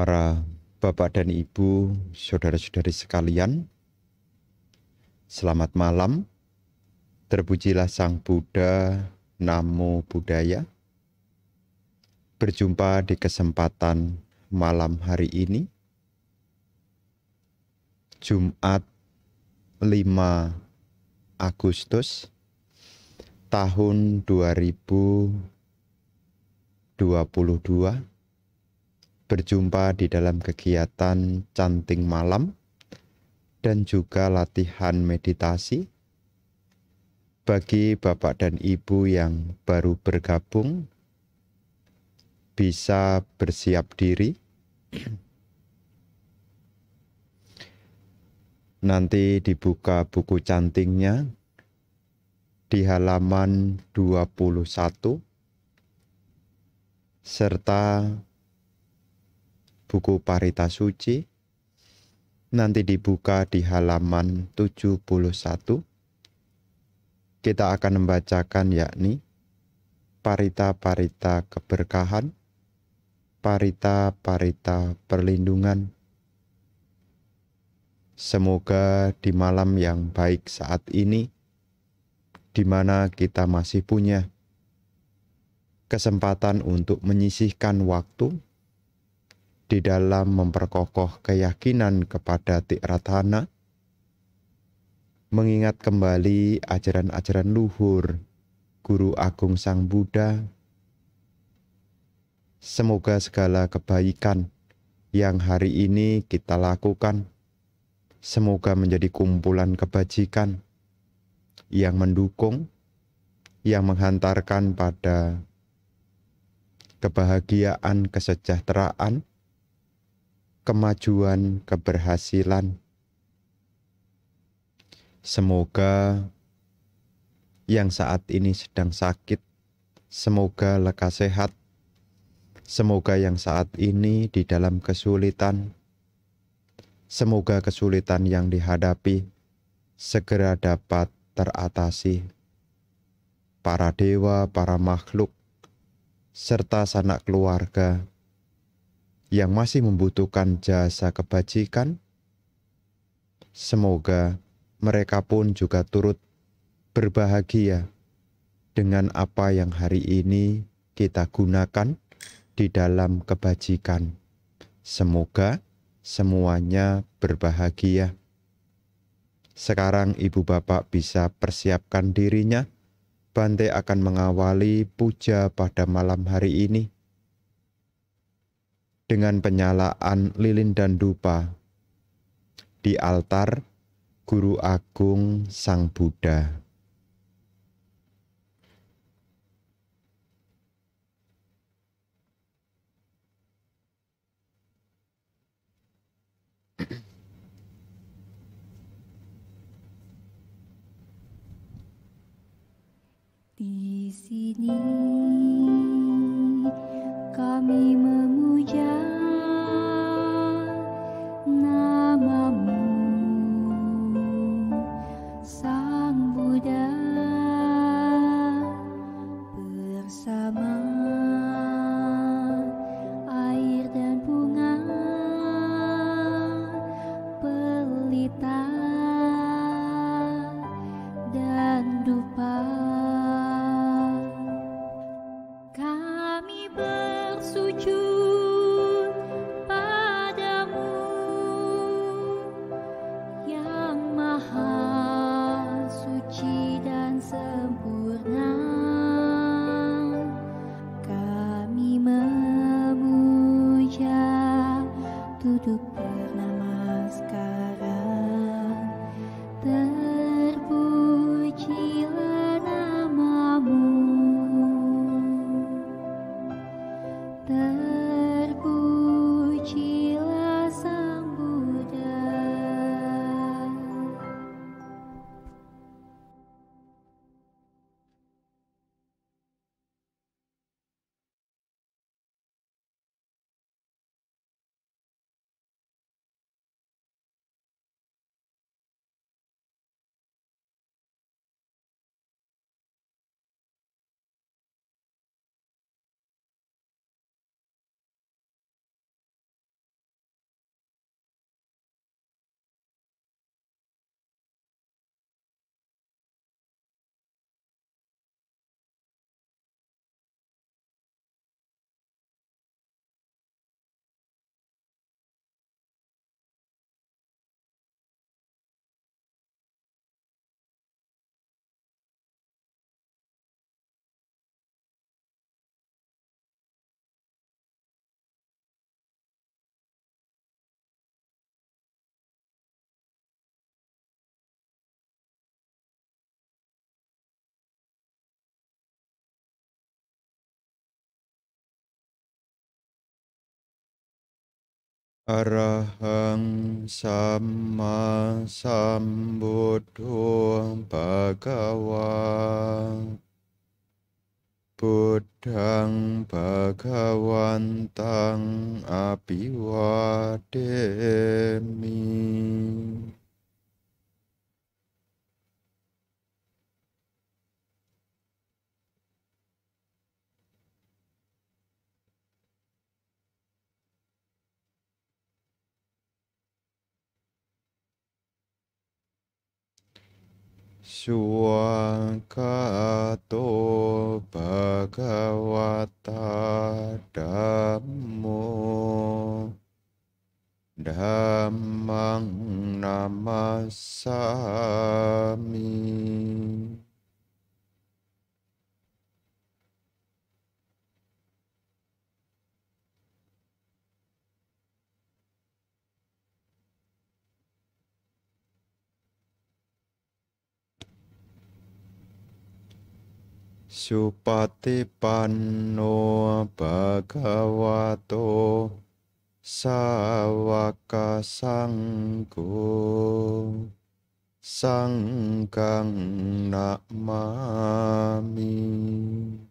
para Bapak dan Ibu, saudara-saudari sekalian. Selamat malam. Terpujilah Sang Buddha, Namo Buddhaya. Berjumpa di kesempatan malam hari ini. Jumat 5 Agustus tahun 2022 berjumpa di dalam kegiatan canting malam dan juga latihan meditasi. Bagi Bapak dan Ibu yang baru bergabung, bisa bersiap diri. Nanti dibuka buku cantingnya di halaman 21 serta buku Parita Suci nanti dibuka di halaman 71. Kita akan membacakan yakni Parita-parita keberkahan, Parita-parita perlindungan. Semoga di malam yang baik saat ini, di mana kita masih punya kesempatan untuk menyisihkan waktu di dalam memperkokoh keyakinan kepada Tikratana, mengingat kembali ajaran-ajaran luhur Guru Agung Sang Buddha. Semoga segala kebaikan yang hari ini kita lakukan semoga menjadi kumpulan kebajikan yang mendukung, yang menghantarkan pada kebahagiaan, kesejahteraan, kemajuan, keberhasilan. Semoga yang saat ini sedang sakit, semoga lekas sehat. Semoga yang saat ini di dalam kesulitan, semoga kesulitan yang dihadapi segera dapat teratasi. Para dewa, para makhluk, serta sanak keluarga yang masih membutuhkan jasa kebajikan, semoga mereka pun juga turut berbahagia dengan apa yang hari ini kita gunakan di dalam kebajikan. Semoga semuanya berbahagia. Sekarang ibu bapak bisa persiapkan dirinya. Bante akan mengawali puja pada malam hari ini dengan penyalaan lilin dan dupa di altar Guru Agung Sang Buddha. Di sini kami memuja namamu Sang Buddha bersama Arahang sama sambudhu bhagawa Buddhang bhagawantang abhiwademi Buddhang Suangkato Bhagavata Dhammo Dhammang Namasami Supatipanno Bhagavato Sawaka Sangku Sanggang Nakmami Sangkang Nakmami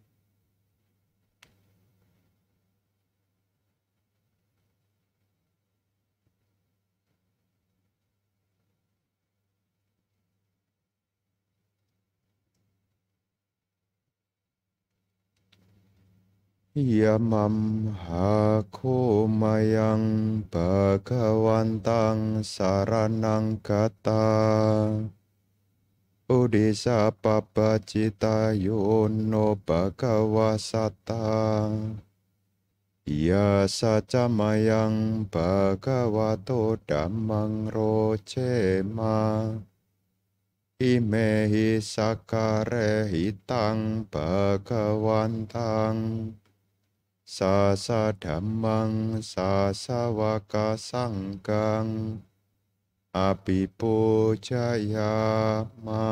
Yamam hakumayang bagawantang saranang kata Udisa papacita yono bagawasata Ya sacamayang bagawato damang rocema Imehi sakare hitang bagawantang sasa damang dhammang waka sanggang pojaya ma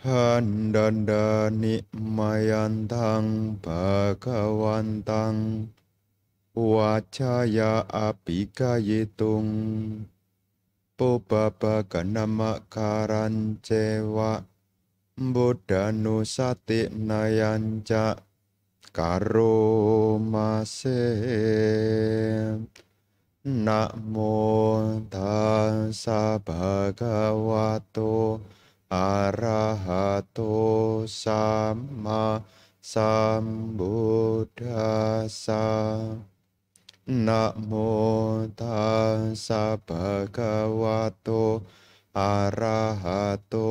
Handanda nikmayantang bhagawantang wacaya api kayitung Pupapa kanama karancewa Buddha nu sati nayanca karo mase Namo tassa bhagavato arahato sama sambuddhasa Namo tassa bhagavato arahato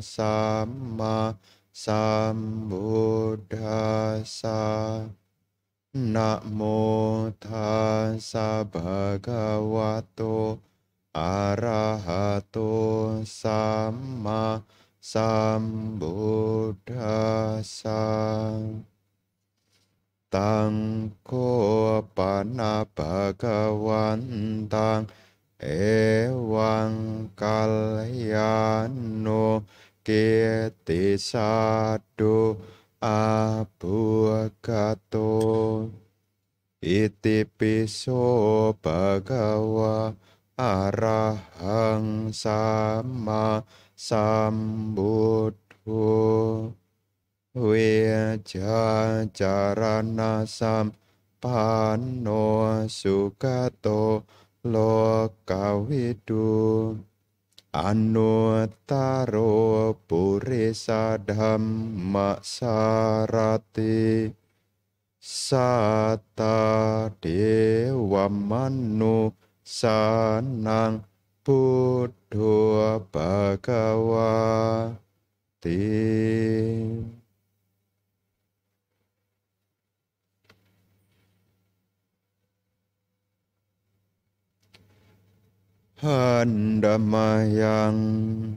samma sambuddhasa. Namo tassa bhagavato arahato samma sambuddhasa. TANG PANA ตังโคปนะภะคะวันตังเอวังกัลยานุเกติสัตตุอาภุกโตอิติปิโสภะคะวะอะระหังสัมมาสัมบุตรเวชาจารณาสัมปันโนสุขโตโลกาวิดูอนุตตโรปุริสดัมมะสารติสัตตเดวมนุสานังพุทโธภะคะวะติ Handamayang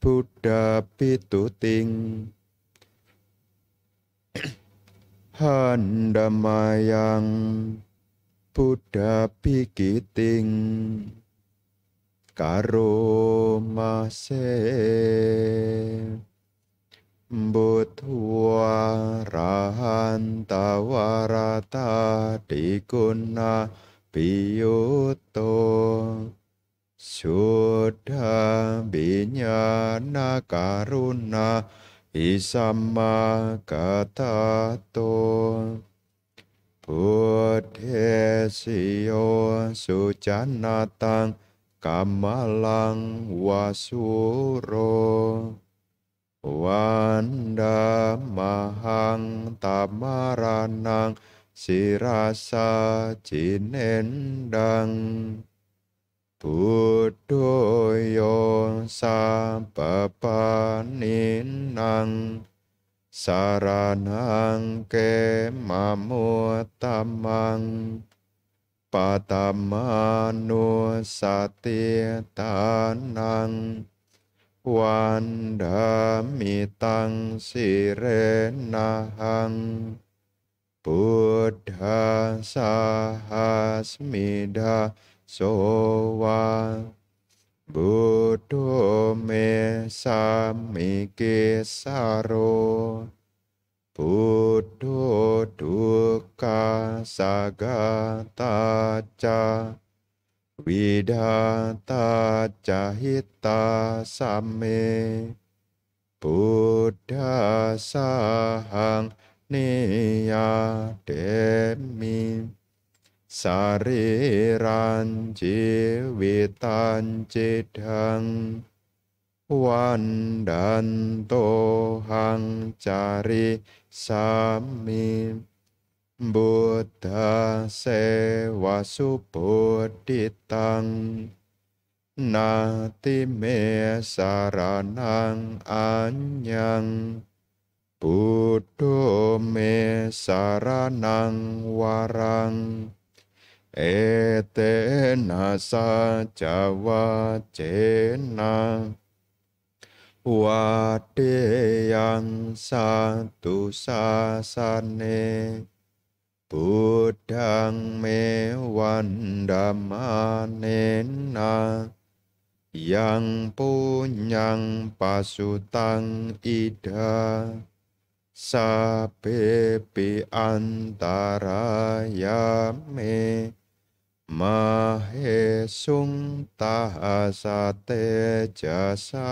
Buddha pituting Handamayang Buddha pikiting Karo mase Mbutwa rahanta warata diguna piu tô Suddha binyana karuna isamma katato Buddhesio sujanatang kamalang wasuro Wanda mahang tamaranang sirasa cinendang budoyo sapapaninang saranang ke mamutamang patamanu sati tanang sirenahang Buddha sahasmida sowa Buddho me samike saro Buddho dukkha sagata ca hita cahita Buddha sahang niya demi sariran jiwitan cidhang wandan tohang cari sami Buddha sewa subuditang nati me saranang anyang Buddho me saranang warang etena sajawa cena yang satu sasane budang me wandamanena yang punyang pasutang ida sapepi antara ya me mahesung tahasate jasa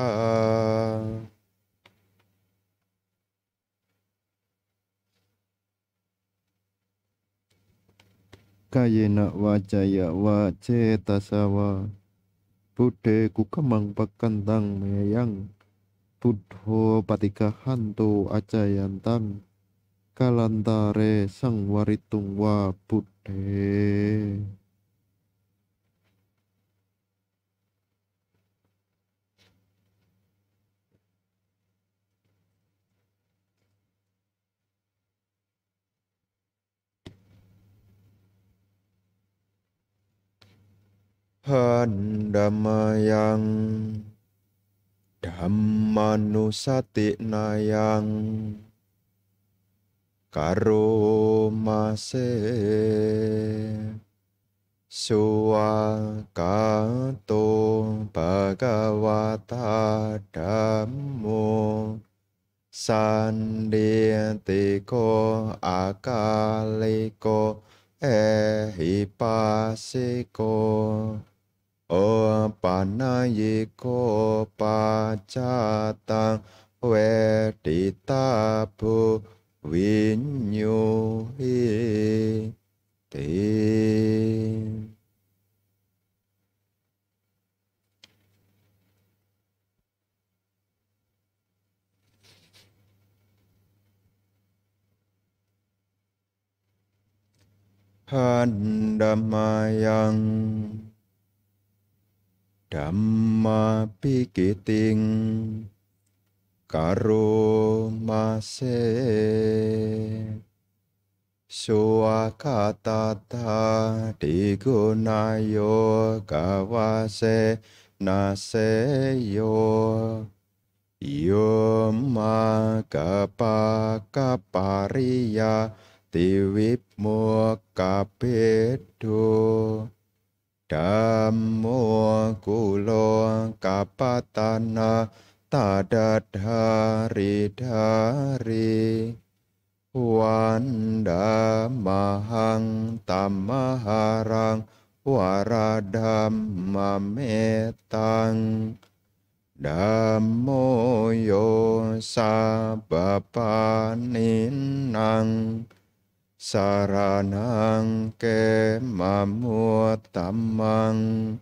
kayena wajaya wacetasa tasawa bude kukamang pakandang meyang Tudho patika hantu acayantang kalantare sang waritung wa buddhe. Handam yang Dhammanu nayang karo mase suwakato bhagavata dhammo sandetiko akaliko ehipasiko โอปานายโกปาจาตังเวติตาภูวิญญูหิติพันดมายัง dhamma pikiting karo mase suakata digunayo kawase naseyo, yo yo ma kapakapariya Damo mô cu lô ca na ri dha ri Wan da ma hang tam Waradham Dhammo yo sabapaninang saranang kemamuttamang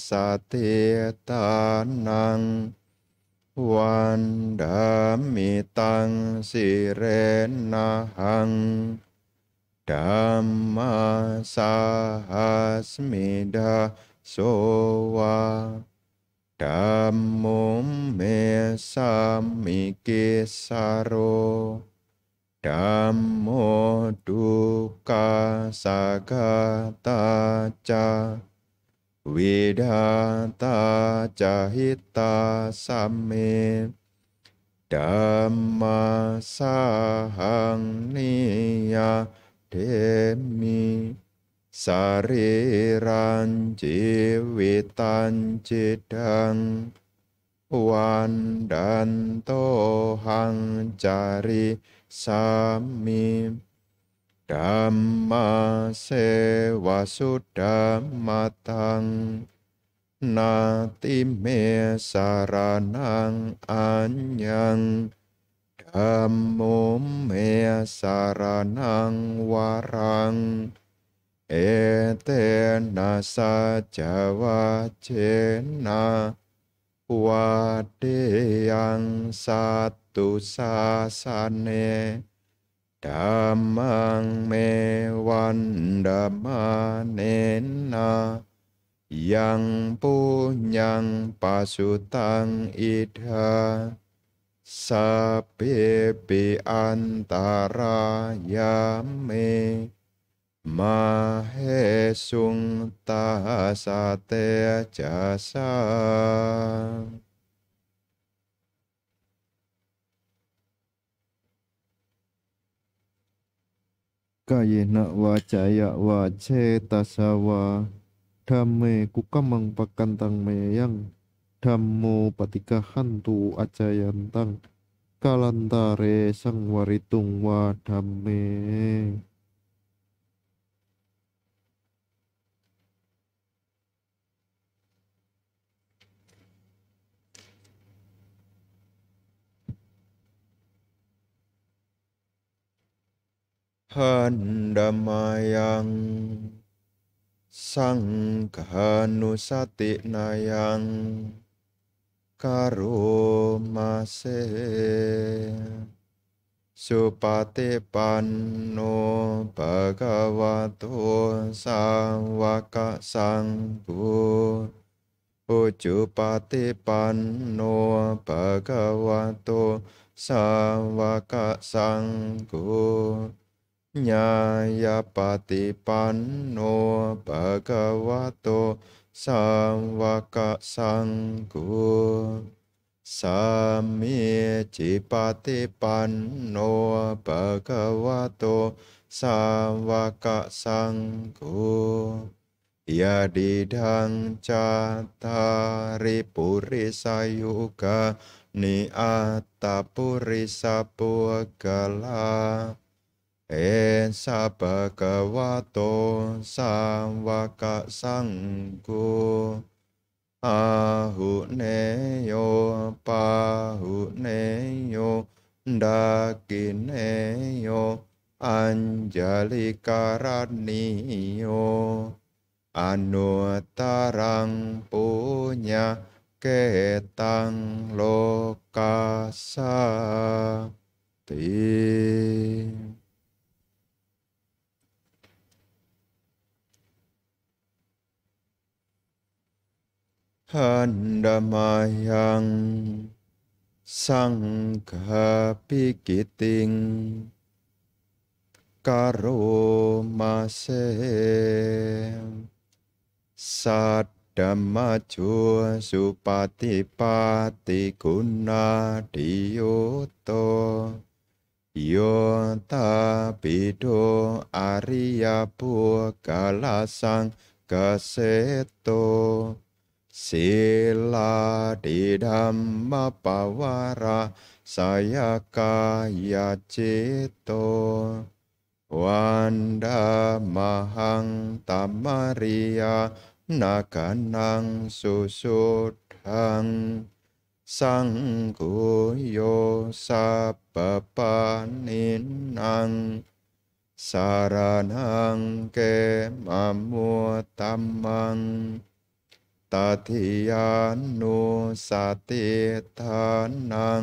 sati tanang wandamitang sirenahang Dhamma sahasmida sowa Dhammum me samikisaro Dhammo dukkha sagata ca Vidata hita samme Dhamma sahang niya demi Sariran jiwitan cidang Wan dan tohang cari Sami Dhamma sewa nati matang Natime saranang anyang me saranang warang Etena sajawa jena yang satu sasane Damang na yang punyang pasutang idha sabebi antara yame Mahesung tasate jasa Kayena wajaya wace tasawa Dame kukamang pakantang meyang Dhammo patika hantu ajayantang Kalantare sang waritung wa Handamayang nayang Karumase Supati panno bhagavato sawaka sangbu Ujupati panno bhagavato sawaka sanggu panno Bhagavato Samvaka Sangku Sami Cipati Panno Bhagavato Samvaka Sangku didang Catari Purisa Yuga ni Purisa Pugala En sabagawato samwaka neyo ahuneyo neyo dakineyo anjalikaraniyo anutarang punya ketang lokasa ti handamayang sangka pikiting karo mase sadamajo supati pati guna diyoto Yota bido arya bukalasang kalasang keseto Sila di dhamma pawara saya kaya cito Wanda mahang tamaria nakanang susudhang Sangguyo sabapaninang Saranang kemamutamang ตถิยานุสติทานัง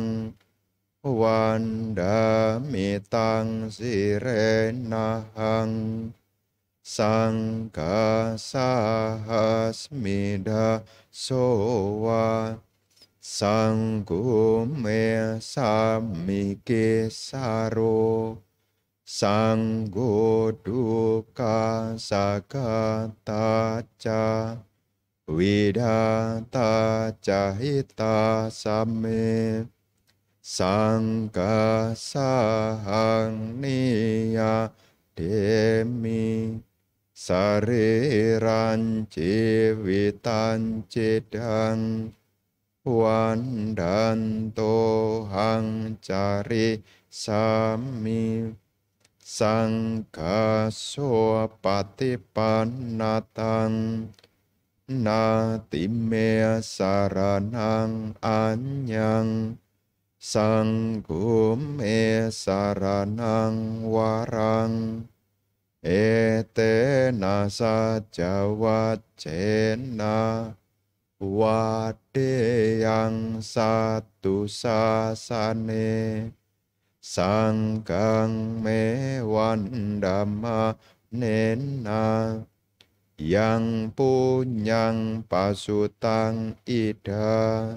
Widata cahita same sangka sahang niya demi sari ranci witan wan dan tohang cari sami sangka suapati panatang na timme saranang anyang me saranang warang ete nasa sajawat cena yang satu sasane sangkang wandama nena yang punya pasutang ida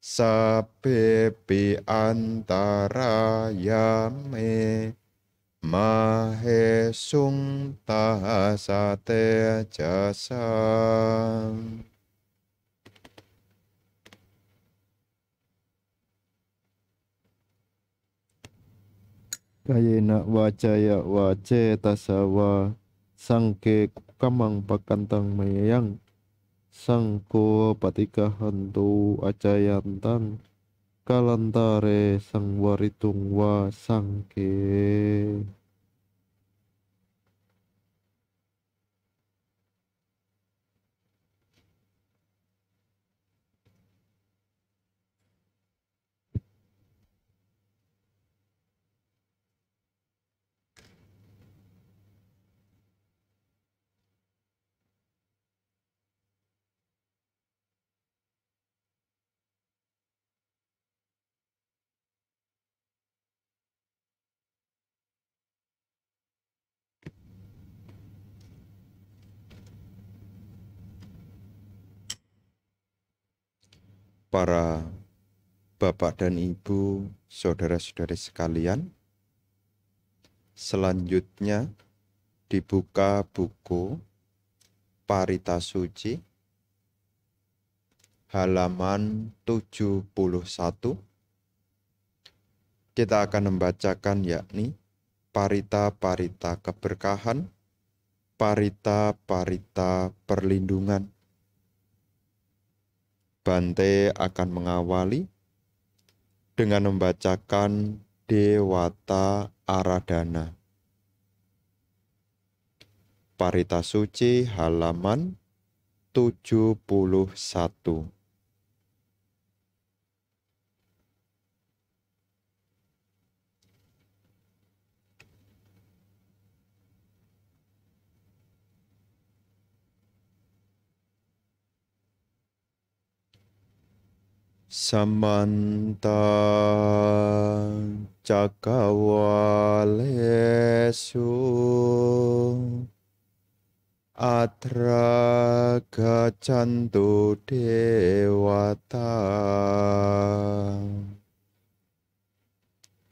sabebi antara yame mahesung tahasate jasa kayena wajaya wace tasawa sangke kamang pakantang mayayang sangko patika hantu acayantang kalantare sang waritung wa sangke para Bapak dan Ibu, saudara-saudari sekalian. Selanjutnya dibuka buku Parita Suci halaman 71. Kita akan membacakan yakni parita-parita keberkahan, parita-parita perlindungan, Bante akan mengawali dengan membacakan Dewata Aradana. Parita Suci halaman 71. Samanta cakawalesu atra gacantu dewata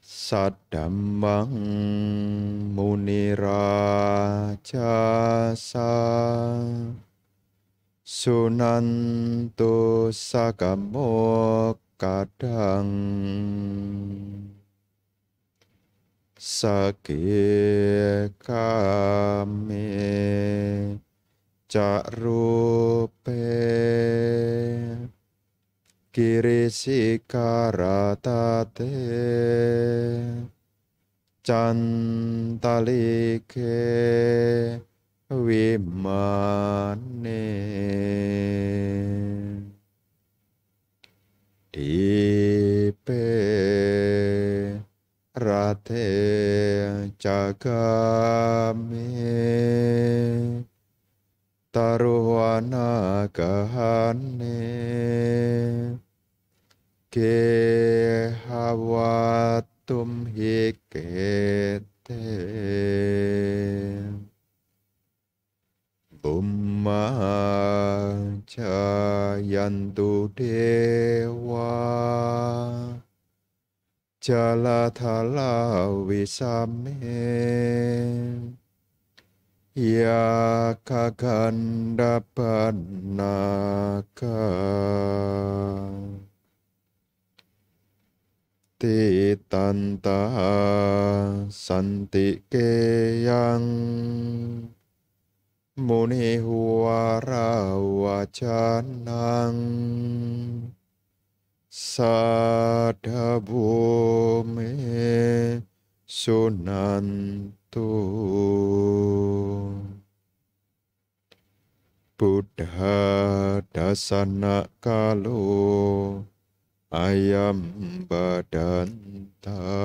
sadamang munirajasa Sunantu sakamo kadang sake kami cak rupe cantalike विमाने टीपे रथे चकामे तरुवाना के हवा तुम ही कहते Ma cha yantu Hoa cha la tha la vi sa me ya ka ganda panaka ti tanta santi ke yang munihuwarawacanang sadabume sunantu buddha dasanakalo ayam badanta.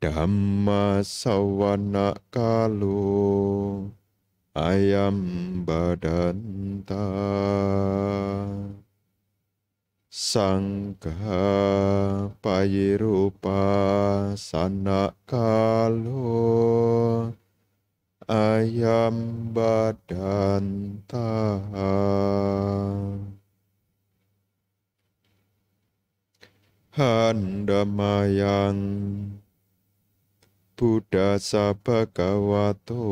Dhamma sawana kalu ayam badanta Sangka payirupa sana kalu ayam badanta handamayang Buddha sabagawato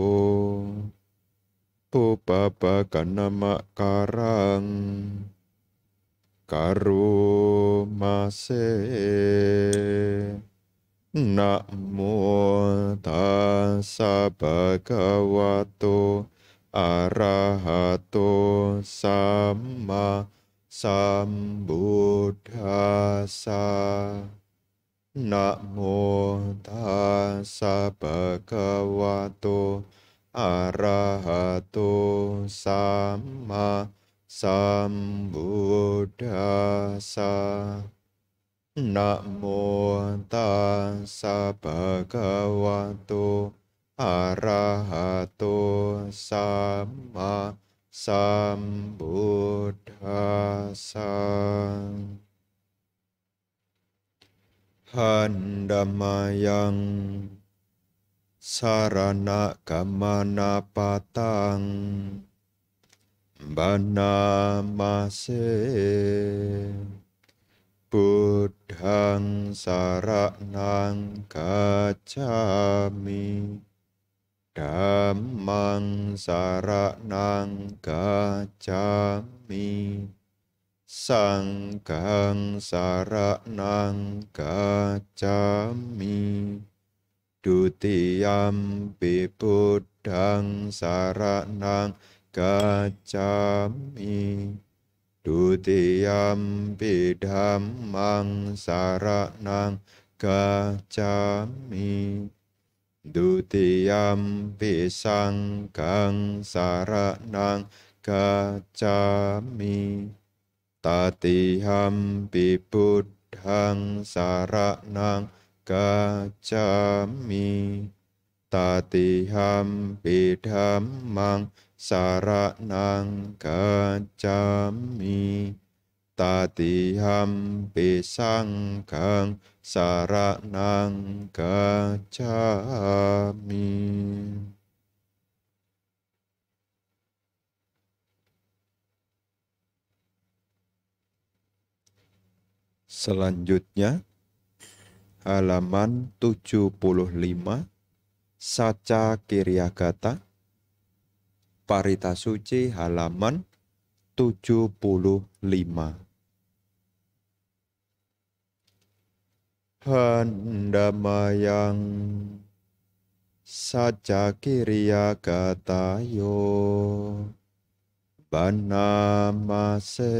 nama karang karu mase Namo tassa bhagavato arahato sama sambuddhasa Namo tassa bhagavato arahato samma sambuddhasa. Namo tassa bhagavato arahato samma sambuddhasa. Handamayang sarana kamana patang bana mase buddhang saranang kacami, damang saranang kacami. Sangkang saranang gacami Dutiyampi buddhang saranang gacami Dutiyampi dhammang saranang gacami Dutiyampi sangkang saranang gacami tatiham bibuddhang saranang gacami tatiham bidhammang saranang gacami tatiham sarak saranang gacami Selanjutnya, halaman 75, Saca Kiryagata, Parita Suci halaman 75. Handamayang saja yo katayo banamase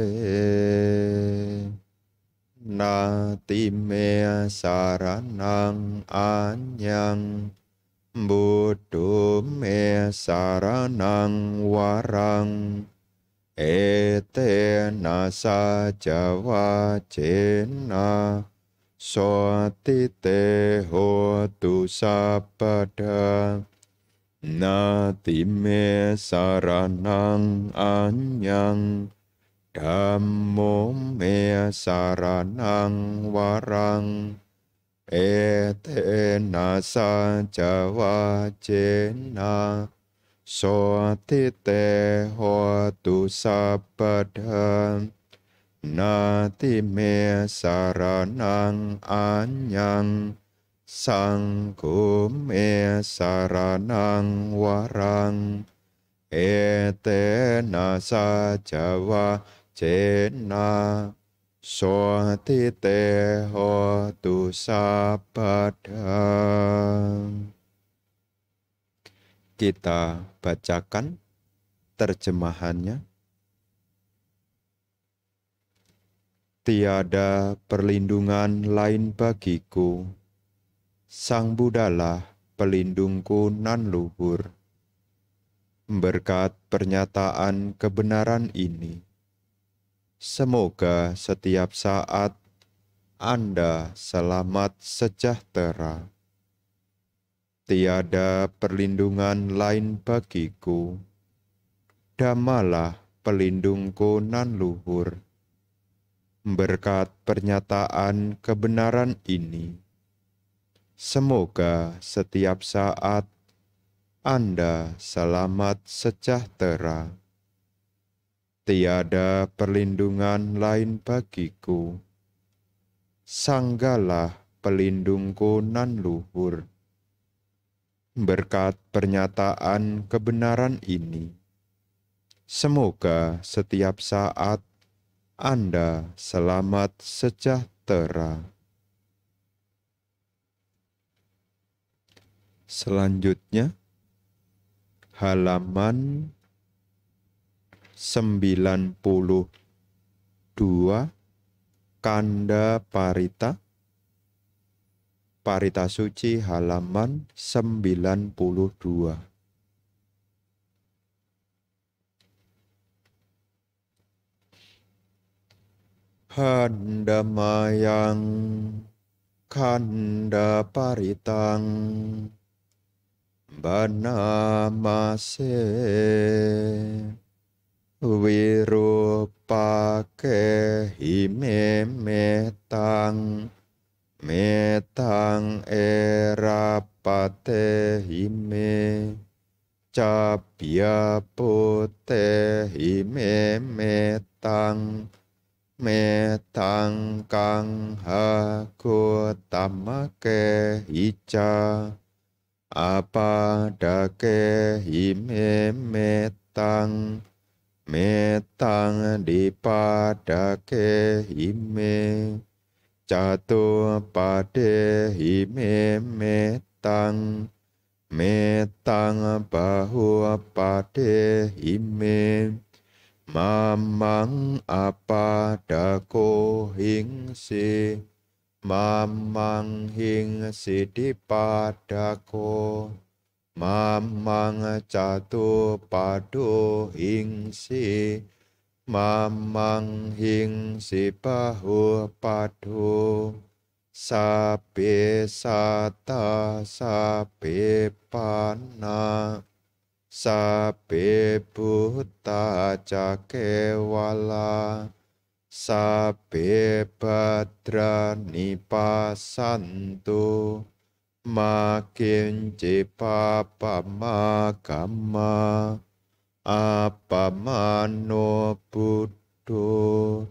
na ti me saranang anyang budu me saranang warang Etena sajawa so ti te tu sapada Nati me saranang anyang ธรมโมเมสารนังวรัง เอเทนะสัจวะเจนะโสติเตหตุสัพพะดานนาติเมสารนังอัญญัง สังคุเมสารนังวรัง เอเตนะสัจวะเจนะโสติเตหตุสัพพทา Kita bacakan terjemahannya. Tiada perlindungan lain bagiku. Sang Buddha lah pelindungku nan luhur. Berkat pernyataan kebenaran ini, Semoga setiap saat Anda selamat sejahtera. Tiada perlindungan lain bagiku. Damalah pelindungku nan luhur. Berkat pernyataan kebenaran ini, semoga setiap saat Anda selamat sejahtera tiada perlindungan lain bagiku. Sanggalah pelindungku nan luhur. Berkat pernyataan kebenaran ini, semoga setiap saat Anda selamat sejahtera. Selanjutnya, halaman 92 Kanda Parita Parita Suci halaman 92 yang Kanda Paritang Banamase Wirupake hime metang Metang era pate hime Capia pute hime metang Metang kang haku tamake metang Metang මෙත්තං දීපාටකේ හිමේ චතෝ පාටේ හිමේ මෙත්තං මෙත්තං බහුව පාටේ හිමේ මම්මං අපාටකෝ හිංසේ මම්මං හිං සිටිපාටකෝ Mamang catu padu hingsi, Mamang hingsi si padu Sapi sata sapi pana Sapi buta cakewala Sapi badra nipasantu makin cipa pama kama apa mano budo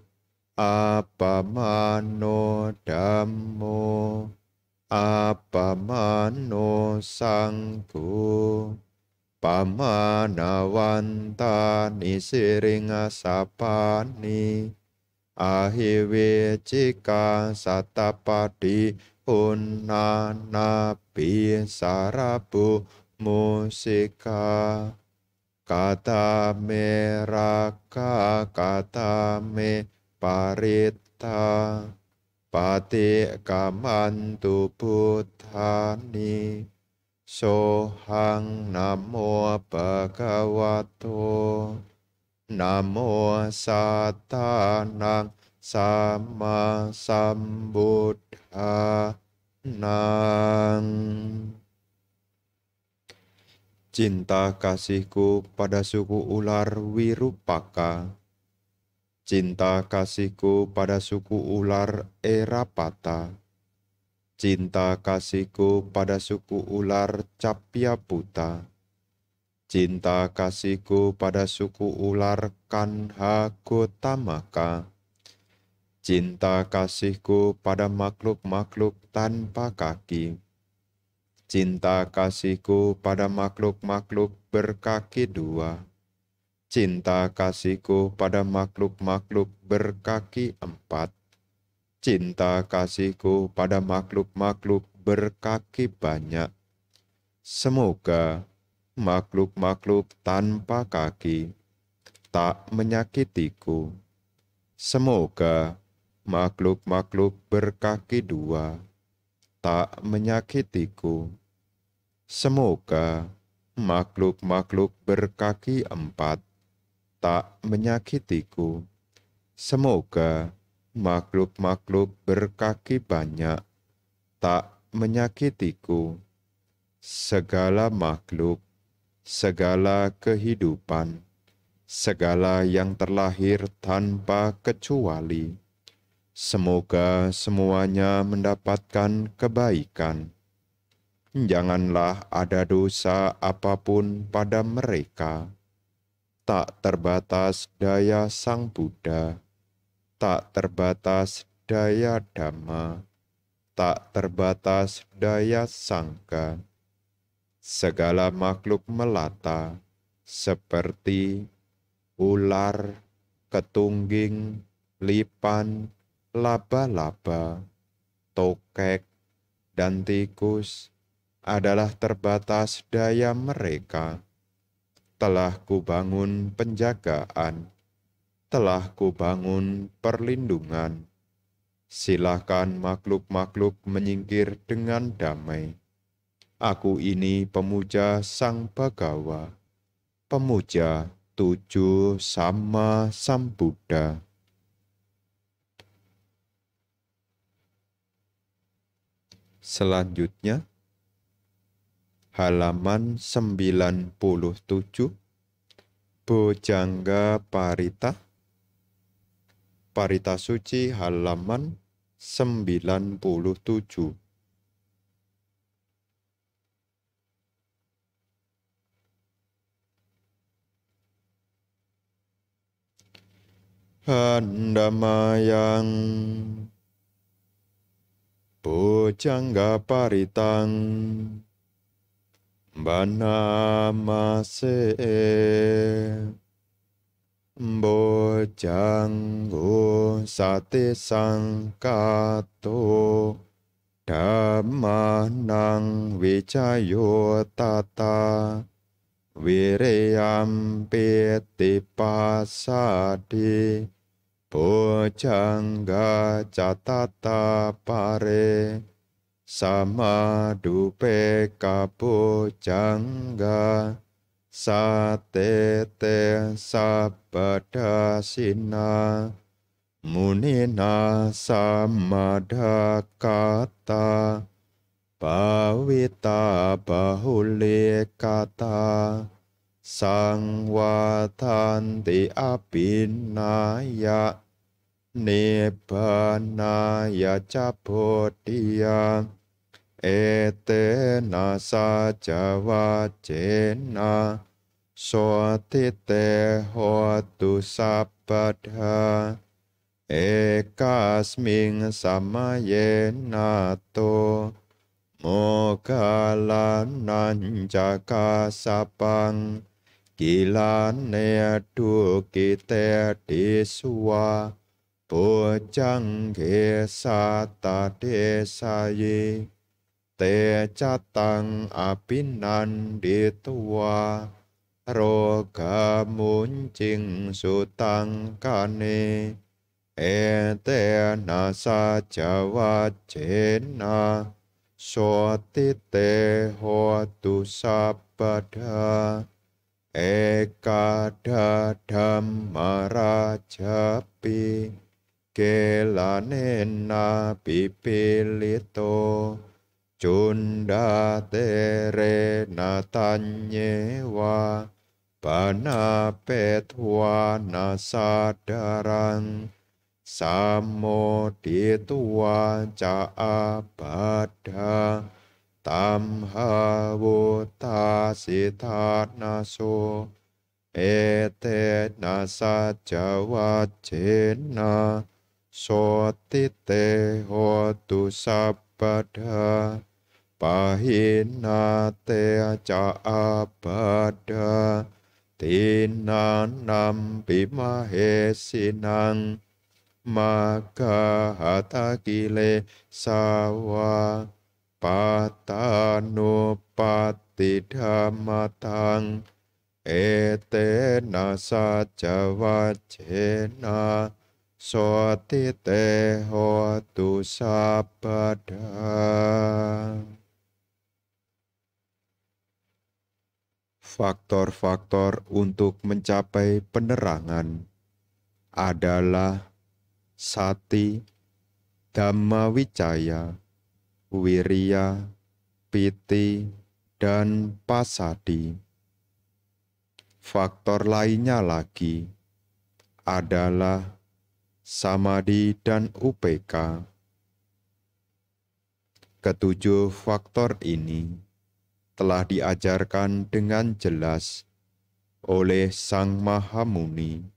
apa mano damo apa mano sangku pamanawanta nisiring asapani unanapi sarabu musika meraka Kata Me parita pati kamantu buthani sohang namo bhagavato namo satanang sama Sambuddha Nang. Cinta kasihku pada suku ular Wirupaka. Cinta kasihku pada suku ular Erapata. Cinta kasihku pada suku ular Capyaputa. Cinta kasihku pada suku ular Kanha Gotamaka cinta kasihku pada makhluk-makhluk tanpa kaki, cinta kasihku pada makhluk-makhluk berkaki dua, cinta kasihku pada makhluk-makhluk berkaki empat, cinta kasihku pada makhluk-makhluk berkaki banyak. Semoga makhluk-makhluk tanpa kaki tak menyakitiku. Semoga makhluk-makhluk berkaki dua tak menyakitiku. Semoga makhluk-makhluk berkaki empat tak menyakitiku. Semoga makhluk-makhluk berkaki banyak tak menyakitiku. Segala makhluk, segala kehidupan, segala yang terlahir tanpa kecuali Semoga semuanya mendapatkan kebaikan. Janganlah ada dosa apapun pada mereka. Tak terbatas daya Sang Buddha, tak terbatas daya Dhamma, tak terbatas daya Sangka. Segala makhluk melata seperti ular, ketungging, lipan, laba-laba, tokek, dan tikus adalah terbatas daya mereka. Telah kubangun penjagaan, telah kubangun perlindungan. Silakan makhluk-makhluk menyingkir dengan damai. Aku ini pemuja Sang Bagawa, pemuja tujuh sama Sang Buddha. selanjutnya halaman 97 Bojangga Parita Parita Suci halaman 97 Handamayang Pucangga paritang Banamase Bocanggu sate sangkato damanang wicayo tata Wireyam piti පෝචංගා චතතා පරේ සමාඩුපේ කපෝචංගා සතේතේ සප්පටසිනා මුනිනා සම්මඩකතා පාවිතා බහුලේ කතා sang wa than ti apinaya nibbanaya cha bodhiya etena sa cha va chena so ti te ho tu sabbatha ekasming samayena to mokhalananjakasapang กิลานเนตุกิเตติสุวาปุจังเกสาตเตสัยเตจัตังอภินันดิตุวาโรกามุนจิงสุตังกานเอเตนาสาจวัจเจนาโสติเตหตุสัพพะา Eka dadam marajapi Kelanen nabi pilito Cunda tere natanyewa Bana petwa nasadarang Samo ditua caabadang tam ha vô ta si tha na so ê e tê na sa cha va che na so ti te ho tu sa pa đa pa hi na te cha a pa đa ti na nam pi ma he si nang ma ca ha ta ki le sa wa ปัตตานุปัตติธรรมทัง เอเตนะสัจวัจเจนะโสติเตหตุสัพพดา Faktor-faktor untuk mencapai penerangan adalah sati, dhamma wicaya, Wiria, Piti, dan Pasadi. Faktor lainnya lagi adalah Samadi dan UPK. Ketujuh faktor ini telah diajarkan dengan jelas oleh Sang Maha Muni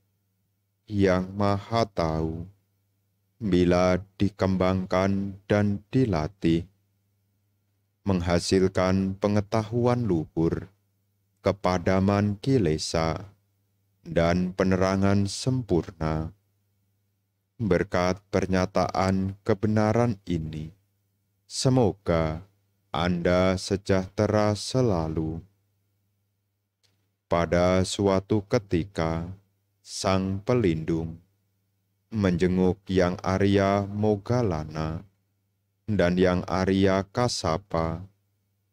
yang Maha Tahu bila dikembangkan dan dilatih, menghasilkan pengetahuan luhur, kepadaman kilesa, dan penerangan sempurna. Berkat pernyataan kebenaran ini, semoga Anda sejahtera selalu. Pada suatu ketika, Sang Pelindung menjenguk yang Arya Mogalana dan yang Arya Kasapa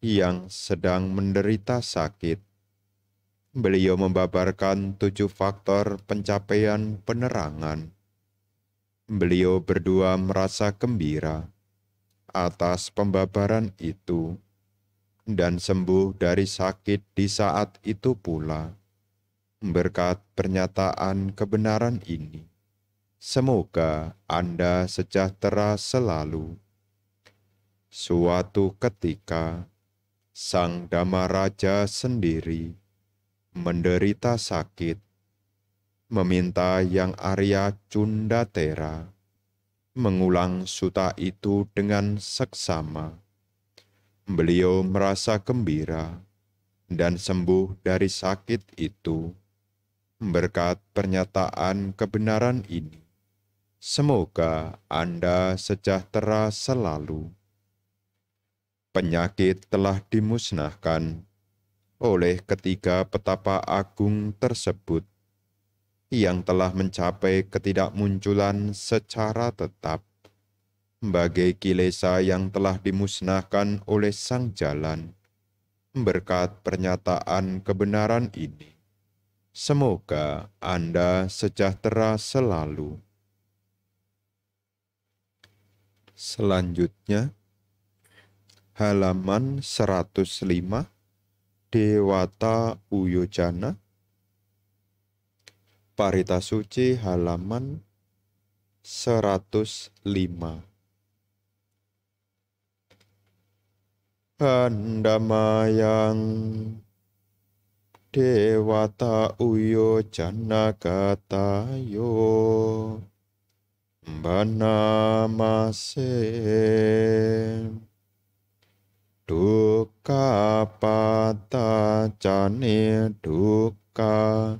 yang sedang menderita sakit. Beliau membabarkan tujuh faktor pencapaian penerangan. Beliau berdua merasa gembira atas pembabaran itu dan sembuh dari sakit di saat itu pula berkat pernyataan kebenaran ini. Semoga Anda sejahtera selalu. Suatu ketika, Sang Raja sendiri menderita sakit, meminta yang Arya Cundatera mengulang suta itu dengan seksama. Beliau merasa gembira dan sembuh dari sakit itu berkat pernyataan kebenaran ini. Semoga Anda sejahtera selalu. Penyakit telah dimusnahkan oleh ketiga petapa agung tersebut yang telah mencapai ketidakmunculan secara tetap sebagai kilesa yang telah dimusnahkan oleh sang jalan berkat pernyataan kebenaran ini. Semoga Anda sejahtera selalu. Selanjutnya halaman 105 Dewata Uyojana Parita Suci halaman 105 yang Dewata Uyojana Katayo Banamase Duka pata cani duka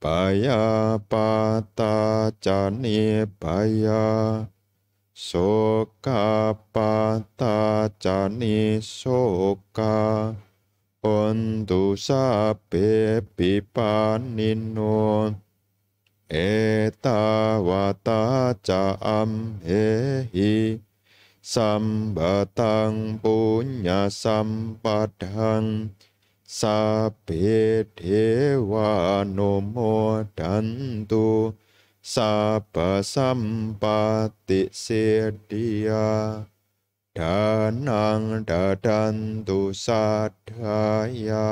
Baya pata cani baya Soka pata cani soka Ontu sabe pipaninun เอตาวาตาจามเหหิสัมปตังปุญญาสัมปทังสัพเพเทวานุโมทันตุสัพสัมปติเสติยาทานังดาดันตุสัทธายา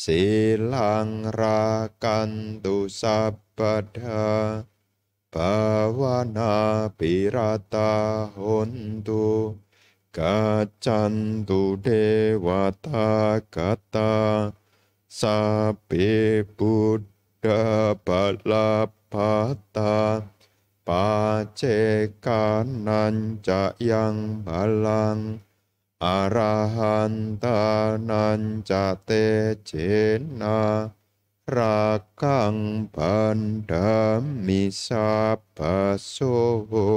silang rakantu sabada bawana pirata hontu kacantu dewata kata sabe buddha balapata pacekanan yang balang bandam misabasoho.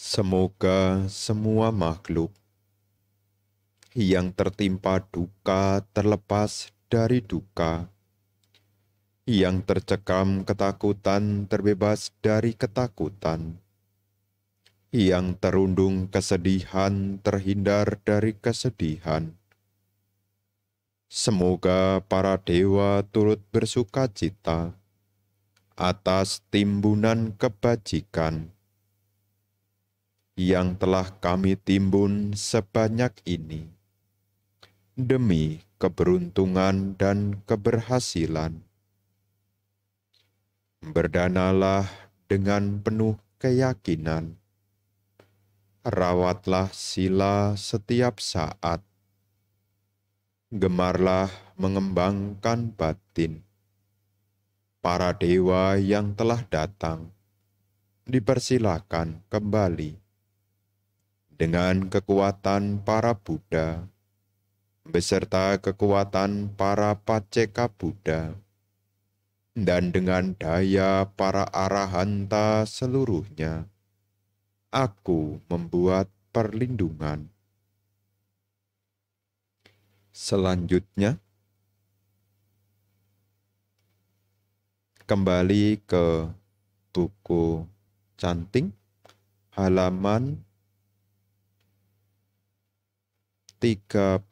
Semoga semua makhluk yang tertimpa duka terlepas dari duka, yang tercekam ketakutan terbebas dari ketakutan, yang terundung kesedihan terhindar dari kesedihan. Semoga para dewa turut bersuka cita atas timbunan kebajikan yang telah kami timbun sebanyak ini demi keberuntungan dan keberhasilan. Berdanalah dengan penuh keyakinan rawatlah sila setiap saat. Gemarlah mengembangkan batin. Para dewa yang telah datang, dipersilahkan kembali. Dengan kekuatan para Buddha, beserta kekuatan para Paceka Buddha, dan dengan daya para Arahanta seluruhnya, aku membuat perlindungan. Selanjutnya, kembali ke buku canting halaman 31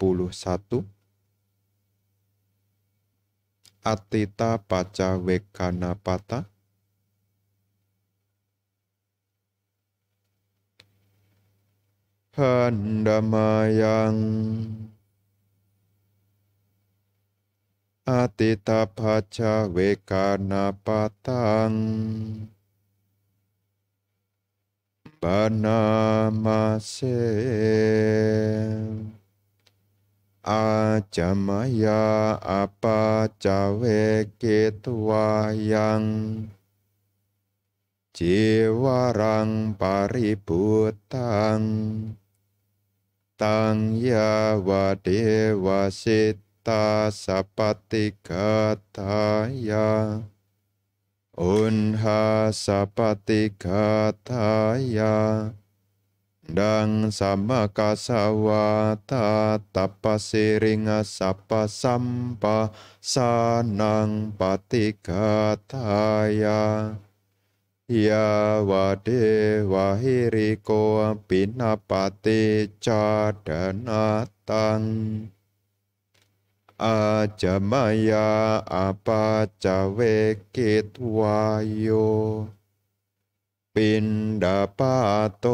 Atita Paca wekana Patah Handamayang Atita paca wekana patang Banamase Ajamaya apa cawe yang Jiwarang paributang tang ya wadewa sita sapati kataya unha sapati kataya dan sama kasawata tapasiringa sapa sampah sanang patikataya kataya Ajamaya Pindapato ยาวเดวะฮิริโกปินาปติจาดนาตังอาจมายาอาปาจเวกิตวายโยปินดาปาโต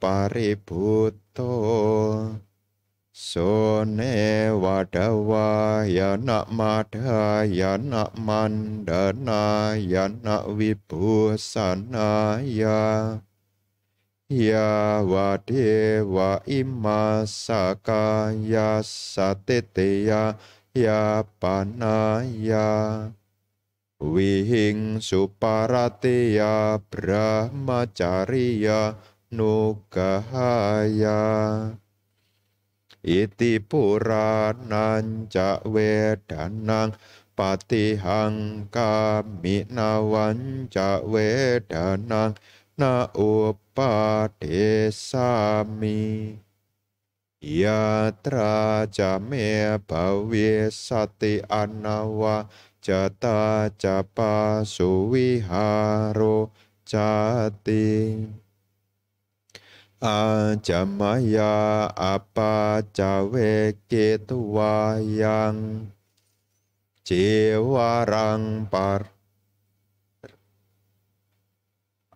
ปาริพุโต Sone wadawa yana mada yana mandana yana vibhusanaya ya wadewa imma sakaya sateteya ya panaya wihing suparateya brahmacariya nugahaya iti puranan cakwe danang patihang kami nawan cakwe danang na upadesami yatra jame bawi sati anawa jata japa suwi haro jati ajamaya apa cawe ketua yang cewarang par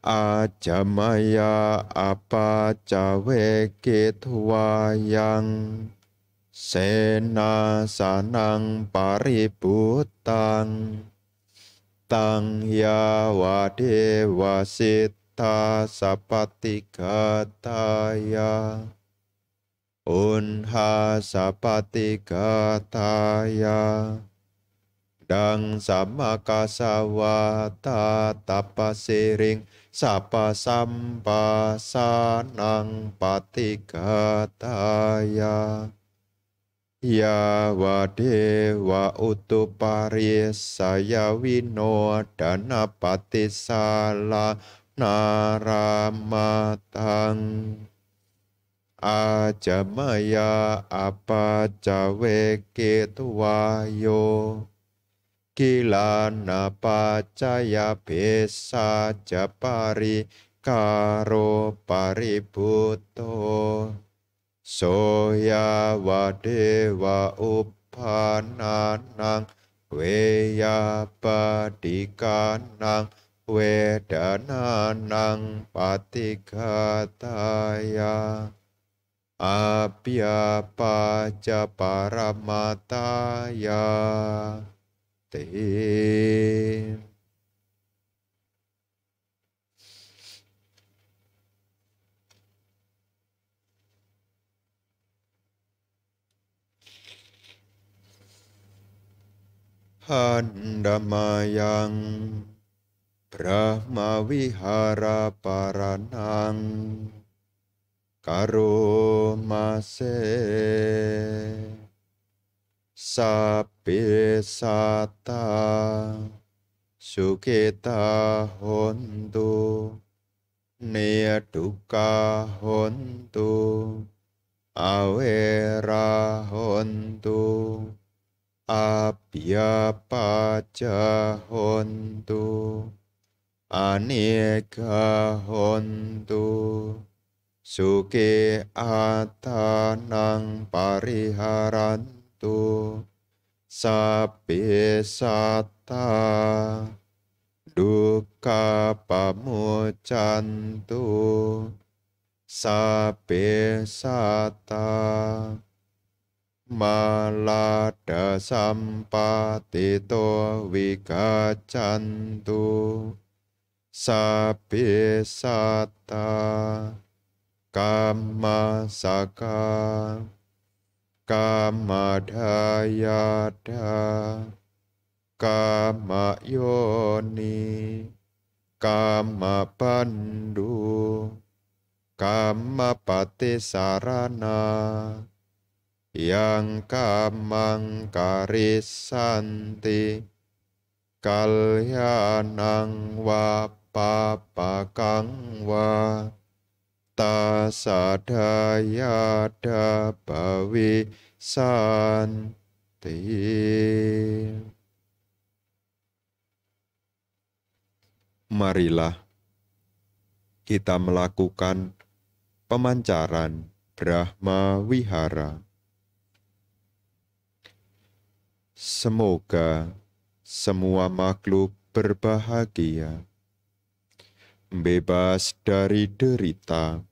ajamaya apa cawe ketua yang sena sanang paributang tang ya wade ta sapatikataya unha sapatikataya dang sama kasawa tapa siring sapa sampa sanang patikataya Ya wadewa utupari saya wino dana salah naramatang maya apa cawe ketuayo kila napa caya besa japari karo paributo soya wadewa upananang weya padikanang Wedananang pati kataya Apya paja paramataya Tim Handamayang Handamayang Brahma Vihara paranang Karumase Sapi sata suketa hontu neduka hontu awera hontu Apia paja hontu Aneka hontu suke atanang pariharantu sapi sata duka pamucantu sapi sata malada wika cantu sabesata sata kama saka kama dayada kama yoni kama pandu kama sarana yang kamang karisanti kalyanang wap Marilah kita melakukan pemancaran Brahma Wihara. Semoga semua makhluk berbahagia bebas dari derita,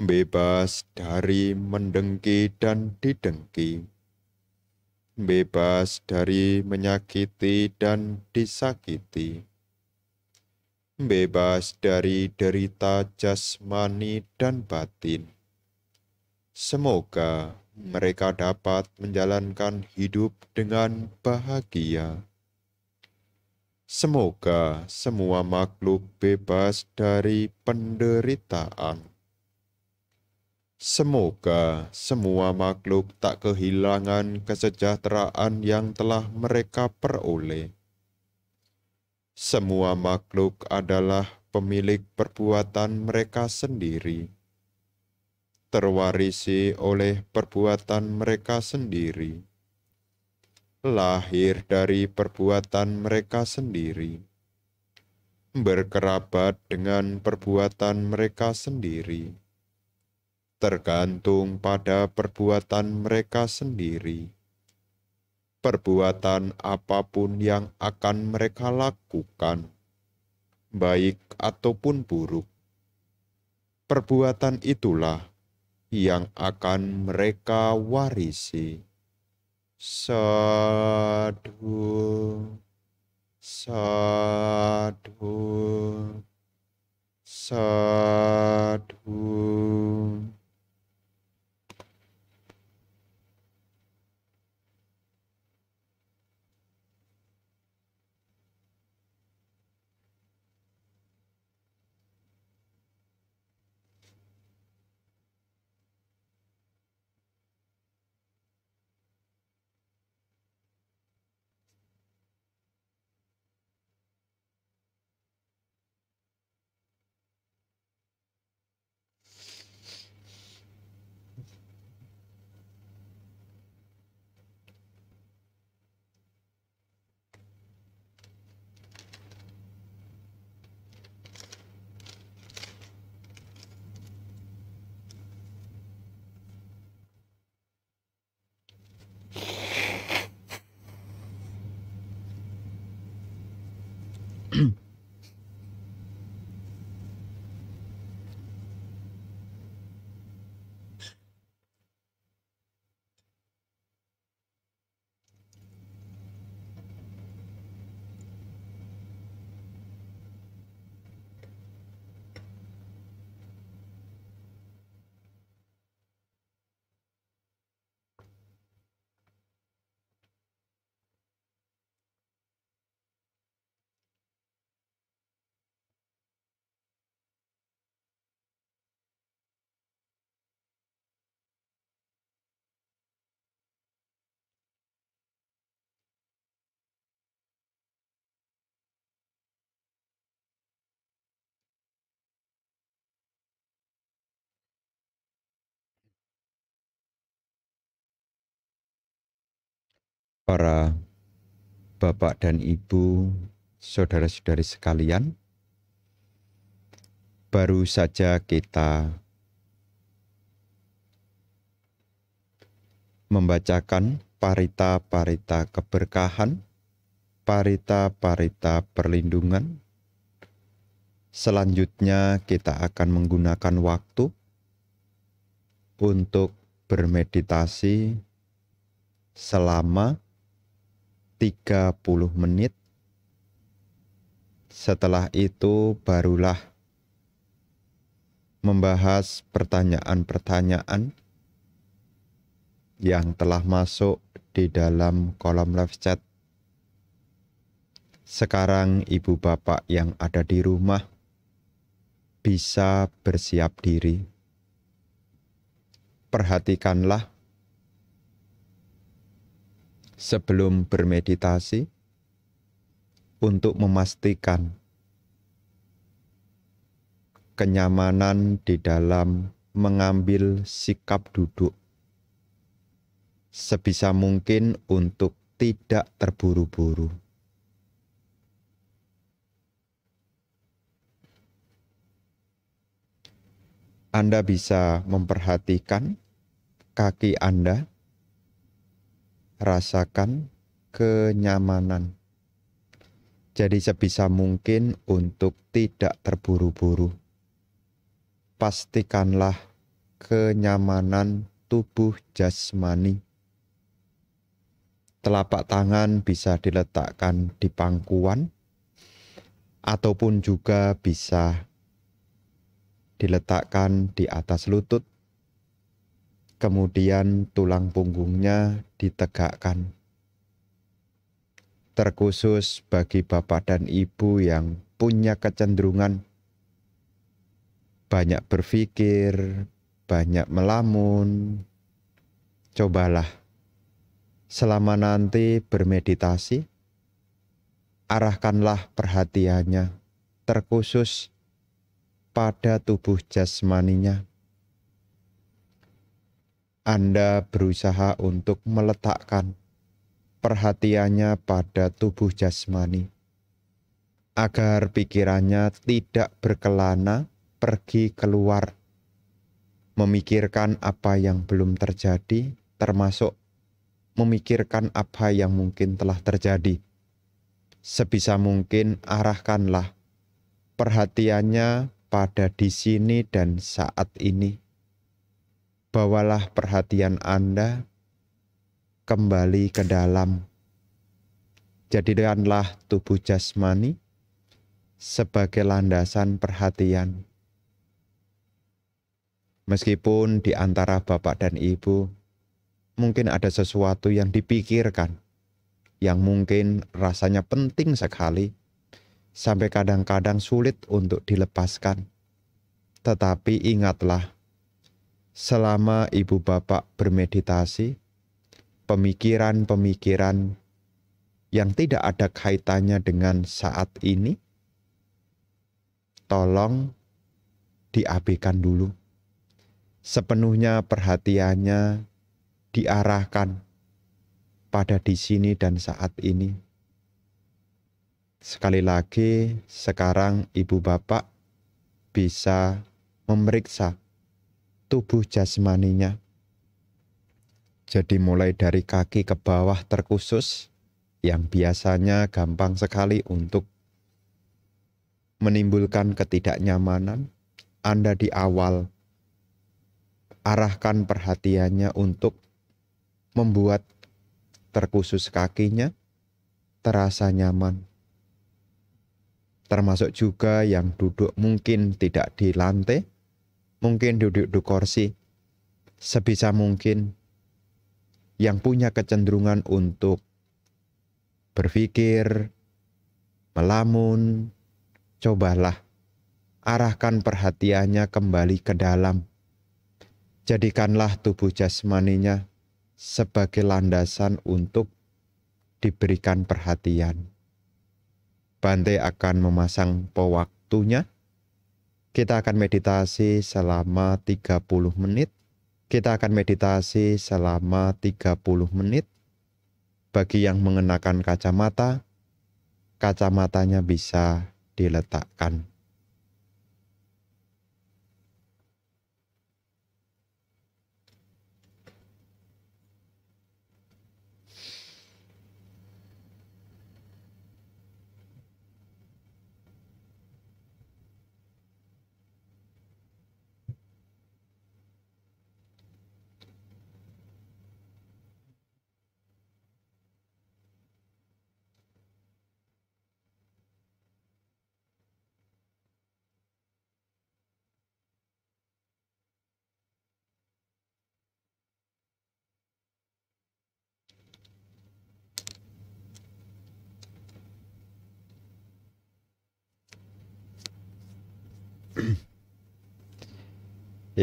bebas dari mendengki dan didengki, bebas dari menyakiti dan disakiti, bebas dari derita jasmani dan batin. Semoga mereka dapat menjalankan hidup dengan bahagia Semoga semua makhluk bebas dari penderitaan. Semoga semua makhluk tak kehilangan kesejahteraan yang telah mereka peroleh. Semua makhluk adalah pemilik perbuatan mereka sendiri, terwarisi oleh perbuatan mereka sendiri lahir dari perbuatan mereka sendiri, berkerabat dengan perbuatan mereka sendiri, tergantung pada perbuatan mereka sendiri. Perbuatan apapun yang akan mereka lakukan, baik ataupun buruk, perbuatan itulah yang akan mereka warisi. Sadhu, Sadhu, Sadhu. para bapak dan ibu, saudara-saudari sekalian, baru saja kita membacakan parita-parita keberkahan, parita-parita perlindungan. Selanjutnya kita akan menggunakan waktu untuk bermeditasi selama 30 menit. Setelah itu barulah membahas pertanyaan-pertanyaan yang telah masuk di dalam kolom live chat. Sekarang ibu bapak yang ada di rumah bisa bersiap diri. Perhatikanlah sebelum bermeditasi untuk memastikan kenyamanan di dalam mengambil sikap duduk sebisa mungkin untuk tidak terburu-buru. Anda bisa memperhatikan kaki Anda rasakan kenyamanan. Jadi sebisa mungkin untuk tidak terburu-buru. Pastikanlah kenyamanan tubuh jasmani. Telapak tangan bisa diletakkan di pangkuan ataupun juga bisa diletakkan di atas lutut kemudian tulang punggungnya ditegakkan. Terkhusus bagi bapak dan ibu yang punya kecenderungan banyak berpikir, banyak melamun, cobalah selama nanti bermeditasi, arahkanlah perhatiannya terkhusus pada tubuh jasmaninya anda berusaha untuk meletakkan perhatiannya pada tubuh jasmani, agar pikirannya tidak berkelana pergi keluar, memikirkan apa yang belum terjadi, termasuk memikirkan apa yang mungkin telah terjadi. Sebisa mungkin arahkanlah perhatiannya pada di sini dan saat ini bawalah perhatian Anda kembali ke dalam. Jadikanlah tubuh jasmani sebagai landasan perhatian. Meskipun di antara Bapak dan Ibu mungkin ada sesuatu yang dipikirkan yang mungkin rasanya penting sekali sampai kadang-kadang sulit untuk dilepaskan. Tetapi ingatlah selama ibu bapak bermeditasi, pemikiran-pemikiran yang tidak ada kaitannya dengan saat ini, tolong diabaikan dulu. Sepenuhnya perhatiannya diarahkan pada di sini dan saat ini. Sekali lagi, sekarang ibu bapak bisa memeriksa tubuh jasmaninya. Jadi mulai dari kaki ke bawah terkhusus yang biasanya gampang sekali untuk menimbulkan ketidaknyamanan, Anda di awal arahkan perhatiannya untuk membuat terkhusus kakinya terasa nyaman. Termasuk juga yang duduk mungkin tidak di lantai, mungkin duduk di kursi sebisa mungkin yang punya kecenderungan untuk berpikir, melamun, cobalah arahkan perhatiannya kembali ke dalam. Jadikanlah tubuh jasmaninya sebagai landasan untuk diberikan perhatian. Bante akan memasang pewaktunya kita akan meditasi selama 30 menit. Kita akan meditasi selama 30 menit. Bagi yang mengenakan kacamata, kacamatanya bisa diletakkan.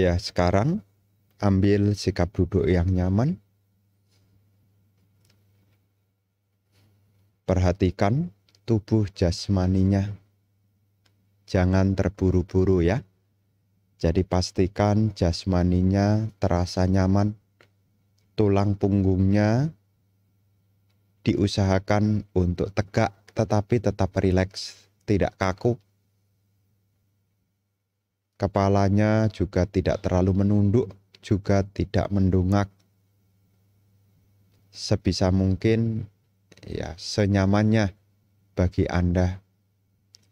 ya sekarang ambil sikap duduk yang nyaman. Perhatikan tubuh jasmaninya. Jangan terburu-buru ya. Jadi pastikan jasmaninya terasa nyaman. Tulang punggungnya diusahakan untuk tegak tetapi tetap rileks, tidak kaku. Kepalanya juga tidak terlalu menunduk, juga tidak mendungak. Sebisa mungkin ya senyamannya bagi Anda.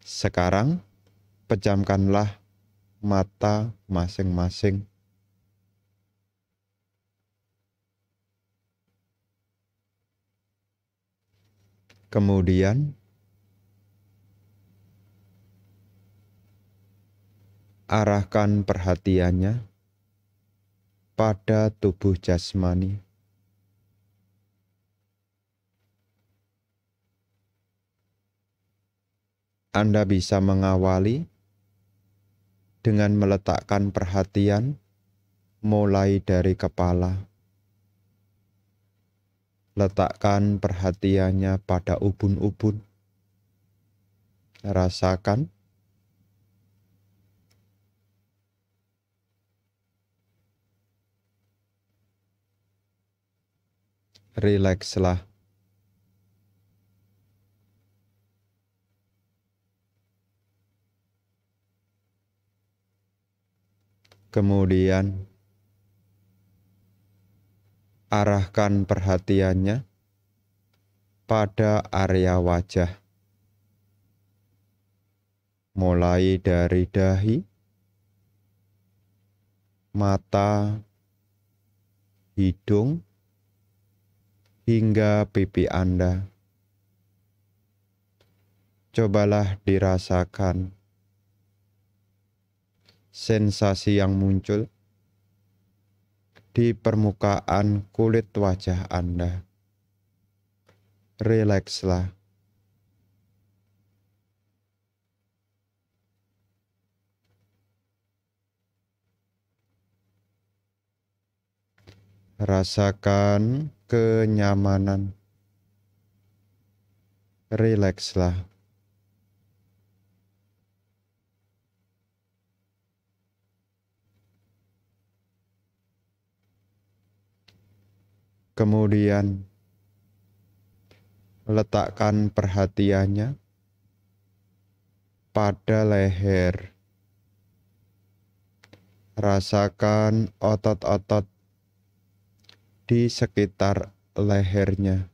Sekarang pejamkanlah mata masing-masing. Kemudian arahkan perhatiannya pada tubuh jasmani. Anda bisa mengawali dengan meletakkan perhatian mulai dari kepala. Letakkan perhatiannya pada ubun-ubun. Rasakan rilekslah. Kemudian arahkan perhatiannya pada area wajah. Mulai dari dahi, mata, hidung, hingga pipi Anda. Cobalah dirasakan sensasi yang muncul di permukaan kulit wajah Anda. Relaxlah. rasakan kenyamanan. Rilekslah. Kemudian letakkan perhatiannya pada leher. Rasakan otot-otot di sekitar lehernya.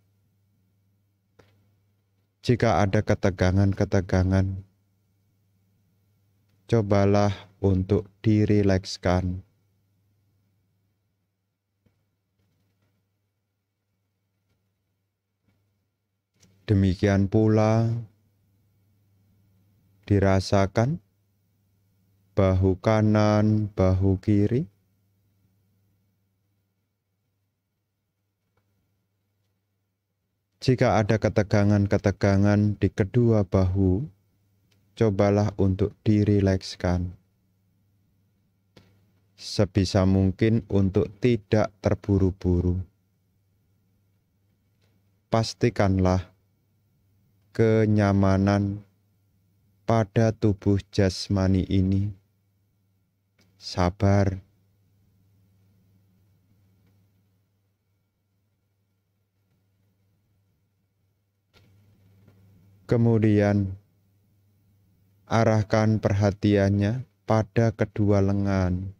Jika ada ketegangan-ketegangan, cobalah untuk dirilekskan. Demikian pula dirasakan bahu kanan, bahu kiri, Jika ada ketegangan-ketegangan di kedua bahu, cobalah untuk dirilekskan. Sebisa mungkin untuk tidak terburu-buru. Pastikanlah kenyamanan pada tubuh jasmani ini. Sabar Kemudian arahkan perhatiannya pada kedua lengan.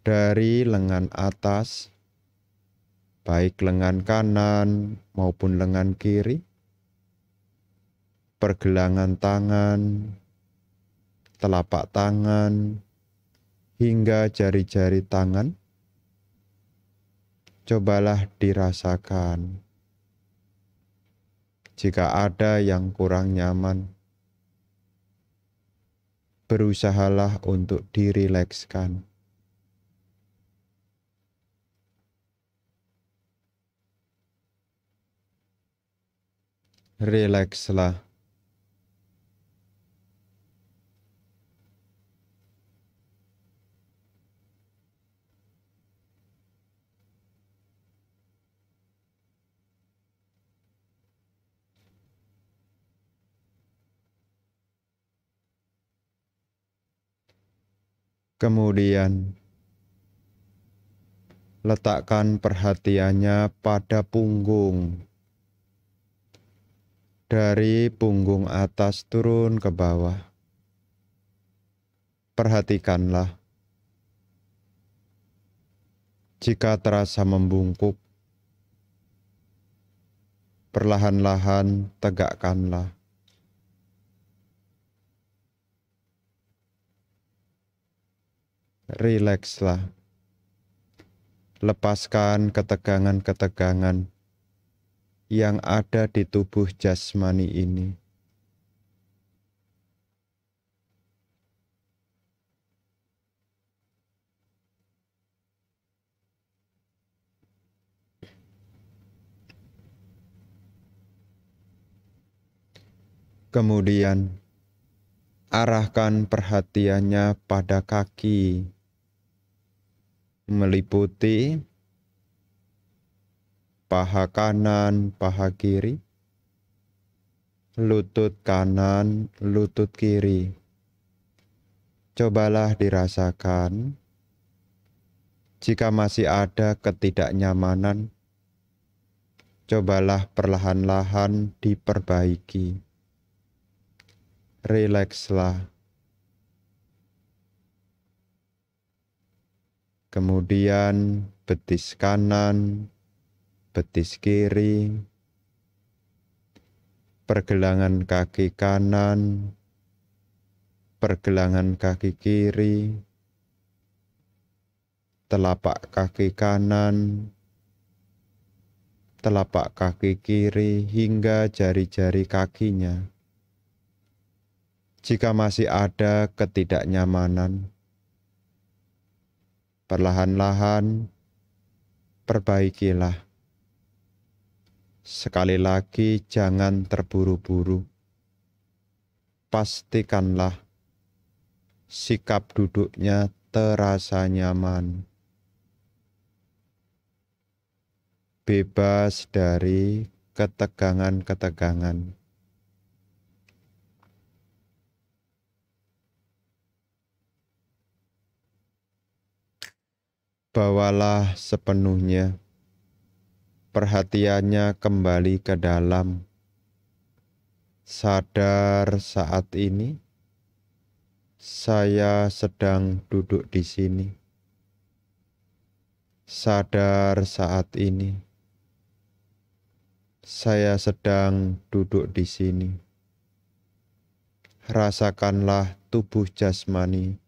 Dari lengan atas, baik lengan kanan maupun lengan kiri, pergelangan tangan, telapak tangan, hingga jari-jari tangan, cobalah dirasakan jika ada yang kurang nyaman. Berusahalah untuk dirilekskan. Rilekslah. Kemudian letakkan perhatiannya pada punggung. Dari punggung atas turun ke bawah. Perhatikanlah. Jika terasa membungkuk, perlahan-lahan tegakkanlah. rilekslah. Lepaskan ketegangan-ketegangan yang ada di tubuh jasmani ini. Kemudian, arahkan perhatiannya pada kaki meliputi paha kanan, paha kiri, lutut kanan, lutut kiri. Cobalah dirasakan jika masih ada ketidaknyamanan, cobalah perlahan-lahan diperbaiki. Relaxlah. kemudian betis kanan, betis kiri, pergelangan kaki kanan, pergelangan kaki kiri, telapak kaki kanan, telapak kaki kiri hingga jari-jari kakinya. Jika masih ada ketidaknyamanan, perlahan-lahan perbaikilah. Sekali lagi, jangan terburu-buru. Pastikanlah sikap duduknya terasa nyaman, bebas dari ketegangan-ketegangan. bawalah sepenuhnya perhatiannya kembali ke dalam. Sadar saat ini, saya sedang duduk di sini. Sadar saat ini, saya sedang duduk di sini. Rasakanlah tubuh jasmani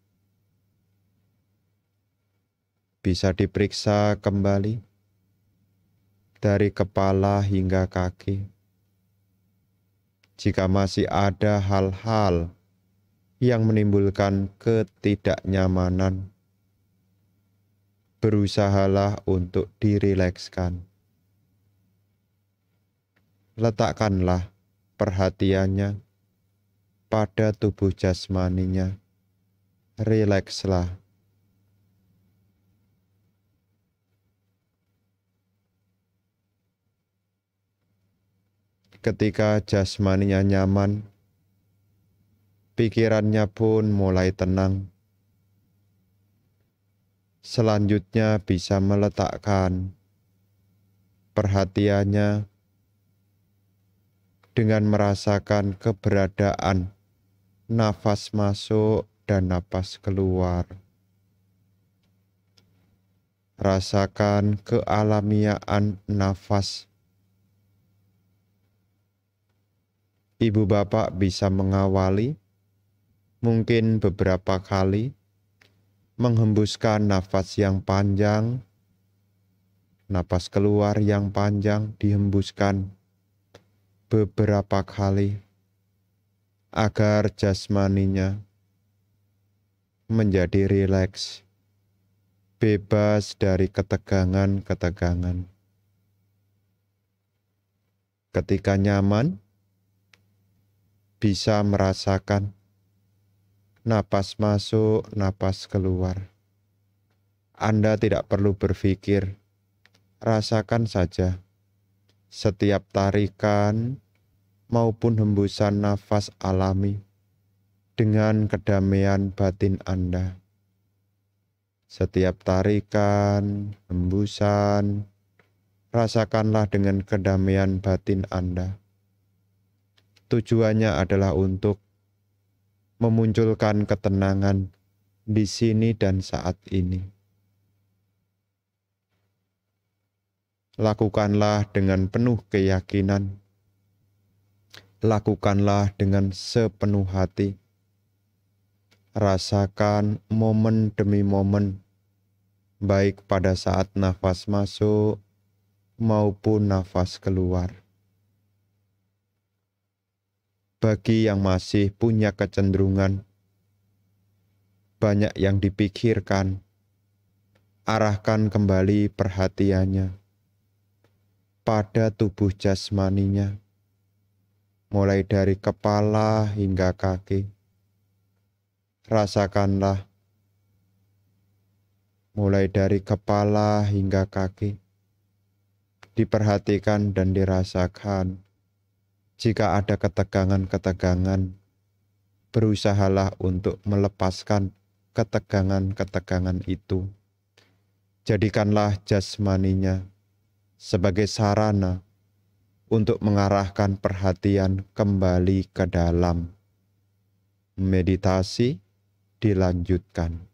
bisa diperiksa kembali dari kepala hingga kaki. Jika masih ada hal-hal yang menimbulkan ketidaknyamanan, berusahalah untuk dirilekskan. Letakkanlah perhatiannya pada tubuh jasmaninya. Rilekslah ketika jasmaninya nyaman, pikirannya pun mulai tenang. Selanjutnya bisa meletakkan perhatiannya dengan merasakan keberadaan nafas masuk dan nafas keluar. Rasakan kealamiaan nafas ibu bapak bisa mengawali, mungkin beberapa kali, menghembuskan nafas yang panjang, nafas keluar yang panjang dihembuskan beberapa kali agar jasmaninya menjadi rileks, bebas dari ketegangan-ketegangan. Ketika nyaman, bisa merasakan napas masuk, napas keluar. Anda tidak perlu berpikir, rasakan saja. Setiap tarikan maupun hembusan nafas alami dengan kedamaian batin Anda. Setiap tarikan, hembusan, rasakanlah dengan kedamaian batin Anda tujuannya adalah untuk memunculkan ketenangan di sini dan saat ini. Lakukanlah dengan penuh keyakinan. Lakukanlah dengan sepenuh hati. Rasakan momen demi momen, baik pada saat nafas masuk maupun nafas keluar bagi yang masih punya kecenderungan. Banyak yang dipikirkan, arahkan kembali perhatiannya pada tubuh jasmaninya, mulai dari kepala hingga kaki. Rasakanlah, mulai dari kepala hingga kaki, diperhatikan dan dirasakan jika ada ketegangan-ketegangan, berusahalah untuk melepaskan ketegangan-ketegangan itu. Jadikanlah jasmaninya sebagai sarana untuk mengarahkan perhatian kembali ke dalam. Meditasi dilanjutkan.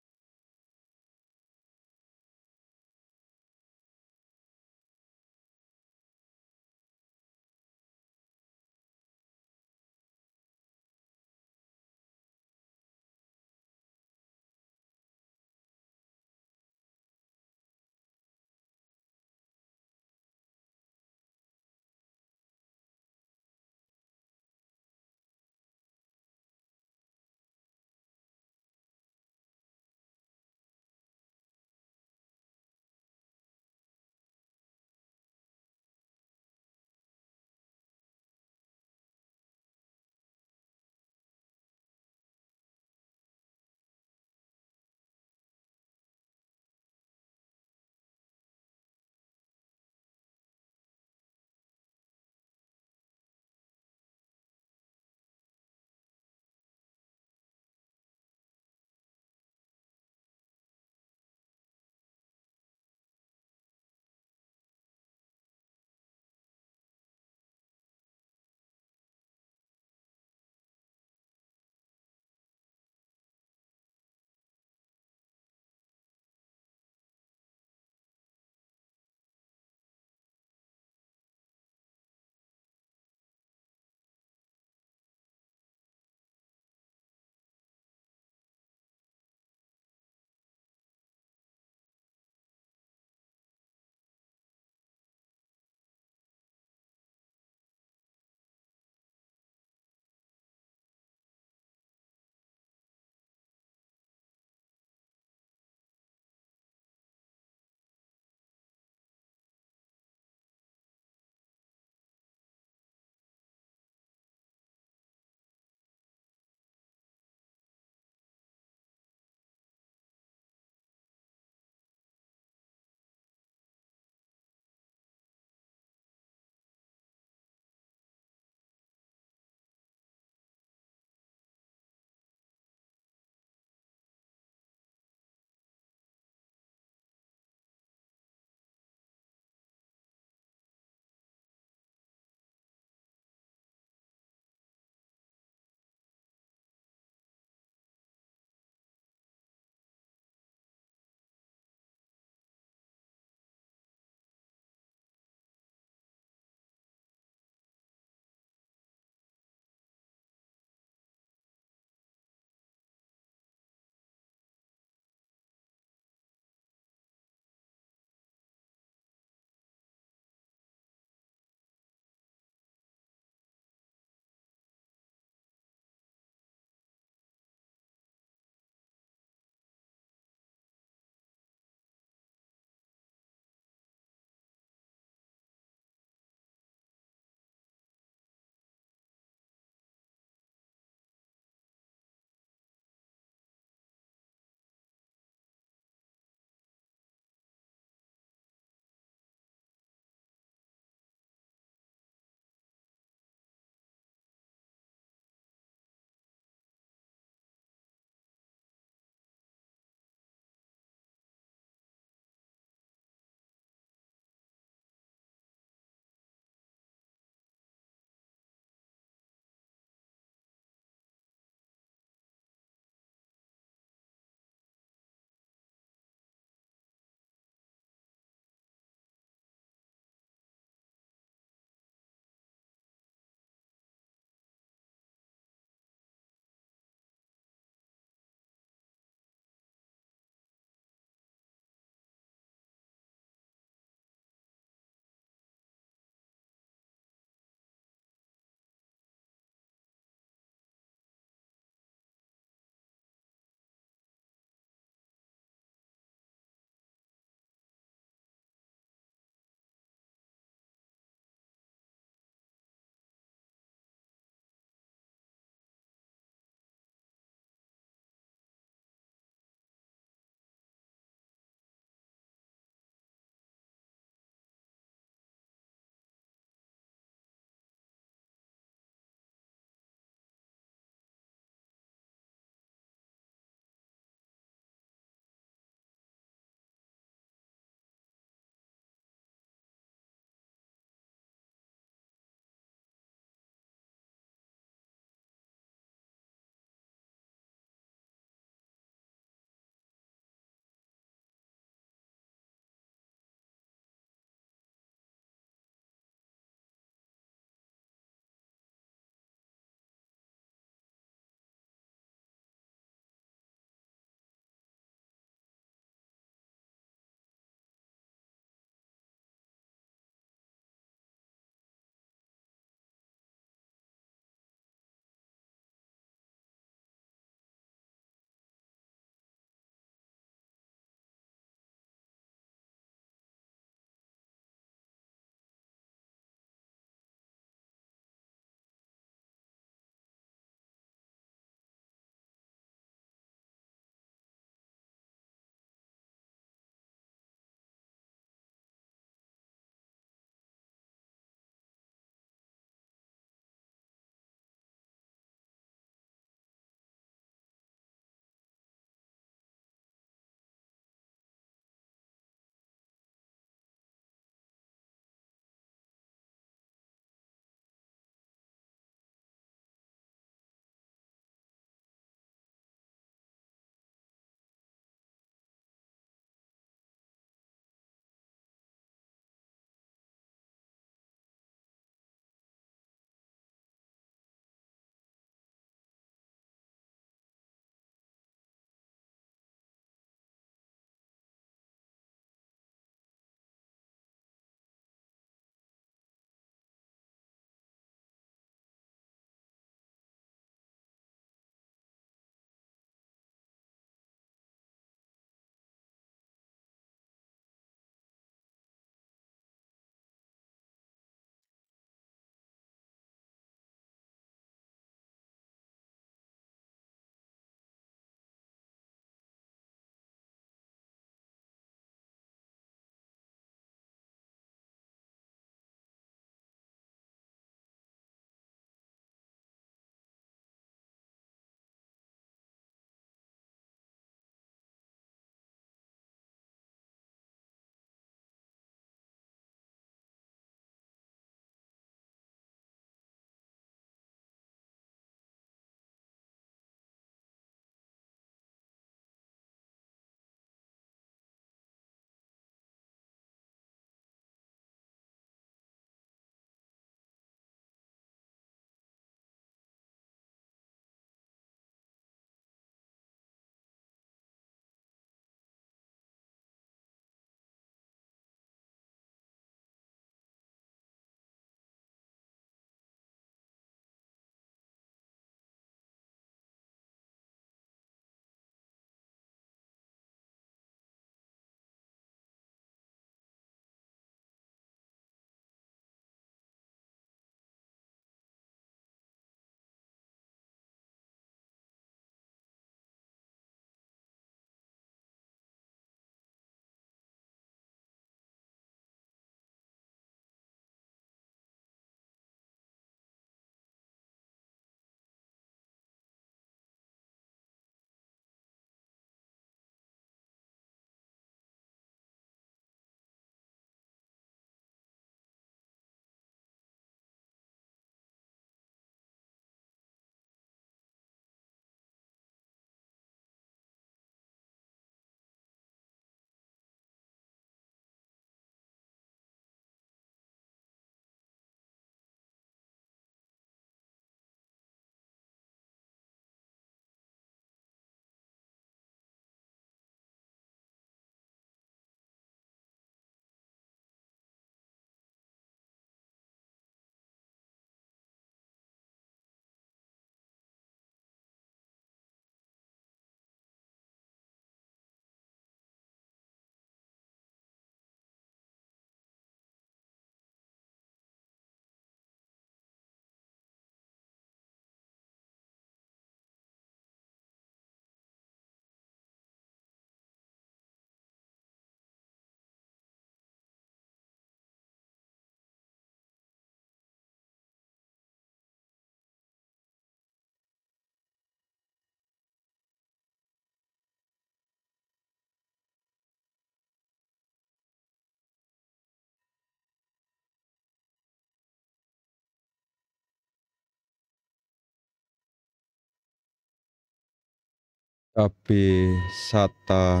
Kabe sata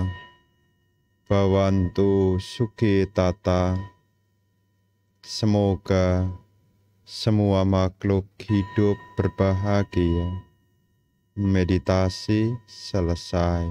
bawantu Sugi tata. Semoga semua makhluk hidup berbahagia. Meditasi selesai.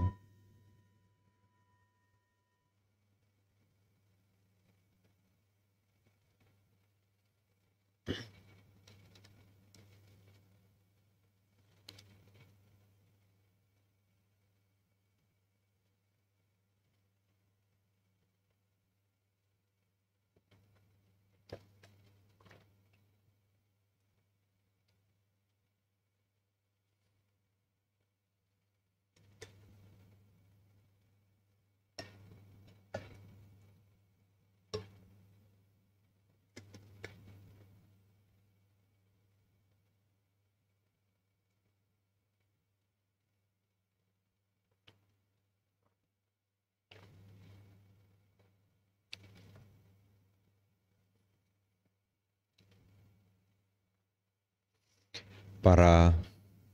para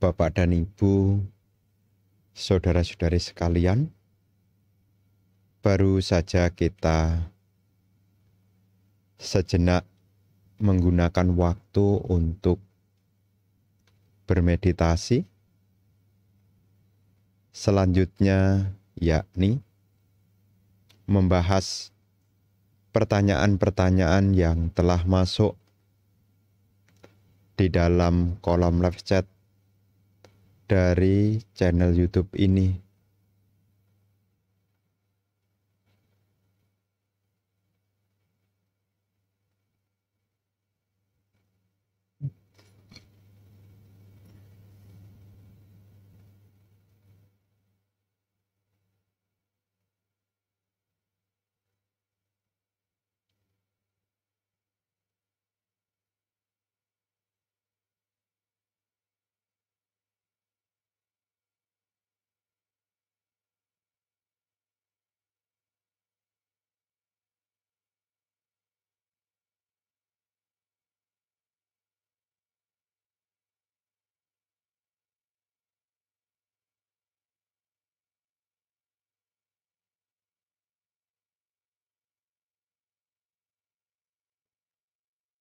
bapak dan ibu, saudara-saudari sekalian, baru saja kita sejenak menggunakan waktu untuk bermeditasi. Selanjutnya, yakni membahas pertanyaan-pertanyaan yang telah masuk di dalam kolom live chat dari channel YouTube ini.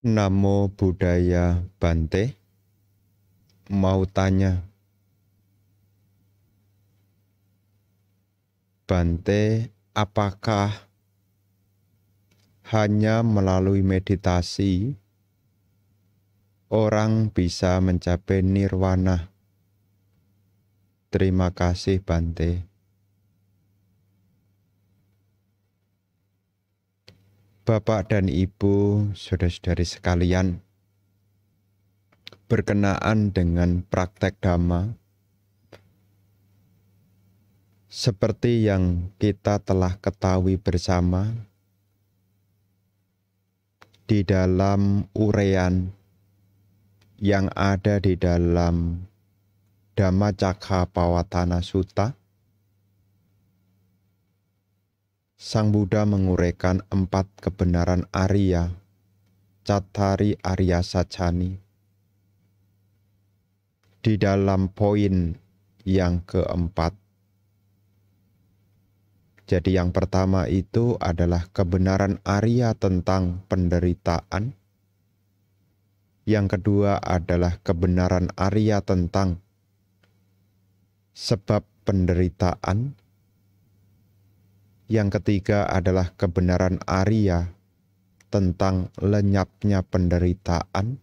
Namo Buddhaya Bante mau tanya Bante apakah hanya melalui meditasi orang bisa mencapai nirwana Terima kasih Bante Bapak dan Ibu, saudara-saudari sekalian, berkenaan dengan praktek dhamma, seperti yang kita telah ketahui bersama di dalam urean yang ada di dalam Dhamma Cakha Pawatana Sutta, Sang Buddha menguraikan empat kebenaran Arya, Catari Arya Sajani. Di dalam poin yang keempat. Jadi yang pertama itu adalah kebenaran Arya tentang penderitaan. Yang kedua adalah kebenaran Arya tentang sebab penderitaan yang ketiga adalah kebenaran Arya tentang lenyapnya penderitaan.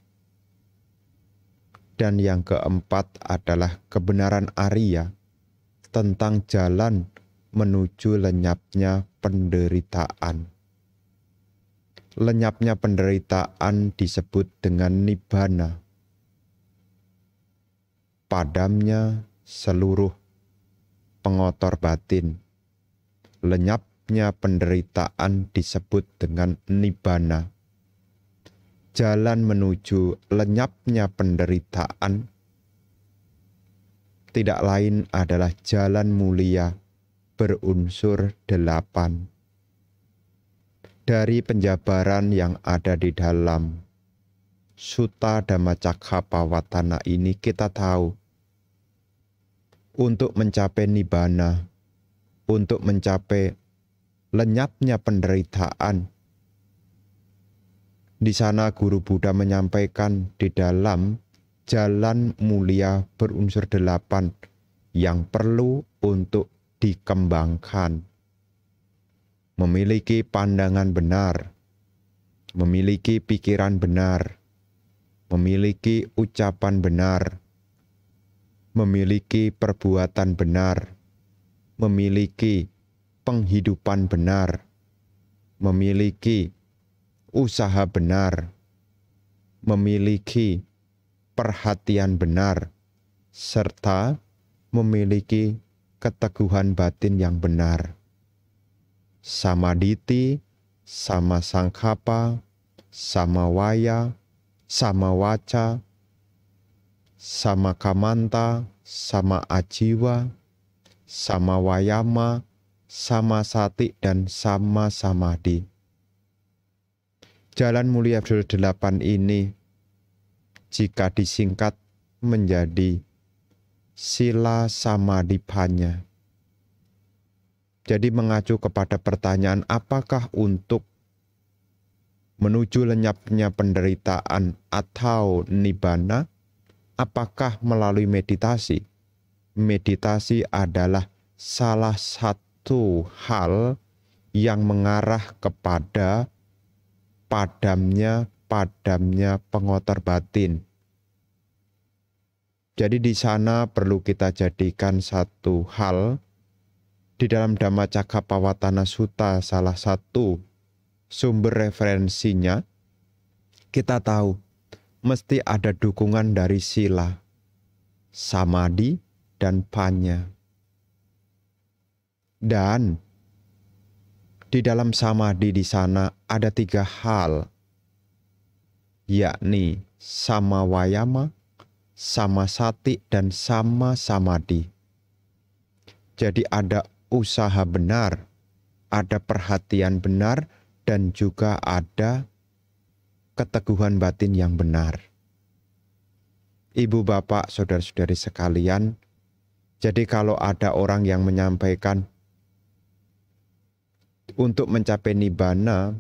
Dan yang keempat adalah kebenaran Arya tentang jalan menuju lenyapnya penderitaan. Lenyapnya penderitaan disebut dengan nibbana. Padamnya seluruh pengotor batin lenyapnya penderitaan disebut dengan nibana. Jalan menuju lenyapnya penderitaan tidak lain adalah jalan mulia berunsur delapan. Dari penjabaran yang ada di dalam Suta Dhammacakha Pawatana ini kita tahu untuk mencapai nibbana untuk mencapai lenyapnya penderitaan. Di sana guru Buddha menyampaikan di dalam jalan mulia berunsur delapan yang perlu untuk dikembangkan. Memiliki pandangan benar, memiliki pikiran benar, memiliki ucapan benar, memiliki perbuatan benar, memiliki penghidupan benar, memiliki usaha benar, memiliki perhatian benar, serta memiliki keteguhan batin yang benar. Sama diti, sama sangkapa, sama waya, sama waca, sama kamanta, sama ajiwa, sama wayama, sama sati, dan sama samadhi. Jalan mulia Abdul delapan ini jika disingkat menjadi sila sama dipanya. Jadi mengacu kepada pertanyaan apakah untuk menuju lenyapnya penderitaan atau nibana, apakah melalui meditasi? meditasi adalah salah satu hal yang mengarah kepada padamnya padamnya pengotor batin. Jadi di sana perlu kita jadikan satu hal di dalam Dhamma Cakapawatana Sutta salah satu sumber referensinya kita tahu mesti ada dukungan dari sila samadhi dan Panya. Dan di dalam samadhi di sana ada tiga hal, yakni sama wayama, sama sati, dan sama samadhi. Jadi ada usaha benar, ada perhatian benar, dan juga ada keteguhan batin yang benar. Ibu bapak, saudara-saudari sekalian, jadi kalau ada orang yang menyampaikan untuk mencapai nibana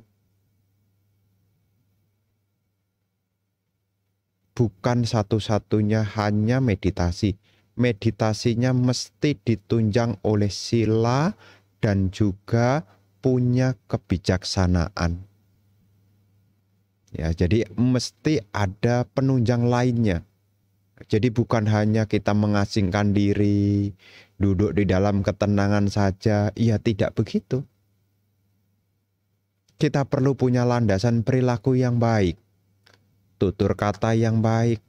bukan satu-satunya hanya meditasi. Meditasinya mesti ditunjang oleh sila dan juga punya kebijaksanaan. Ya, jadi mesti ada penunjang lainnya. Jadi bukan hanya kita mengasingkan diri, duduk di dalam ketenangan saja. Iya tidak begitu. Kita perlu punya landasan perilaku yang baik, tutur kata yang baik,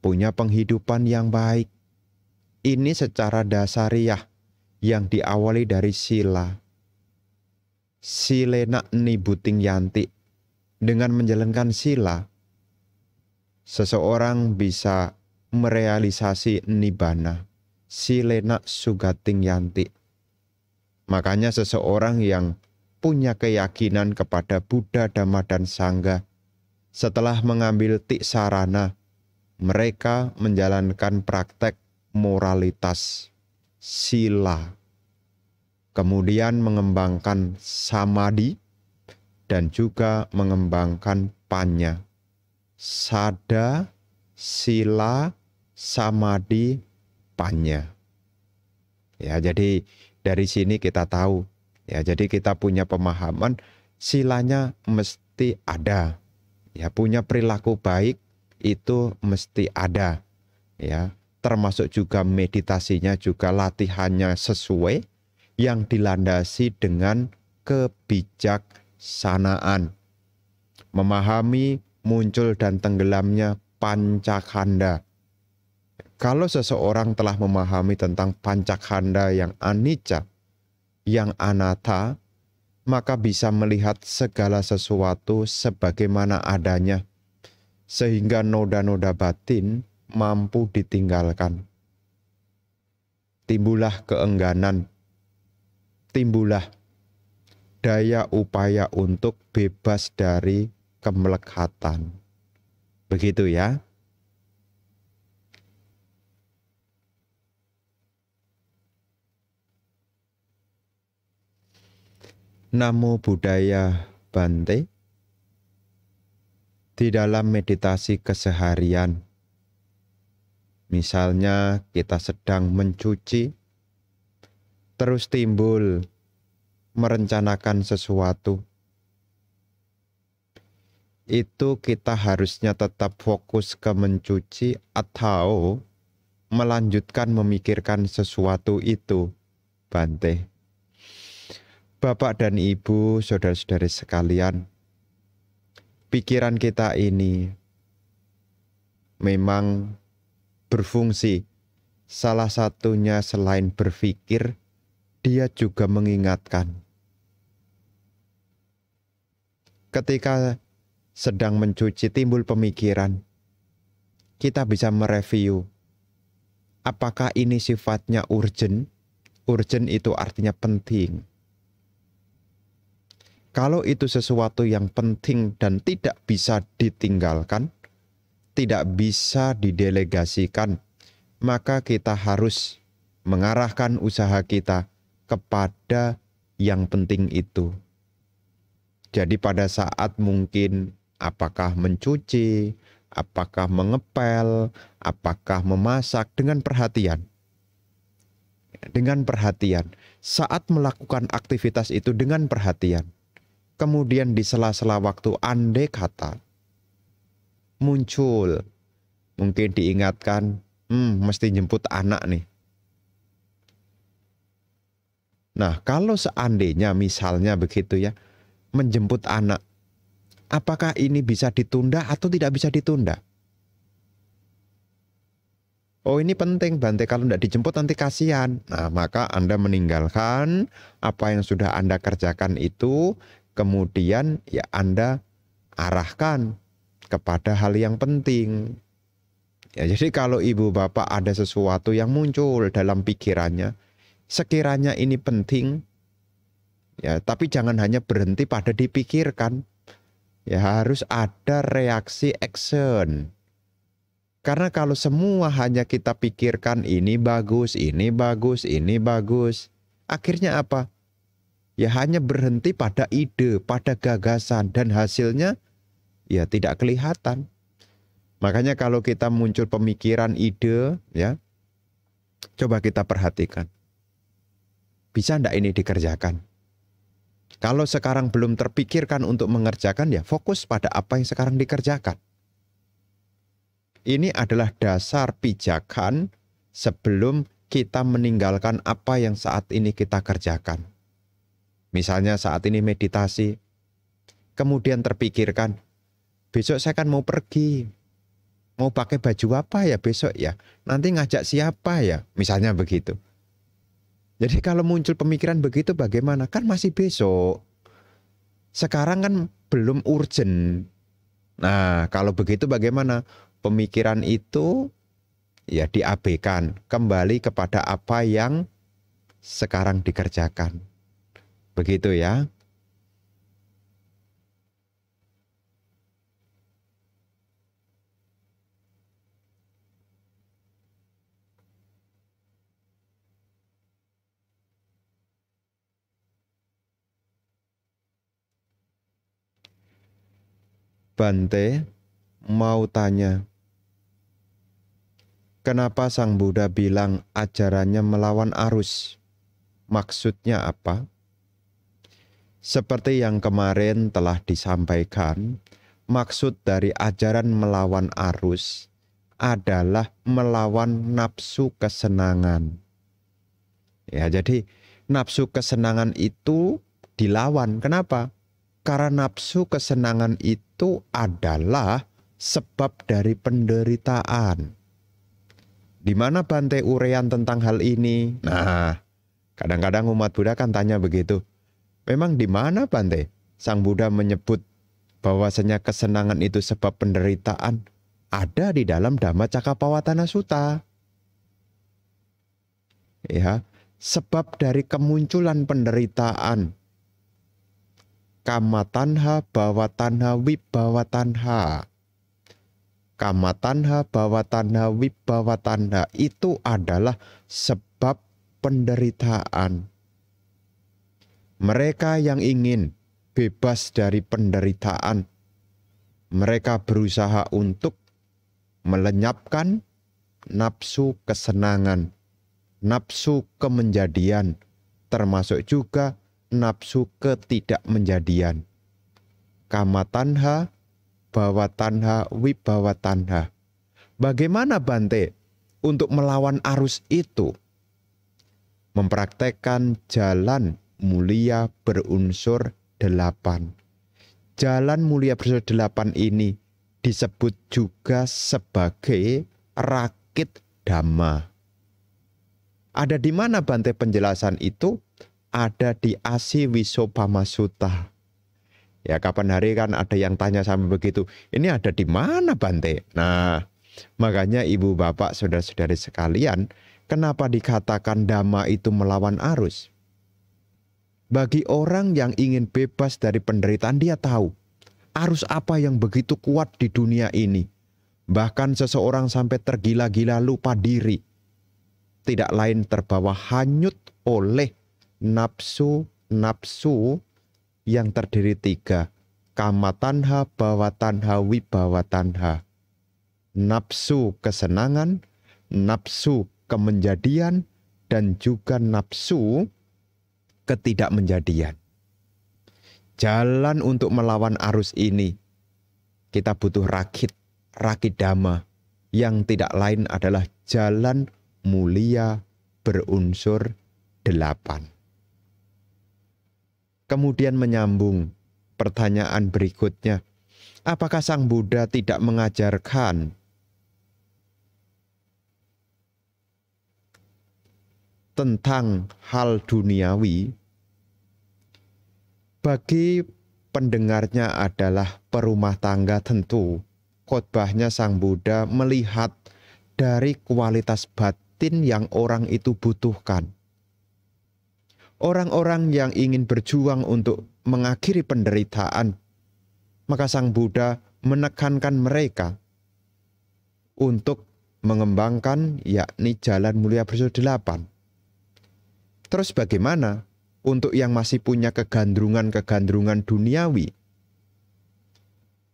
punya penghidupan yang baik. Ini secara dasariah yang diawali dari sila. Silena nibuting yanti. Dengan menjalankan sila, seseorang bisa merealisasi nibana, silena sugating yanti. Makanya seseorang yang punya keyakinan kepada Buddha, Dhamma, dan Sangha, setelah mengambil tik sarana, mereka menjalankan praktek moralitas, sila, kemudian mengembangkan samadhi, dan juga mengembangkan panya sada, sila, samadi, panya. Ya, jadi dari sini kita tahu. Ya, jadi kita punya pemahaman silanya mesti ada. Ya, punya perilaku baik itu mesti ada. Ya, termasuk juga meditasinya juga latihannya sesuai yang dilandasi dengan kebijaksanaan. Memahami muncul dan tenggelamnya pancakanda. Kalau seseorang telah memahami tentang pancakanda yang anicca, yang anata, maka bisa melihat segala sesuatu sebagaimana adanya, sehingga noda-noda batin mampu ditinggalkan. Timbullah keengganan, timbullah daya upaya untuk bebas dari kemelekatan. Begitu ya. Namo budaya Bante di dalam meditasi keseharian. Misalnya kita sedang mencuci, terus timbul merencanakan sesuatu itu kita harusnya tetap fokus ke mencuci atau melanjutkan memikirkan sesuatu itu, Bante. Bapak dan Ibu, saudara-saudari sekalian, pikiran kita ini memang berfungsi. Salah satunya selain berpikir, dia juga mengingatkan. Ketika sedang mencuci timbul pemikiran. Kita bisa mereview apakah ini sifatnya urgent? Urgent itu artinya penting. Kalau itu sesuatu yang penting dan tidak bisa ditinggalkan, tidak bisa didelegasikan, maka kita harus mengarahkan usaha kita kepada yang penting itu. Jadi, pada saat mungkin apakah mencuci, apakah mengepel, apakah memasak dengan perhatian. Dengan perhatian, saat melakukan aktivitas itu dengan perhatian. Kemudian di sela-sela waktu andai kata muncul mungkin diingatkan, hmm, mesti jemput anak nih. Nah, kalau seandainya misalnya begitu ya, menjemput anak apakah ini bisa ditunda atau tidak bisa ditunda. Oh ini penting Bante, kalau tidak dijemput nanti kasihan. Nah maka Anda meninggalkan apa yang sudah Anda kerjakan itu, kemudian ya Anda arahkan kepada hal yang penting. Ya, jadi kalau ibu bapak ada sesuatu yang muncul dalam pikirannya, sekiranya ini penting, ya tapi jangan hanya berhenti pada dipikirkan, ya harus ada reaksi action. Karena kalau semua hanya kita pikirkan ini bagus, ini bagus, ini bagus, akhirnya apa? Ya hanya berhenti pada ide, pada gagasan dan hasilnya ya tidak kelihatan. Makanya kalau kita muncul pemikiran ide ya coba kita perhatikan. Bisa enggak ini dikerjakan? Kalau sekarang belum terpikirkan untuk mengerjakan, ya fokus pada apa yang sekarang dikerjakan. Ini adalah dasar pijakan sebelum kita meninggalkan apa yang saat ini kita kerjakan. Misalnya saat ini meditasi, kemudian terpikirkan, besok saya kan mau pergi, mau pakai baju apa ya besok ya, nanti ngajak siapa ya, misalnya begitu. Jadi kalau muncul pemikiran begitu bagaimana? Kan masih besok. Sekarang kan belum urgent. Nah, kalau begitu bagaimana? Pemikiran itu ya diabaikan, kembali kepada apa yang sekarang dikerjakan. Begitu ya. Bante mau tanya, kenapa Sang Buddha bilang ajarannya melawan arus? Maksudnya apa? Seperti yang kemarin telah disampaikan, maksud dari ajaran melawan arus adalah melawan nafsu kesenangan. Ya, jadi nafsu kesenangan itu dilawan. Kenapa? Karena nafsu kesenangan itu adalah sebab dari penderitaan. Di mana Bante Urean tentang hal ini? Nah, kadang-kadang umat Buddha kan tanya begitu. Memang di mana Bante? Sang Buddha menyebut bahwasanya kesenangan itu sebab penderitaan ada di dalam Dhamma Cakapawatana Sutta. Ya, sebab dari kemunculan penderitaan kama tanha bawa tanha wibawa tanha kama tanha bawa tanha wibawa tanha itu adalah sebab penderitaan mereka yang ingin bebas dari penderitaan mereka berusaha untuk melenyapkan nafsu kesenangan nafsu kemenjadian termasuk juga nafsu ketidakmenjadian. Kama tanha, bawa tanha, wibawa tanha. Bagaimana Bante untuk melawan arus itu? Mempraktekkan jalan mulia berunsur delapan. Jalan mulia berunsur delapan ini disebut juga sebagai rakit dhamma. Ada di mana Bante penjelasan itu? ada di Asi Wisopamasuta. Ya kapan hari kan ada yang tanya sampai begitu, ini ada di mana Bante? Nah makanya ibu bapak saudara-saudari sekalian, kenapa dikatakan dhamma itu melawan arus? Bagi orang yang ingin bebas dari penderitaan dia tahu arus apa yang begitu kuat di dunia ini. Bahkan seseorang sampai tergila-gila lupa diri. Tidak lain terbawa hanyut oleh nafsu nafsu yang terdiri tiga kamatanha bawatanha wibawatanha napsu nafsu kesenangan nafsu kemenjadian dan juga nafsu ketidakmenjadian jalan untuk melawan arus ini kita butuh rakit rakit dama yang tidak lain adalah jalan mulia berunsur delapan kemudian menyambung pertanyaan berikutnya. Apakah Sang Buddha tidak mengajarkan tentang hal duniawi? Bagi pendengarnya adalah perumah tangga tentu. Khotbahnya Sang Buddha melihat dari kualitas batin yang orang itu butuhkan orang-orang yang ingin berjuang untuk mengakhiri penderitaan, maka Sang Buddha menekankan mereka untuk mengembangkan yakni jalan mulia bersuluh delapan. Terus bagaimana untuk yang masih punya kegandrungan-kegandrungan duniawi?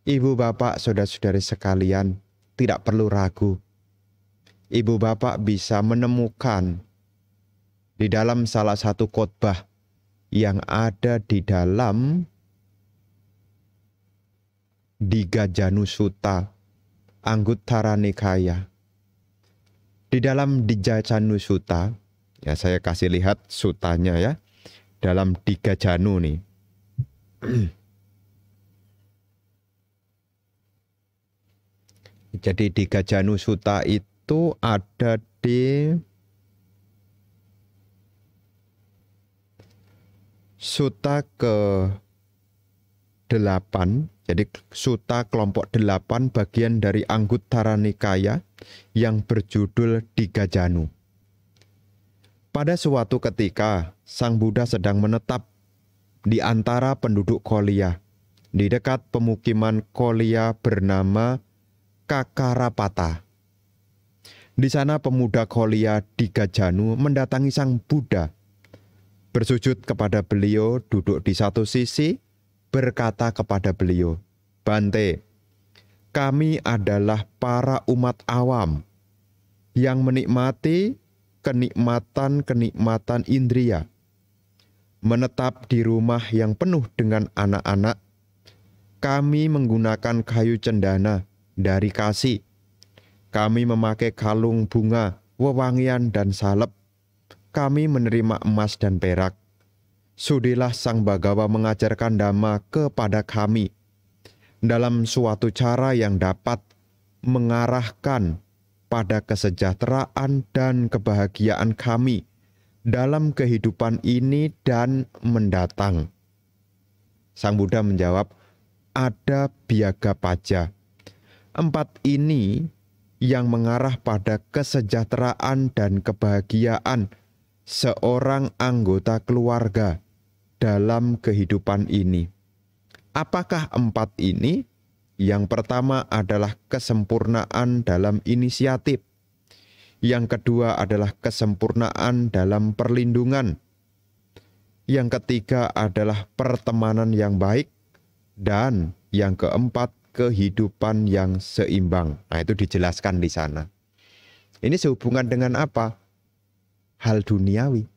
Ibu bapak saudara-saudari sekalian tidak perlu ragu. Ibu bapak bisa menemukan di dalam salah satu khotbah yang ada di dalam di Gajanusuta Anggutara Nikaya. Di dalam di Gajanusuta ya saya kasih lihat sutanya ya. Dalam di Gajanu nih. Jadi di Janu Suta itu ada di suta ke 8 jadi suta kelompok 8 bagian dari Anguttara Nikaya yang berjudul Diga Janu. Pada suatu ketika, Sang Buddha sedang menetap di antara penduduk Kolia, di dekat pemukiman Kolia bernama Kakarapata. Di sana pemuda Kolia Diga Janu mendatangi Sang Buddha bersujud kepada beliau, duduk di satu sisi, berkata kepada beliau, "Bante, kami adalah para umat awam yang menikmati kenikmatan-kenikmatan indria, menetap di rumah yang penuh dengan anak-anak. Kami menggunakan kayu cendana dari kasih. Kami memakai kalung bunga, wewangian, dan salep kami menerima emas dan perak. Sudilah Sang Bagawa mengajarkan Dhamma kepada kami dalam suatu cara yang dapat mengarahkan pada kesejahteraan dan kebahagiaan kami dalam kehidupan ini dan mendatang. Sang Buddha menjawab, ada biaga paja. Empat ini yang mengarah pada kesejahteraan dan kebahagiaan seorang anggota keluarga dalam kehidupan ini. Apakah empat ini? Yang pertama adalah kesempurnaan dalam inisiatif. Yang kedua adalah kesempurnaan dalam perlindungan. Yang ketiga adalah pertemanan yang baik. Dan yang keempat, kehidupan yang seimbang. Nah, itu dijelaskan di sana. Ini sehubungan dengan apa? hal duniawi,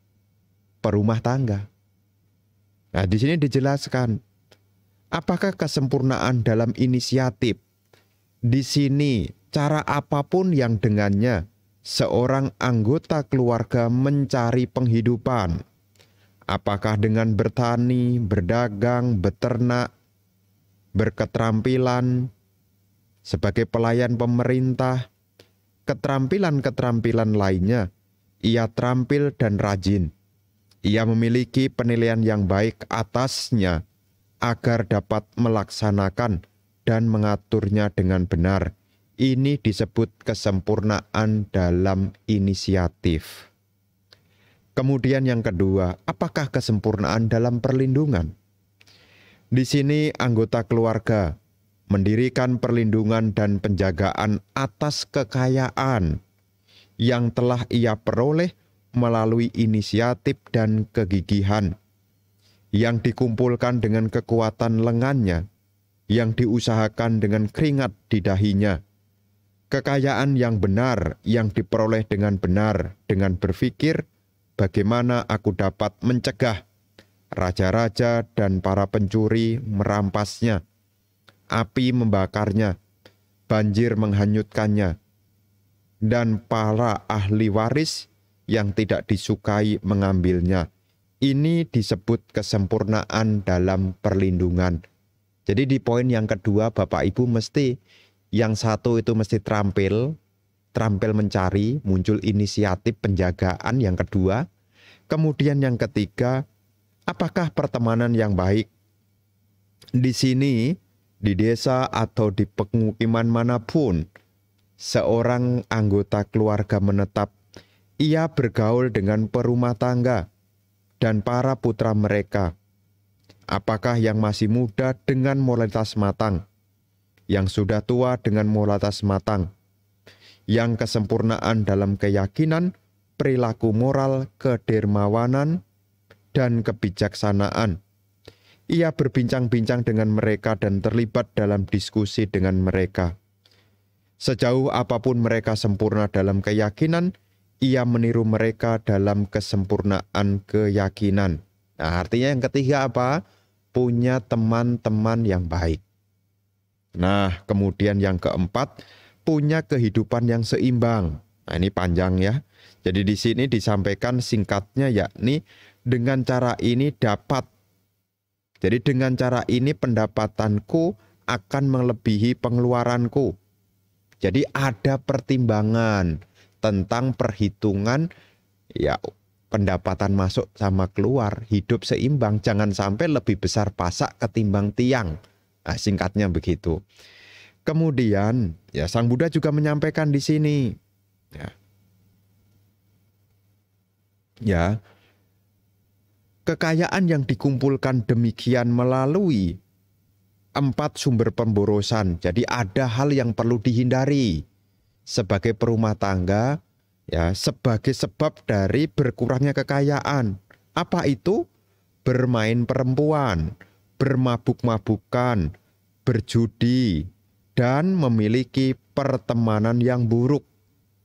perumah tangga. Nah, di sini dijelaskan apakah kesempurnaan dalam inisiatif di sini cara apapun yang dengannya seorang anggota keluarga mencari penghidupan. Apakah dengan bertani, berdagang, beternak, berketerampilan, sebagai pelayan pemerintah, keterampilan-keterampilan lainnya ia terampil dan rajin. Ia memiliki penilaian yang baik atasnya agar dapat melaksanakan dan mengaturnya dengan benar. Ini disebut kesempurnaan dalam inisiatif. Kemudian yang kedua, apakah kesempurnaan dalam perlindungan? Di sini anggota keluarga mendirikan perlindungan dan penjagaan atas kekayaan yang telah ia peroleh melalui inisiatif dan kegigihan, yang dikumpulkan dengan kekuatan lengannya, yang diusahakan dengan keringat di dahinya, kekayaan yang benar yang diperoleh dengan benar, dengan berpikir, bagaimana aku dapat mencegah raja-raja dan para pencuri merampasnya, api membakarnya, banjir menghanyutkannya, dan para ahli waris yang tidak disukai mengambilnya. Ini disebut kesempurnaan dalam perlindungan. Jadi di poin yang kedua Bapak Ibu mesti yang satu itu mesti terampil, terampil mencari, muncul inisiatif penjagaan yang kedua. Kemudian yang ketiga, apakah pertemanan yang baik? Di sini, di desa atau di pengukiman manapun, seorang anggota keluarga menetap, ia bergaul dengan perumah tangga dan para putra mereka. Apakah yang masih muda dengan moralitas matang, yang sudah tua dengan moralitas matang, yang kesempurnaan dalam keyakinan, perilaku moral, kedermawanan, dan kebijaksanaan. Ia berbincang-bincang dengan mereka dan terlibat dalam diskusi dengan mereka. Sejauh apapun mereka sempurna dalam keyakinan, ia meniru mereka dalam kesempurnaan keyakinan. Nah, artinya yang ketiga apa? Punya teman-teman yang baik. Nah, kemudian yang keempat, punya kehidupan yang seimbang. Nah, ini panjang ya. Jadi di sini disampaikan singkatnya yakni dengan cara ini dapat. Jadi dengan cara ini pendapatanku akan melebihi pengeluaranku. Jadi ada pertimbangan tentang perhitungan ya pendapatan masuk sama keluar, hidup seimbang, jangan sampai lebih besar pasak ketimbang tiang. Nah, singkatnya begitu. Kemudian, ya Sang Buddha juga menyampaikan di sini. Ya. ya. Kekayaan yang dikumpulkan demikian melalui Empat sumber pemborosan. Jadi ada hal yang perlu dihindari sebagai perumah tangga ya, sebagai sebab dari berkurangnya kekayaan. Apa itu? Bermain perempuan, bermabuk-mabukan, berjudi, dan memiliki pertemanan yang buruk.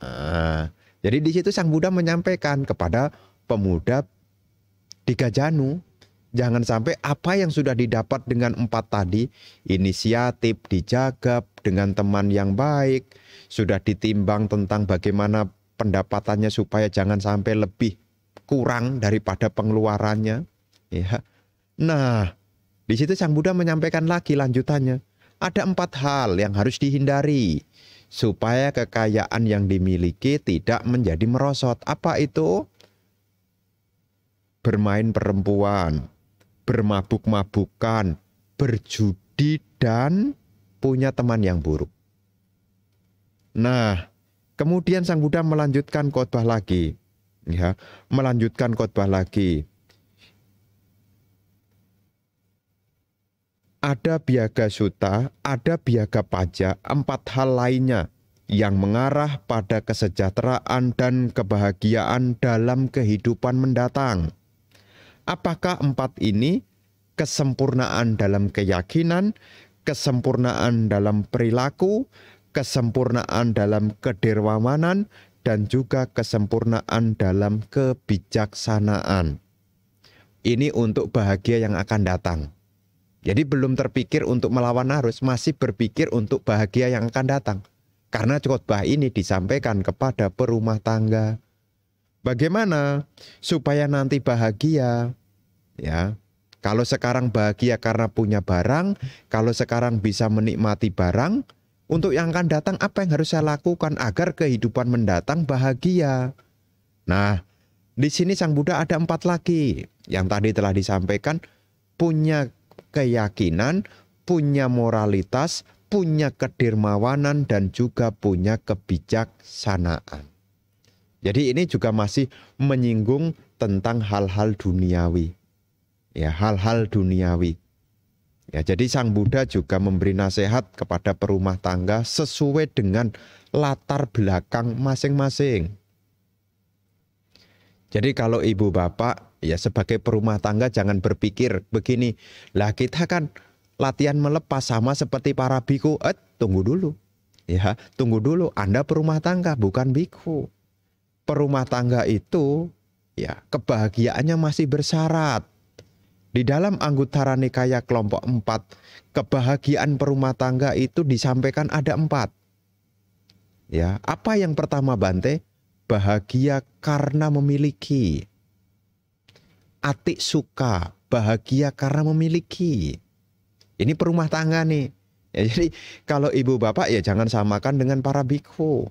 Nah, jadi di situ Sang Buddha menyampaikan kepada pemuda di Gajanu, Jangan sampai apa yang sudah didapat dengan empat tadi, inisiatif dijaga dengan teman yang baik, sudah ditimbang tentang bagaimana pendapatannya supaya jangan sampai lebih kurang daripada pengeluarannya. Ya. Nah, di situ Sang Buddha menyampaikan lagi lanjutannya. Ada empat hal yang harus dihindari supaya kekayaan yang dimiliki tidak menjadi merosot. Apa itu? Bermain perempuan, bermabuk-mabukan, berjudi, dan punya teman yang buruk. Nah, kemudian Sang Buddha melanjutkan khotbah lagi. Ya, melanjutkan khotbah lagi. Ada biaga suta, ada biaga pajak, empat hal lainnya yang mengarah pada kesejahteraan dan kebahagiaan dalam kehidupan mendatang. Apakah empat ini kesempurnaan dalam keyakinan, kesempurnaan dalam perilaku, kesempurnaan dalam kedermawanan, dan juga kesempurnaan dalam kebijaksanaan. Ini untuk bahagia yang akan datang. Jadi belum terpikir untuk melawan arus, masih berpikir untuk bahagia yang akan datang. Karena khotbah ini disampaikan kepada perumah tangga, Bagaimana supaya nanti bahagia? Ya. Kalau sekarang bahagia karena punya barang, kalau sekarang bisa menikmati barang, untuk yang akan datang apa yang harus saya lakukan agar kehidupan mendatang bahagia? Nah, di sini Sang Buddha ada empat lagi yang tadi telah disampaikan punya keyakinan, punya moralitas, punya kedermawanan dan juga punya kebijaksanaan. Jadi ini juga masih menyinggung tentang hal-hal duniawi. Ya, hal-hal duniawi. Ya, jadi Sang Buddha juga memberi nasihat kepada perumah tangga sesuai dengan latar belakang masing-masing. Jadi kalau ibu bapak ya sebagai perumah tangga jangan berpikir begini, lah kita kan latihan melepas sama seperti para biku. Eh, tunggu dulu. Ya, tunggu dulu. Anda perumah tangga bukan biku perumah tangga itu ya kebahagiaannya masih bersyarat. Di dalam anggota nikaya kelompok 4, kebahagiaan perumah tangga itu disampaikan ada empat. Ya, apa yang pertama Bante? Bahagia karena memiliki. Atik suka, bahagia karena memiliki. Ini perumah tangga nih. Ya, jadi kalau ibu bapak ya jangan samakan dengan para bikhu.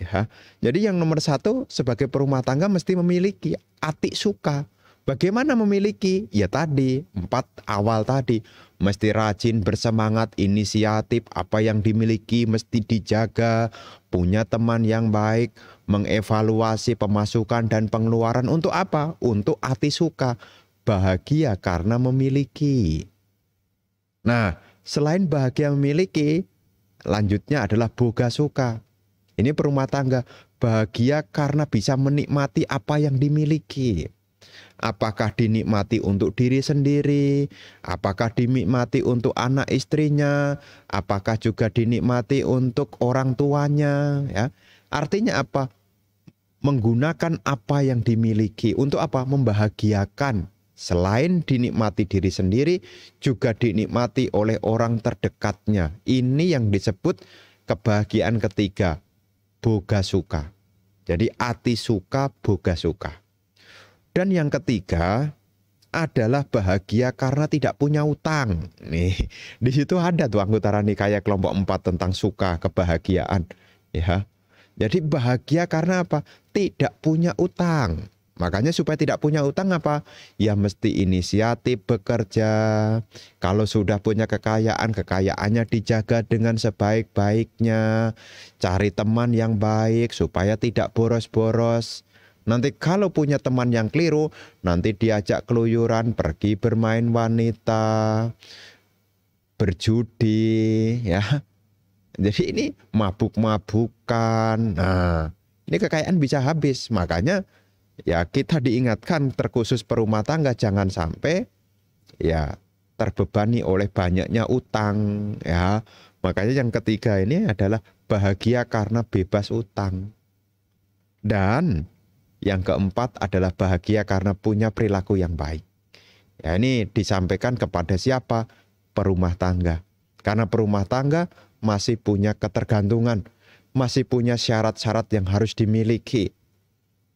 Ya. Jadi yang nomor satu sebagai perumah tangga mesti memiliki atik suka. Bagaimana memiliki? Ya tadi, empat awal tadi. Mesti rajin, bersemangat, inisiatif, apa yang dimiliki mesti dijaga, punya teman yang baik, mengevaluasi pemasukan dan pengeluaran untuk apa? Untuk hati suka, bahagia karena memiliki. Nah, selain bahagia memiliki, lanjutnya adalah boga suka. Ini perumah tangga bahagia karena bisa menikmati apa yang dimiliki. Apakah dinikmati untuk diri sendiri? Apakah dinikmati untuk anak istrinya? Apakah juga dinikmati untuk orang tuanya? Ya, artinya apa? Menggunakan apa yang dimiliki untuk apa? Membahagiakan. Selain dinikmati diri sendiri, juga dinikmati oleh orang terdekatnya. Ini yang disebut kebahagiaan ketiga boga suka. Jadi ati suka, boga suka. Dan yang ketiga adalah bahagia karena tidak punya utang. Nih, di situ ada tuh anggota nikaya kelompok 4 tentang suka, kebahagiaan, ya. Jadi bahagia karena apa? Tidak punya utang. Makanya supaya tidak punya utang apa? Ya mesti inisiatif bekerja. Kalau sudah punya kekayaan, kekayaannya dijaga dengan sebaik-baiknya. Cari teman yang baik supaya tidak boros-boros. Nanti kalau punya teman yang keliru, nanti diajak keluyuran, pergi bermain wanita, berjudi, ya. Jadi ini mabuk-mabukan. Nah, ini kekayaan bisa habis. Makanya ya kita diingatkan terkhusus perumah tangga jangan sampai ya terbebani oleh banyaknya utang ya. Makanya yang ketiga ini adalah bahagia karena bebas utang. Dan yang keempat adalah bahagia karena punya perilaku yang baik. Ya ini disampaikan kepada siapa? Perumah tangga. Karena perumah tangga masih punya ketergantungan, masih punya syarat-syarat yang harus dimiliki.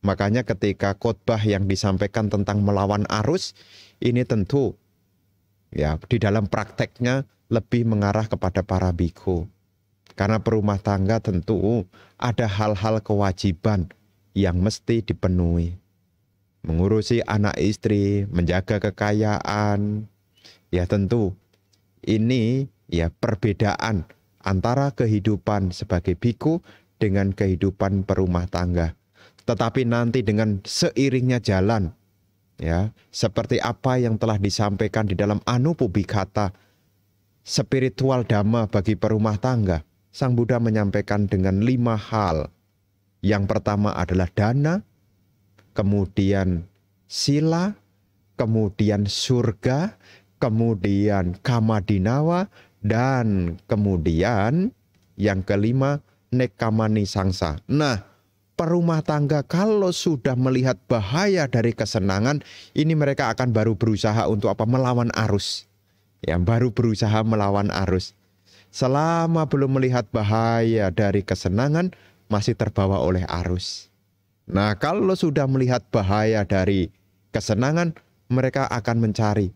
Makanya ketika khotbah yang disampaikan tentang melawan arus ini tentu ya di dalam prakteknya lebih mengarah kepada para biku. Karena perumah tangga tentu uh, ada hal-hal kewajiban yang mesti dipenuhi. Mengurusi anak istri, menjaga kekayaan. Ya tentu ini ya perbedaan antara kehidupan sebagai biku dengan kehidupan perumah tangga tetapi nanti dengan seiringnya jalan ya seperti apa yang telah disampaikan di dalam Anupubikata spiritual dhamma bagi perumah tangga Sang Buddha menyampaikan dengan lima hal yang pertama adalah dana kemudian sila kemudian surga kemudian kamadinawa dan kemudian yang kelima nekamani sangsa nah perumah tangga kalau sudah melihat bahaya dari kesenangan ini mereka akan baru berusaha untuk apa melawan arus ya baru berusaha melawan arus selama belum melihat bahaya dari kesenangan masih terbawa oleh arus nah kalau sudah melihat bahaya dari kesenangan mereka akan mencari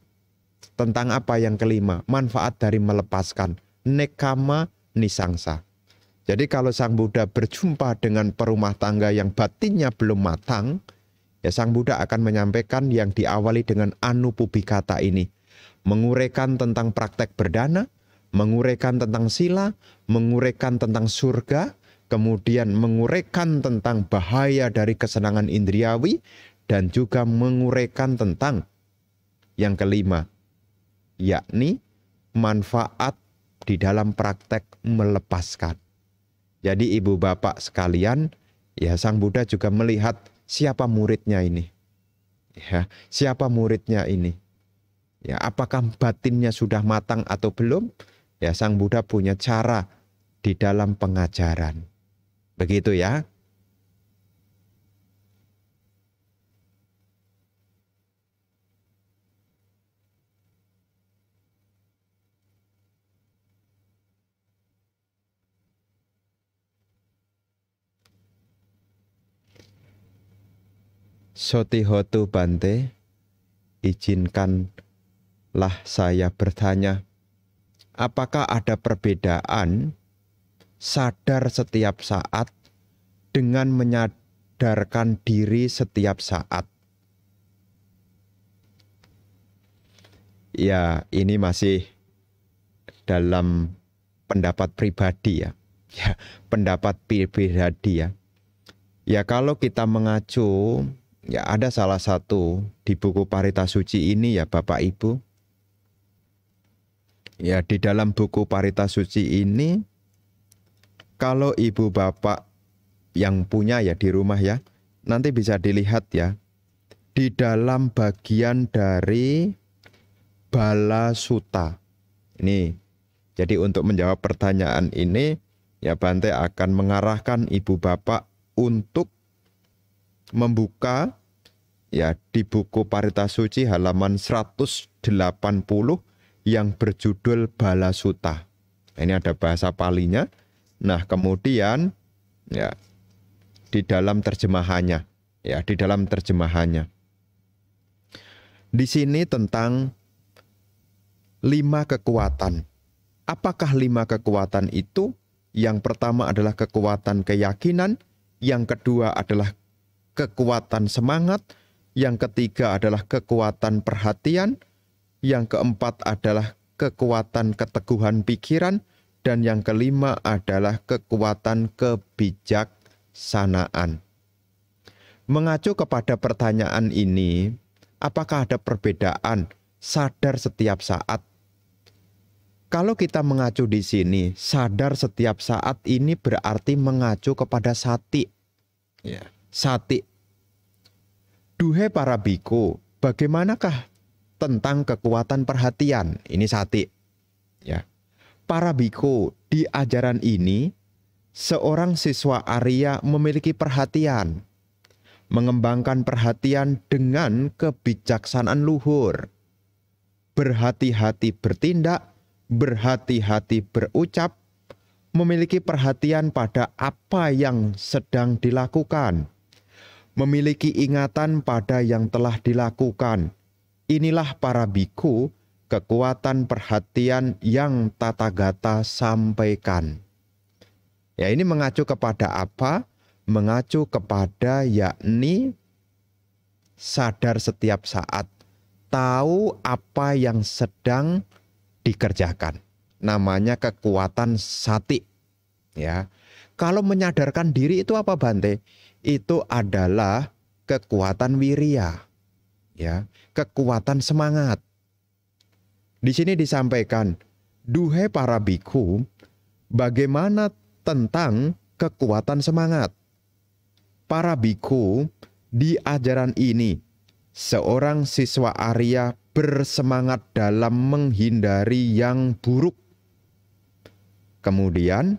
tentang apa yang kelima manfaat dari melepaskan nekama nisangsa jadi kalau Sang Buddha berjumpa dengan perumah tangga yang batinnya belum matang, ya Sang Buddha akan menyampaikan yang diawali dengan anupubikata ini. Menguraikan tentang praktek berdana, menguraikan tentang sila, menguraikan tentang surga, kemudian menguraikan tentang bahaya dari kesenangan indriawi, dan juga menguraikan tentang yang kelima, yakni manfaat di dalam praktek melepaskan. Jadi ibu bapak sekalian, ya Sang Buddha juga melihat siapa muridnya ini. Ya, siapa muridnya ini? Ya, apakah batinnya sudah matang atau belum? Ya, Sang Buddha punya cara di dalam pengajaran. Begitu ya. Sotihotu Bante, izinkanlah saya bertanya, apakah ada perbedaan sadar setiap saat dengan menyadarkan diri setiap saat? Ya, ini masih dalam pendapat pribadi ya. Ya, pendapat pribadi ya. Ya kalau kita mengacu ya ada salah satu di buku Parita Suci ini ya Bapak Ibu. Ya di dalam buku Parita Suci ini kalau Ibu Bapak yang punya ya di rumah ya, nanti bisa dilihat ya. Di dalam bagian dari Bala Suta. Ini. Jadi untuk menjawab pertanyaan ini ya Bante akan mengarahkan Ibu Bapak untuk membuka ya di buku Parita Suci halaman 180 yang berjudul Balasuta. Ini ada bahasa palinya. Nah, kemudian ya di dalam terjemahannya, ya di dalam terjemahannya. Di sini tentang lima kekuatan. Apakah lima kekuatan itu? Yang pertama adalah kekuatan keyakinan, yang kedua adalah kekuatan semangat, yang ketiga adalah kekuatan perhatian, yang keempat adalah kekuatan keteguhan pikiran, dan yang kelima adalah kekuatan kebijaksanaan. Mengacu kepada pertanyaan ini, apakah ada perbedaan sadar setiap saat? Kalau kita mengacu di sini, sadar setiap saat ini berarti mengacu kepada sati. Yeah. Sati Duhe para biku, bagaimanakah tentang kekuatan perhatian? Ini sati. Ya. Para biku, di ajaran ini seorang siswa Arya memiliki perhatian, mengembangkan perhatian dengan kebijaksanaan luhur. Berhati-hati bertindak, berhati-hati berucap, memiliki perhatian pada apa yang sedang dilakukan memiliki ingatan pada yang telah dilakukan. Inilah para biku, kekuatan perhatian yang Tata Gata sampaikan. Ya ini mengacu kepada apa? Mengacu kepada yakni sadar setiap saat. Tahu apa yang sedang dikerjakan. Namanya kekuatan sati. Ya. Kalau menyadarkan diri itu apa Bante? itu adalah kekuatan wiria. Ya, kekuatan semangat. Di sini disampaikan, duhe para biku, bagaimana tentang kekuatan semangat? Para biku di ajaran ini, seorang siswa Arya bersemangat dalam menghindari yang buruk. Kemudian,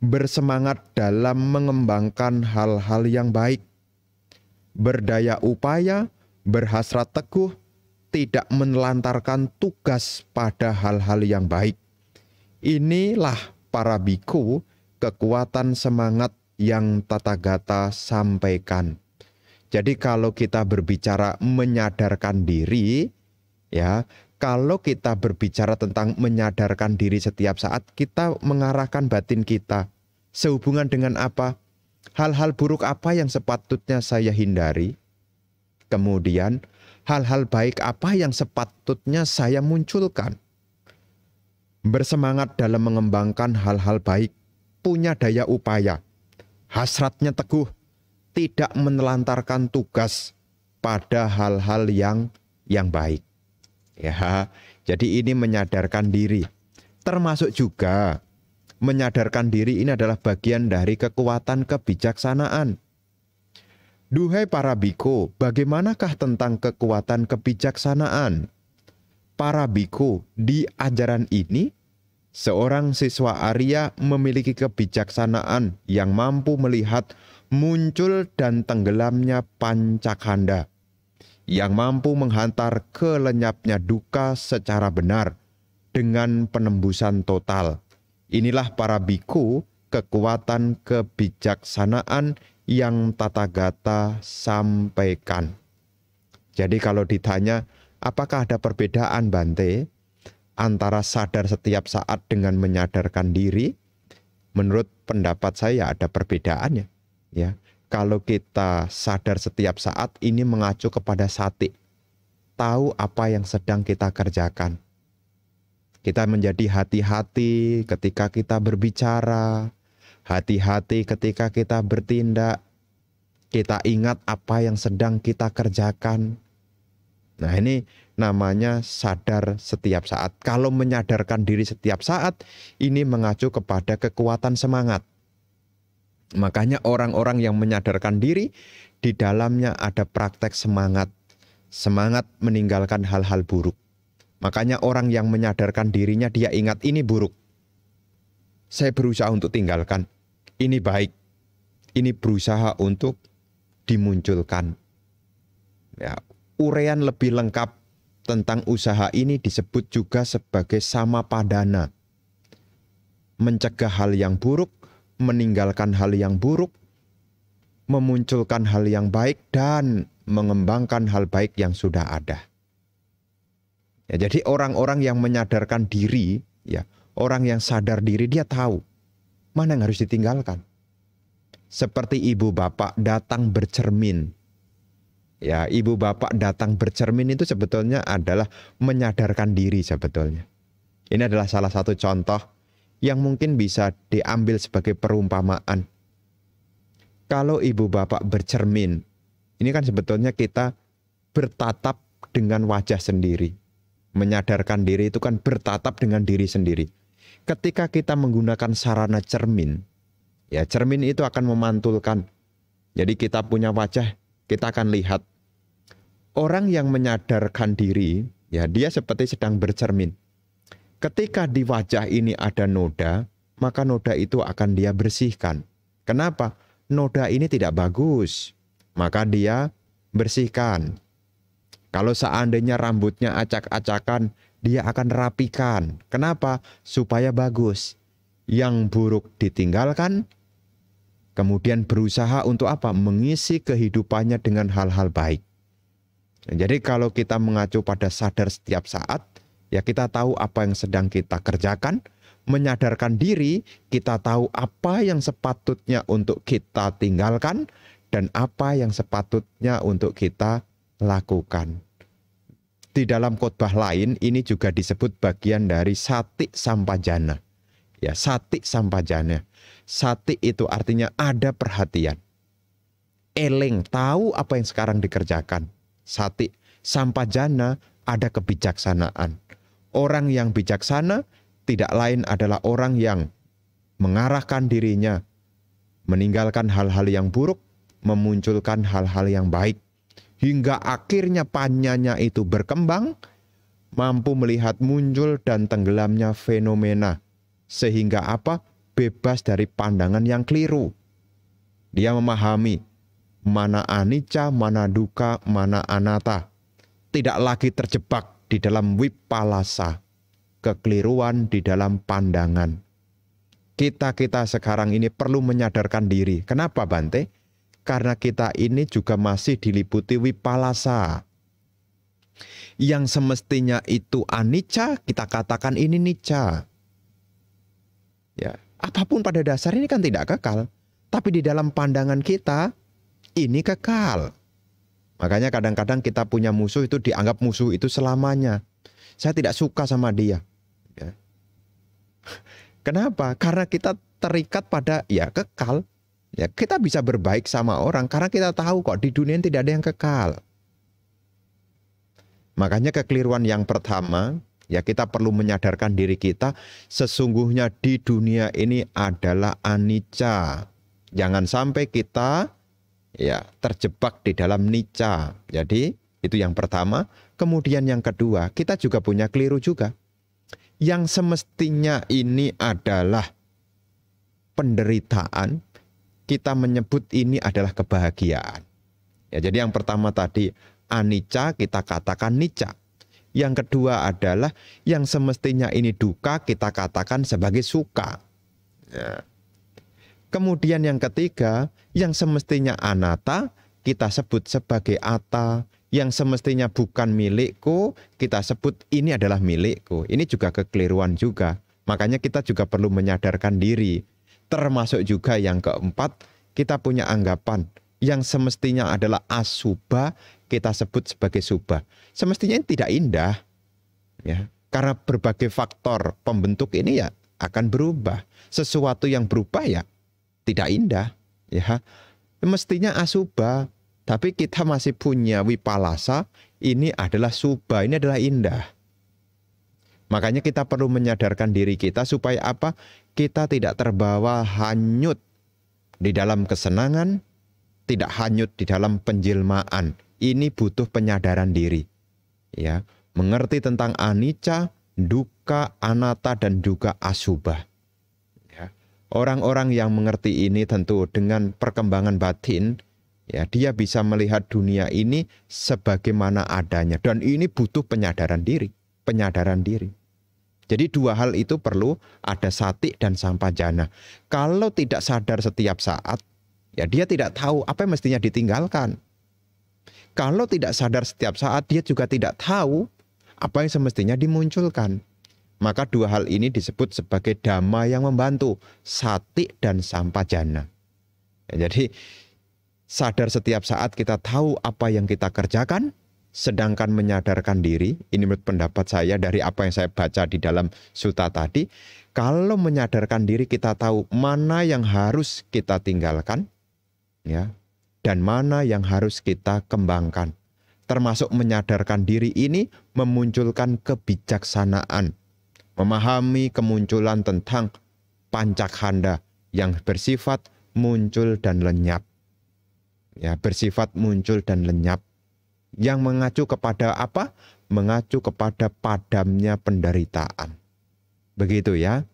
bersemangat dalam mengembangkan hal-hal yang baik, berdaya upaya, berhasrat teguh, tidak menelantarkan tugas pada hal-hal yang baik. Inilah para biku kekuatan semangat yang tata gata sampaikan. Jadi kalau kita berbicara menyadarkan diri, ya kalau kita berbicara tentang menyadarkan diri setiap saat, kita mengarahkan batin kita sehubungan dengan apa? Hal-hal buruk apa yang sepatutnya saya hindari? Kemudian, hal-hal baik apa yang sepatutnya saya munculkan? Bersemangat dalam mengembangkan hal-hal baik, punya daya upaya, hasratnya teguh, tidak menelantarkan tugas pada hal-hal yang yang baik. Ya, jadi ini menyadarkan diri. Termasuk juga menyadarkan diri ini adalah bagian dari kekuatan kebijaksanaan. Duhai para biku, bagaimanakah tentang kekuatan kebijaksanaan? Para biku, di ajaran ini Seorang siswa Arya memiliki kebijaksanaan yang mampu melihat muncul dan tenggelamnya pancakanda yang mampu menghantar kelenyapnya duka secara benar dengan penembusan total. Inilah para biku kekuatan kebijaksanaan yang tata gata sampaikan. Jadi kalau ditanya apakah ada perbedaan Bante antara sadar setiap saat dengan menyadarkan diri, menurut pendapat saya ada perbedaannya. Ya, kalau kita sadar setiap saat ini mengacu kepada sati. Tahu apa yang sedang kita kerjakan. Kita menjadi hati-hati ketika kita berbicara, hati-hati ketika kita bertindak. Kita ingat apa yang sedang kita kerjakan. Nah, ini namanya sadar setiap saat. Kalau menyadarkan diri setiap saat, ini mengacu kepada kekuatan semangat Makanya orang-orang yang menyadarkan diri di dalamnya ada praktek semangat. Semangat meninggalkan hal-hal buruk. Makanya orang yang menyadarkan dirinya dia ingat ini buruk. Saya berusaha untuk tinggalkan. Ini baik. Ini berusaha untuk dimunculkan. Ya, urean lebih lengkap tentang usaha ini disebut juga sebagai sama padana. Mencegah hal yang buruk meninggalkan hal yang buruk, memunculkan hal yang baik, dan mengembangkan hal baik yang sudah ada. Ya, jadi orang-orang yang menyadarkan diri, ya orang yang sadar diri dia tahu mana yang harus ditinggalkan. Seperti ibu bapak datang bercermin. Ya, ibu bapak datang bercermin itu sebetulnya adalah menyadarkan diri sebetulnya. Ini adalah salah satu contoh yang mungkin bisa diambil sebagai perumpamaan. Kalau ibu bapak bercermin, ini kan sebetulnya kita bertatap dengan wajah sendiri. Menyadarkan diri itu kan bertatap dengan diri sendiri. Ketika kita menggunakan sarana cermin, ya cermin itu akan memantulkan. Jadi kita punya wajah, kita akan lihat orang yang menyadarkan diri, ya dia seperti sedang bercermin. Ketika di wajah ini ada noda, maka noda itu akan dia bersihkan. Kenapa? Noda ini tidak bagus, maka dia bersihkan. Kalau seandainya rambutnya acak-acakan, dia akan rapikan. Kenapa? Supaya bagus. Yang buruk ditinggalkan, kemudian berusaha untuk apa? Mengisi kehidupannya dengan hal-hal baik. Jadi kalau kita mengacu pada sadar setiap saat, Ya, kita tahu apa yang sedang kita kerjakan, menyadarkan diri, kita tahu apa yang sepatutnya untuk kita tinggalkan dan apa yang sepatutnya untuk kita lakukan. Di dalam khotbah lain ini juga disebut bagian dari sati sampajana. Ya, sati sampajana. Sati itu artinya ada perhatian. Eleng tahu apa yang sekarang dikerjakan. Sati sampajana ada kebijaksanaan Orang yang bijaksana tidak lain adalah orang yang mengarahkan dirinya meninggalkan hal-hal yang buruk, memunculkan hal-hal yang baik hingga akhirnya panjanya itu berkembang, mampu melihat muncul dan tenggelamnya fenomena, sehingga apa bebas dari pandangan yang keliru. Dia memahami mana anicca, mana duka, mana anata. tidak lagi terjebak di dalam wipalasa, kekeliruan di dalam pandangan. Kita-kita sekarang ini perlu menyadarkan diri. Kenapa Bante? Karena kita ini juga masih diliputi wipalasa. Yang semestinya itu anicca, kita katakan ini nica. Ya, apapun pada dasar ini kan tidak kekal, tapi di dalam pandangan kita ini kekal. Makanya kadang-kadang kita punya musuh itu dianggap musuh itu selamanya. Saya tidak suka sama dia. Ya. Kenapa? Karena kita terikat pada ya kekal. Ya, kita bisa berbaik sama orang karena kita tahu kok di dunia ini tidak ada yang kekal. Makanya kekeliruan yang pertama, ya kita perlu menyadarkan diri kita sesungguhnya di dunia ini adalah anicca. Jangan sampai kita ya terjebak di dalam nica. Jadi itu yang pertama. Kemudian yang kedua, kita juga punya keliru juga. Yang semestinya ini adalah penderitaan, kita menyebut ini adalah kebahagiaan. Ya, jadi yang pertama tadi anica kita katakan nica. Yang kedua adalah yang semestinya ini duka kita katakan sebagai suka. Ya. Kemudian yang ketiga, yang semestinya anata kita sebut sebagai ata, yang semestinya bukan milikku kita sebut ini adalah milikku. Ini juga kekeliruan juga. Makanya kita juga perlu menyadarkan diri. Termasuk juga yang keempat, kita punya anggapan yang semestinya adalah asuba kita sebut sebagai suba. Semestinya ini tidak indah. Ya, karena berbagai faktor pembentuk ini ya akan berubah. Sesuatu yang berubah ya tidak indah ya mestinya asuba tapi kita masih punya wipalasa ini adalah suba ini adalah indah makanya kita perlu menyadarkan diri kita supaya apa kita tidak terbawa hanyut di dalam kesenangan tidak hanyut di dalam penjelmaan ini butuh penyadaran diri ya mengerti tentang anicca duka anata dan juga asubah Orang-orang yang mengerti ini tentu dengan perkembangan batin ya dia bisa melihat dunia ini sebagaimana adanya dan ini butuh penyadaran diri, penyadaran diri. Jadi dua hal itu perlu ada sati dan sampajana. Kalau tidak sadar setiap saat, ya dia tidak tahu apa yang mestinya ditinggalkan. Kalau tidak sadar setiap saat, dia juga tidak tahu apa yang semestinya dimunculkan. Maka dua hal ini disebut sebagai dhamma yang membantu, sati dan sampajana. Ya, jadi sadar setiap saat kita tahu apa yang kita kerjakan, sedangkan menyadarkan diri, ini menurut pendapat saya dari apa yang saya baca di dalam suta tadi, kalau menyadarkan diri kita tahu mana yang harus kita tinggalkan, ya, dan mana yang harus kita kembangkan. Termasuk menyadarkan diri ini memunculkan kebijaksanaan memahami kemunculan tentang pancakhanda yang bersifat muncul dan lenyap. Ya, bersifat muncul dan lenyap yang mengacu kepada apa? Mengacu kepada padamnya penderitaan. Begitu ya.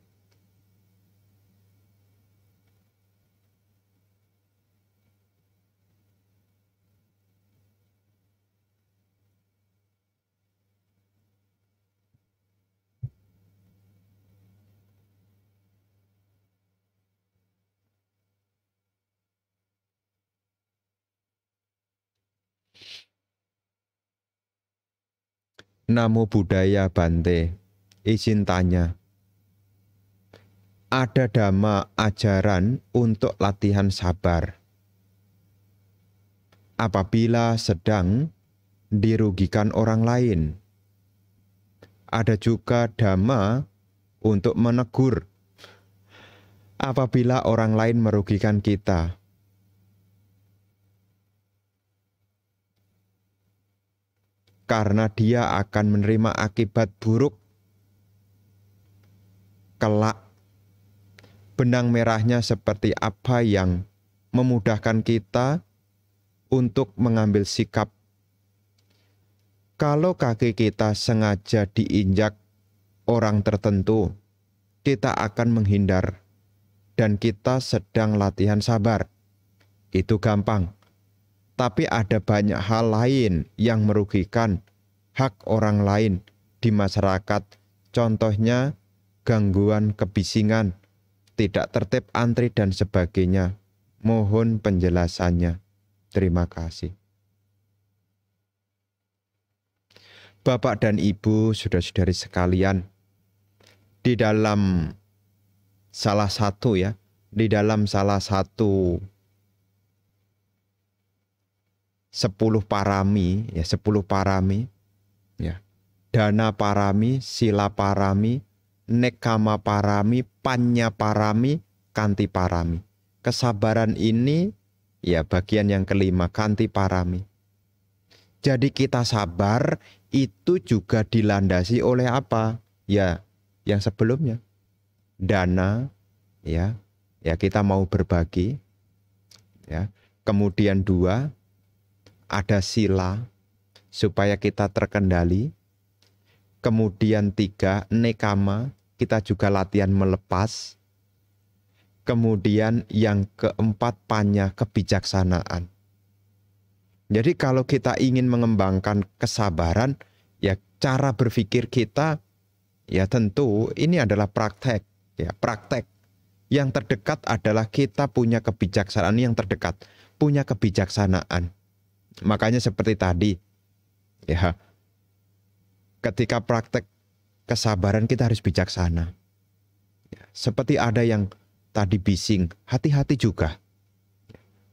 Namo Buddhaya Bante, izin tanya. Ada dhamma ajaran untuk latihan sabar. Apabila sedang dirugikan orang lain. Ada juga dhamma untuk menegur apabila orang lain merugikan kita. karena dia akan menerima akibat buruk kelak. Benang merahnya seperti apa yang memudahkan kita untuk mengambil sikap. Kalau kaki kita sengaja diinjak orang tertentu, kita akan menghindar dan kita sedang latihan sabar. Itu gampang tapi ada banyak hal lain yang merugikan hak orang lain di masyarakat. Contohnya gangguan kebisingan, tidak tertib antri dan sebagainya. Mohon penjelasannya. Terima kasih. Bapak dan Ibu, sudah saudari sekalian, di dalam salah satu ya, di dalam salah satu sepuluh parami, ya sepuluh parami, ya. Dana parami, sila parami, nekama parami, panya parami, kanti parami. Kesabaran ini ya bagian yang kelima kanti parami. Jadi kita sabar itu juga dilandasi oleh apa? Ya, yang sebelumnya. Dana ya. Ya kita mau berbagi ya. Kemudian dua, ada sila supaya kita terkendali. Kemudian tiga, nekama, kita juga latihan melepas. Kemudian yang keempat, panya, kebijaksanaan. Jadi kalau kita ingin mengembangkan kesabaran, ya cara berpikir kita, ya tentu ini adalah praktek. Ya, praktek yang terdekat adalah kita punya kebijaksanaan yang terdekat, punya kebijaksanaan. Makanya seperti tadi, ya, ketika praktek kesabaran kita harus bijaksana. Ya, seperti ada yang tadi bising, hati-hati juga.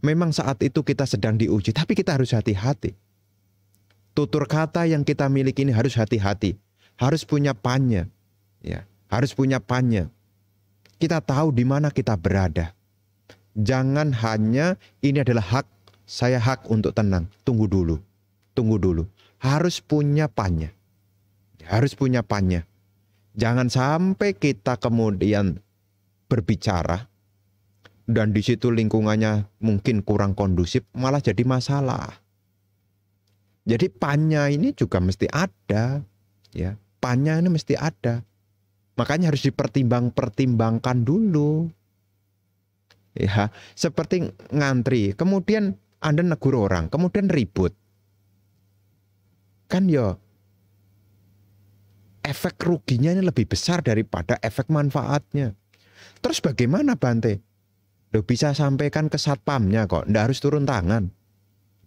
Memang saat itu kita sedang diuji, tapi kita harus hati-hati. Tutur kata yang kita miliki ini harus hati-hati, harus punya panja ya, harus punya panja Kita tahu di mana kita berada. Jangan hanya ini adalah hak saya hak untuk tenang. Tunggu dulu. Tunggu dulu. Harus punya panya. Harus punya panya. Jangan sampai kita kemudian berbicara dan di situ lingkungannya mungkin kurang kondusif malah jadi masalah. Jadi panya ini juga mesti ada, ya. Panya ini mesti ada. Makanya harus dipertimbang-pertimbangkan dulu. Ya, seperti ngantri. Kemudian anda negur orang, kemudian ribut. Kan ya efek ruginya ini lebih besar daripada efek manfaatnya. Terus bagaimana Bante? Lo bisa sampaikan ke satpamnya kok, ndak harus turun tangan.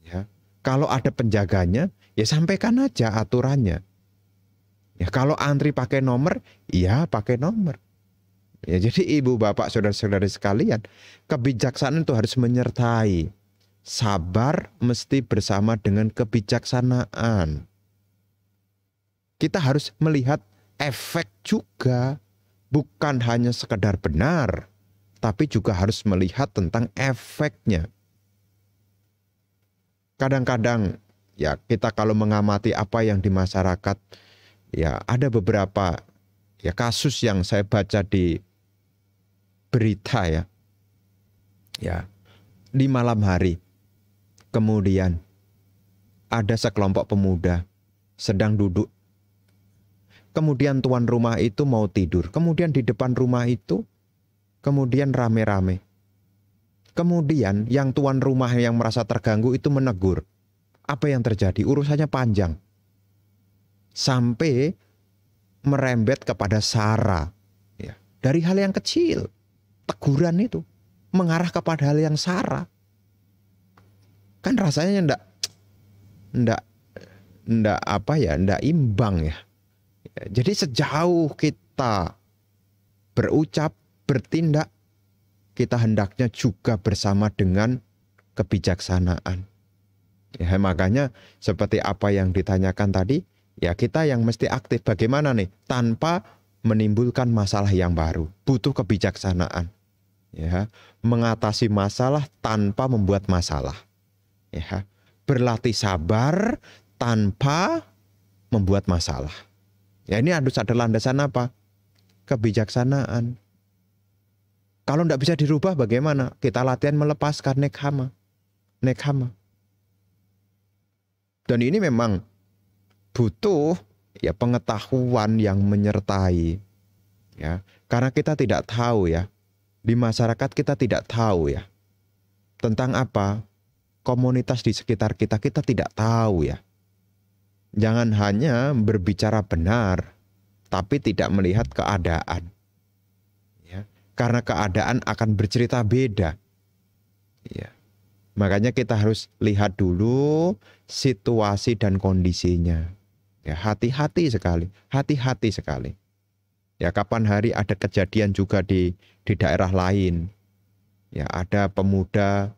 Ya. Kalau ada penjaganya, ya sampaikan aja aturannya. Ya kalau antri pakai nomor, ya pakai nomor. Ya jadi ibu bapak saudara saudara sekalian, kebijaksanaan itu harus menyertai sabar mesti bersama dengan kebijaksanaan. Kita harus melihat efek juga, bukan hanya sekedar benar, tapi juga harus melihat tentang efeknya. Kadang-kadang ya kita kalau mengamati apa yang di masyarakat ya ada beberapa ya kasus yang saya baca di berita ya. Ya. Di malam hari Kemudian, ada sekelompok pemuda sedang duduk. Kemudian tuan rumah itu mau tidur. Kemudian di depan rumah itu, kemudian rame-rame. Kemudian yang tuan rumah yang merasa terganggu itu menegur. Apa yang terjadi? Urusannya panjang. Sampai merembet kepada Sarah. Ya, dari hal yang kecil, teguran itu mengarah kepada hal yang Sarah kan rasanya ndak ndak ndak apa ya ndak imbang ya jadi sejauh kita berucap bertindak kita hendaknya juga bersama dengan kebijaksanaan ya makanya seperti apa yang ditanyakan tadi ya kita yang mesti aktif bagaimana nih tanpa menimbulkan masalah yang baru butuh kebijaksanaan ya mengatasi masalah tanpa membuat masalah ya berlatih sabar tanpa membuat masalah. Ya ini harus ada landasan apa? Kebijaksanaan. Kalau tidak bisa dirubah bagaimana? Kita latihan melepaskan nekhama. Nekhama. Dan ini memang butuh ya pengetahuan yang menyertai. Ya, karena kita tidak tahu ya. Di masyarakat kita tidak tahu ya tentang apa komunitas di sekitar kita kita tidak tahu ya. Jangan hanya berbicara benar tapi tidak melihat keadaan. Ya, karena keadaan akan bercerita beda. Ya. Makanya kita harus lihat dulu situasi dan kondisinya. Ya, hati-hati sekali, hati-hati sekali. Ya, kapan hari ada kejadian juga di di daerah lain. Ya, ada pemuda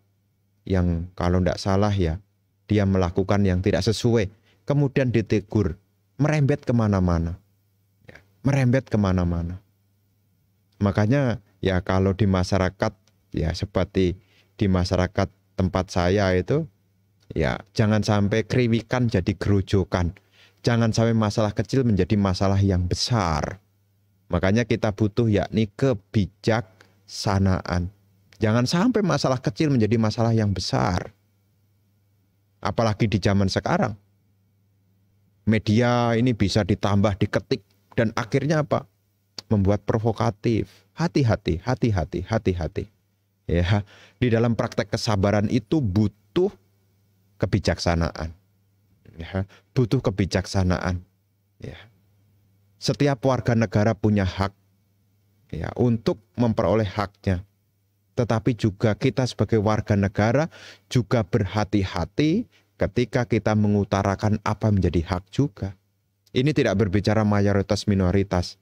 yang kalau tidak salah ya dia melakukan yang tidak sesuai kemudian ditegur merembet kemana-mana ya, merembet kemana-mana makanya ya kalau di masyarakat ya seperti di masyarakat tempat saya itu ya jangan sampai keriwikan jadi gerujukan jangan sampai masalah kecil menjadi masalah yang besar makanya kita butuh yakni kebijaksanaan Jangan sampai masalah kecil menjadi masalah yang besar. Apalagi di zaman sekarang. Media ini bisa ditambah, diketik, dan akhirnya apa? Membuat provokatif. Hati-hati, hati-hati, hati-hati. Ya, di dalam praktek kesabaran itu butuh kebijaksanaan. Ya, butuh kebijaksanaan. Ya. Setiap warga negara punya hak ya untuk memperoleh haknya tetapi juga kita sebagai warga negara juga berhati-hati ketika kita mengutarakan apa menjadi hak juga. Ini tidak berbicara mayoritas minoritas,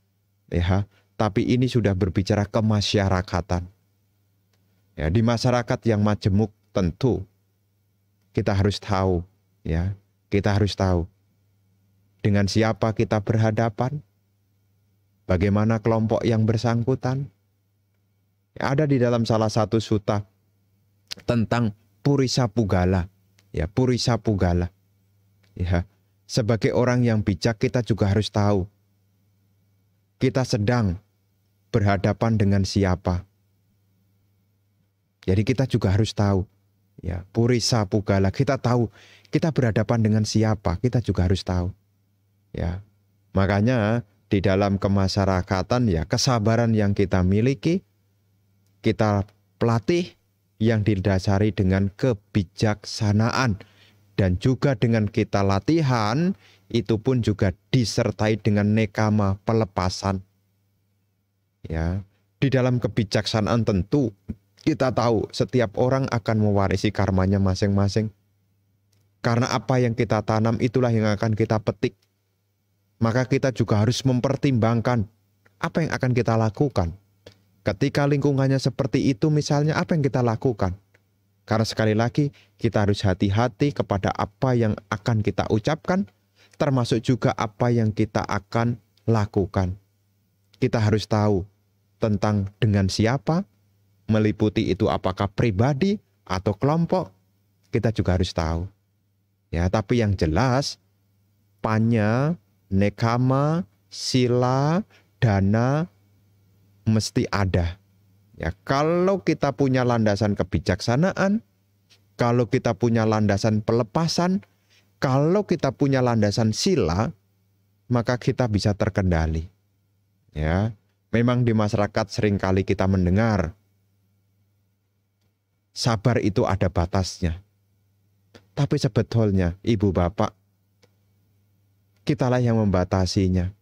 ya, tapi ini sudah berbicara kemasyarakatan. Ya, di masyarakat yang majemuk tentu kita harus tahu, ya, kita harus tahu dengan siapa kita berhadapan, bagaimana kelompok yang bersangkutan, ada di dalam salah satu suta tentang Purisa Pugala. Ya, Purisa Pugala. Ya, sebagai orang yang bijak kita juga harus tahu kita sedang berhadapan dengan siapa. Jadi kita juga harus tahu ya, Purisa Pugala. Kita tahu kita berhadapan dengan siapa, kita juga harus tahu. Ya. Makanya di dalam kemasyarakatan ya kesabaran yang kita miliki kita pelatih yang didasari dengan kebijaksanaan dan juga dengan kita latihan itu pun juga disertai dengan nekama pelepasan. Ya, di dalam kebijaksanaan tentu kita tahu setiap orang akan mewarisi karmanya masing-masing. Karena apa yang kita tanam itulah yang akan kita petik. Maka kita juga harus mempertimbangkan apa yang akan kita lakukan Ketika lingkungannya seperti itu misalnya apa yang kita lakukan? Karena sekali lagi kita harus hati-hati kepada apa yang akan kita ucapkan termasuk juga apa yang kita akan lakukan. Kita harus tahu tentang dengan siapa, meliputi itu apakah pribadi atau kelompok, kita juga harus tahu. Ya, tapi yang jelas panya, nekama, sila, dana, mesti ada. Ya, kalau kita punya landasan kebijaksanaan, kalau kita punya landasan pelepasan, kalau kita punya landasan sila, maka kita bisa terkendali. Ya, memang di masyarakat seringkali kita mendengar sabar itu ada batasnya. Tapi sebetulnya ibu bapak kitalah yang membatasinya.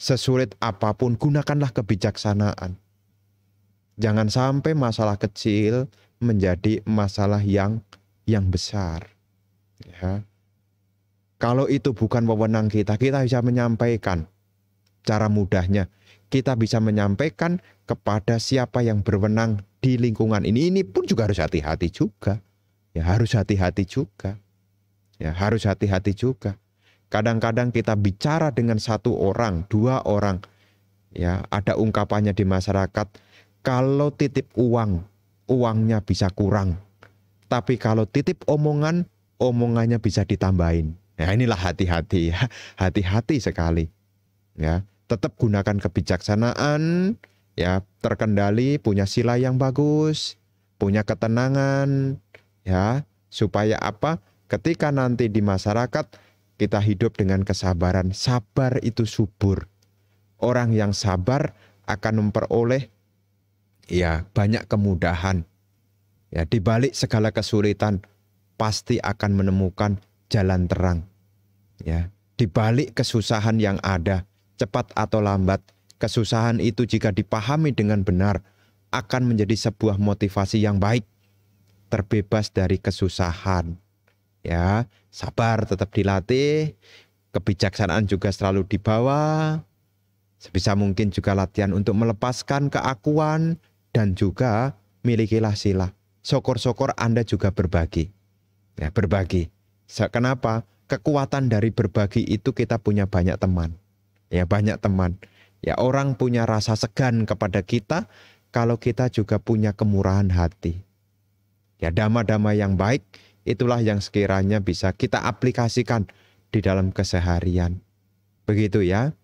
Sesulit apapun, gunakanlah kebijaksanaan. Jangan sampai masalah kecil menjadi masalah yang yang besar. Ya. Kalau itu bukan wewenang kita, kita bisa menyampaikan cara mudahnya. Kita bisa menyampaikan kepada siapa yang berwenang di lingkungan ini. Ini pun juga harus hati-hati juga. Ya harus hati-hati juga. Ya harus hati-hati juga. Kadang-kadang kita bicara dengan satu orang, dua orang. Ya, ada ungkapannya di masyarakat, kalau titip uang, uangnya bisa kurang. Tapi kalau titip omongan, omongannya bisa ditambahin. Ya, inilah hati-hati ya. Hati-hati sekali. Ya, tetap gunakan kebijaksanaan, ya, terkendali, punya sila yang bagus, punya ketenangan, ya, supaya apa? Ketika nanti di masyarakat kita hidup dengan kesabaran. Sabar itu subur. Orang yang sabar akan memperoleh ya banyak kemudahan. Ya, di balik segala kesulitan pasti akan menemukan jalan terang. Ya, di balik kesusahan yang ada, cepat atau lambat, kesusahan itu jika dipahami dengan benar akan menjadi sebuah motivasi yang baik. Terbebas dari kesusahan, ya sabar tetap dilatih kebijaksanaan juga selalu dibawa sebisa mungkin juga latihan untuk melepaskan keakuan dan juga milikilah sila syukur-syukur Anda juga berbagi ya berbagi kenapa kekuatan dari berbagi itu kita punya banyak teman ya banyak teman ya orang punya rasa segan kepada kita kalau kita juga punya kemurahan hati ya dama-dama yang baik itulah yang sekiranya bisa kita aplikasikan di dalam keseharian. Begitu ya.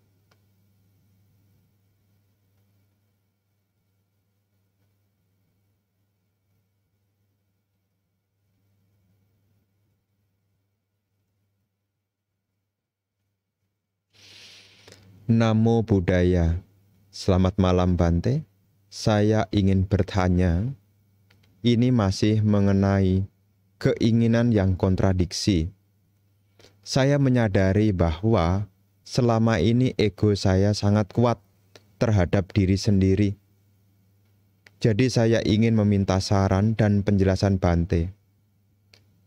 Namo Buddhaya. Selamat malam Bante. Saya ingin bertanya, ini masih mengenai keinginan yang kontradiksi. Saya menyadari bahwa selama ini ego saya sangat kuat terhadap diri sendiri. Jadi saya ingin meminta saran dan penjelasan Bante.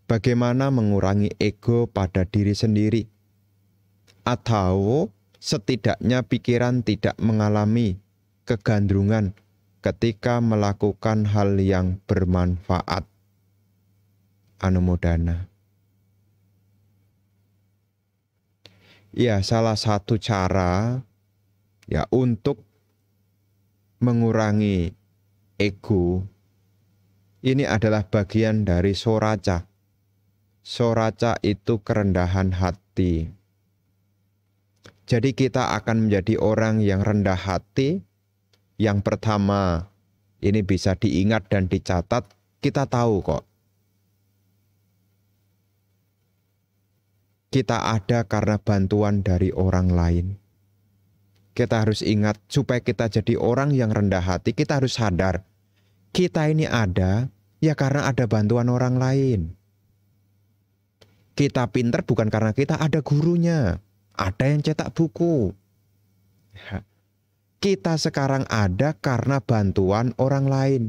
Bagaimana mengurangi ego pada diri sendiri? Atau setidaknya pikiran tidak mengalami kegandrungan ketika melakukan hal yang bermanfaat. Anumodana. Ya, salah satu cara ya untuk mengurangi ego ini adalah bagian dari soraca. Soraca itu kerendahan hati. Jadi kita akan menjadi orang yang rendah hati. Yang pertama, ini bisa diingat dan dicatat, kita tahu kok kita ada karena bantuan dari orang lain. Kita harus ingat supaya kita jadi orang yang rendah hati, kita harus sadar kita ini ada ya karena ada bantuan orang lain. Kita pinter bukan karena kita ada gurunya, ada yang cetak buku. Ya. Kita sekarang ada karena bantuan orang lain.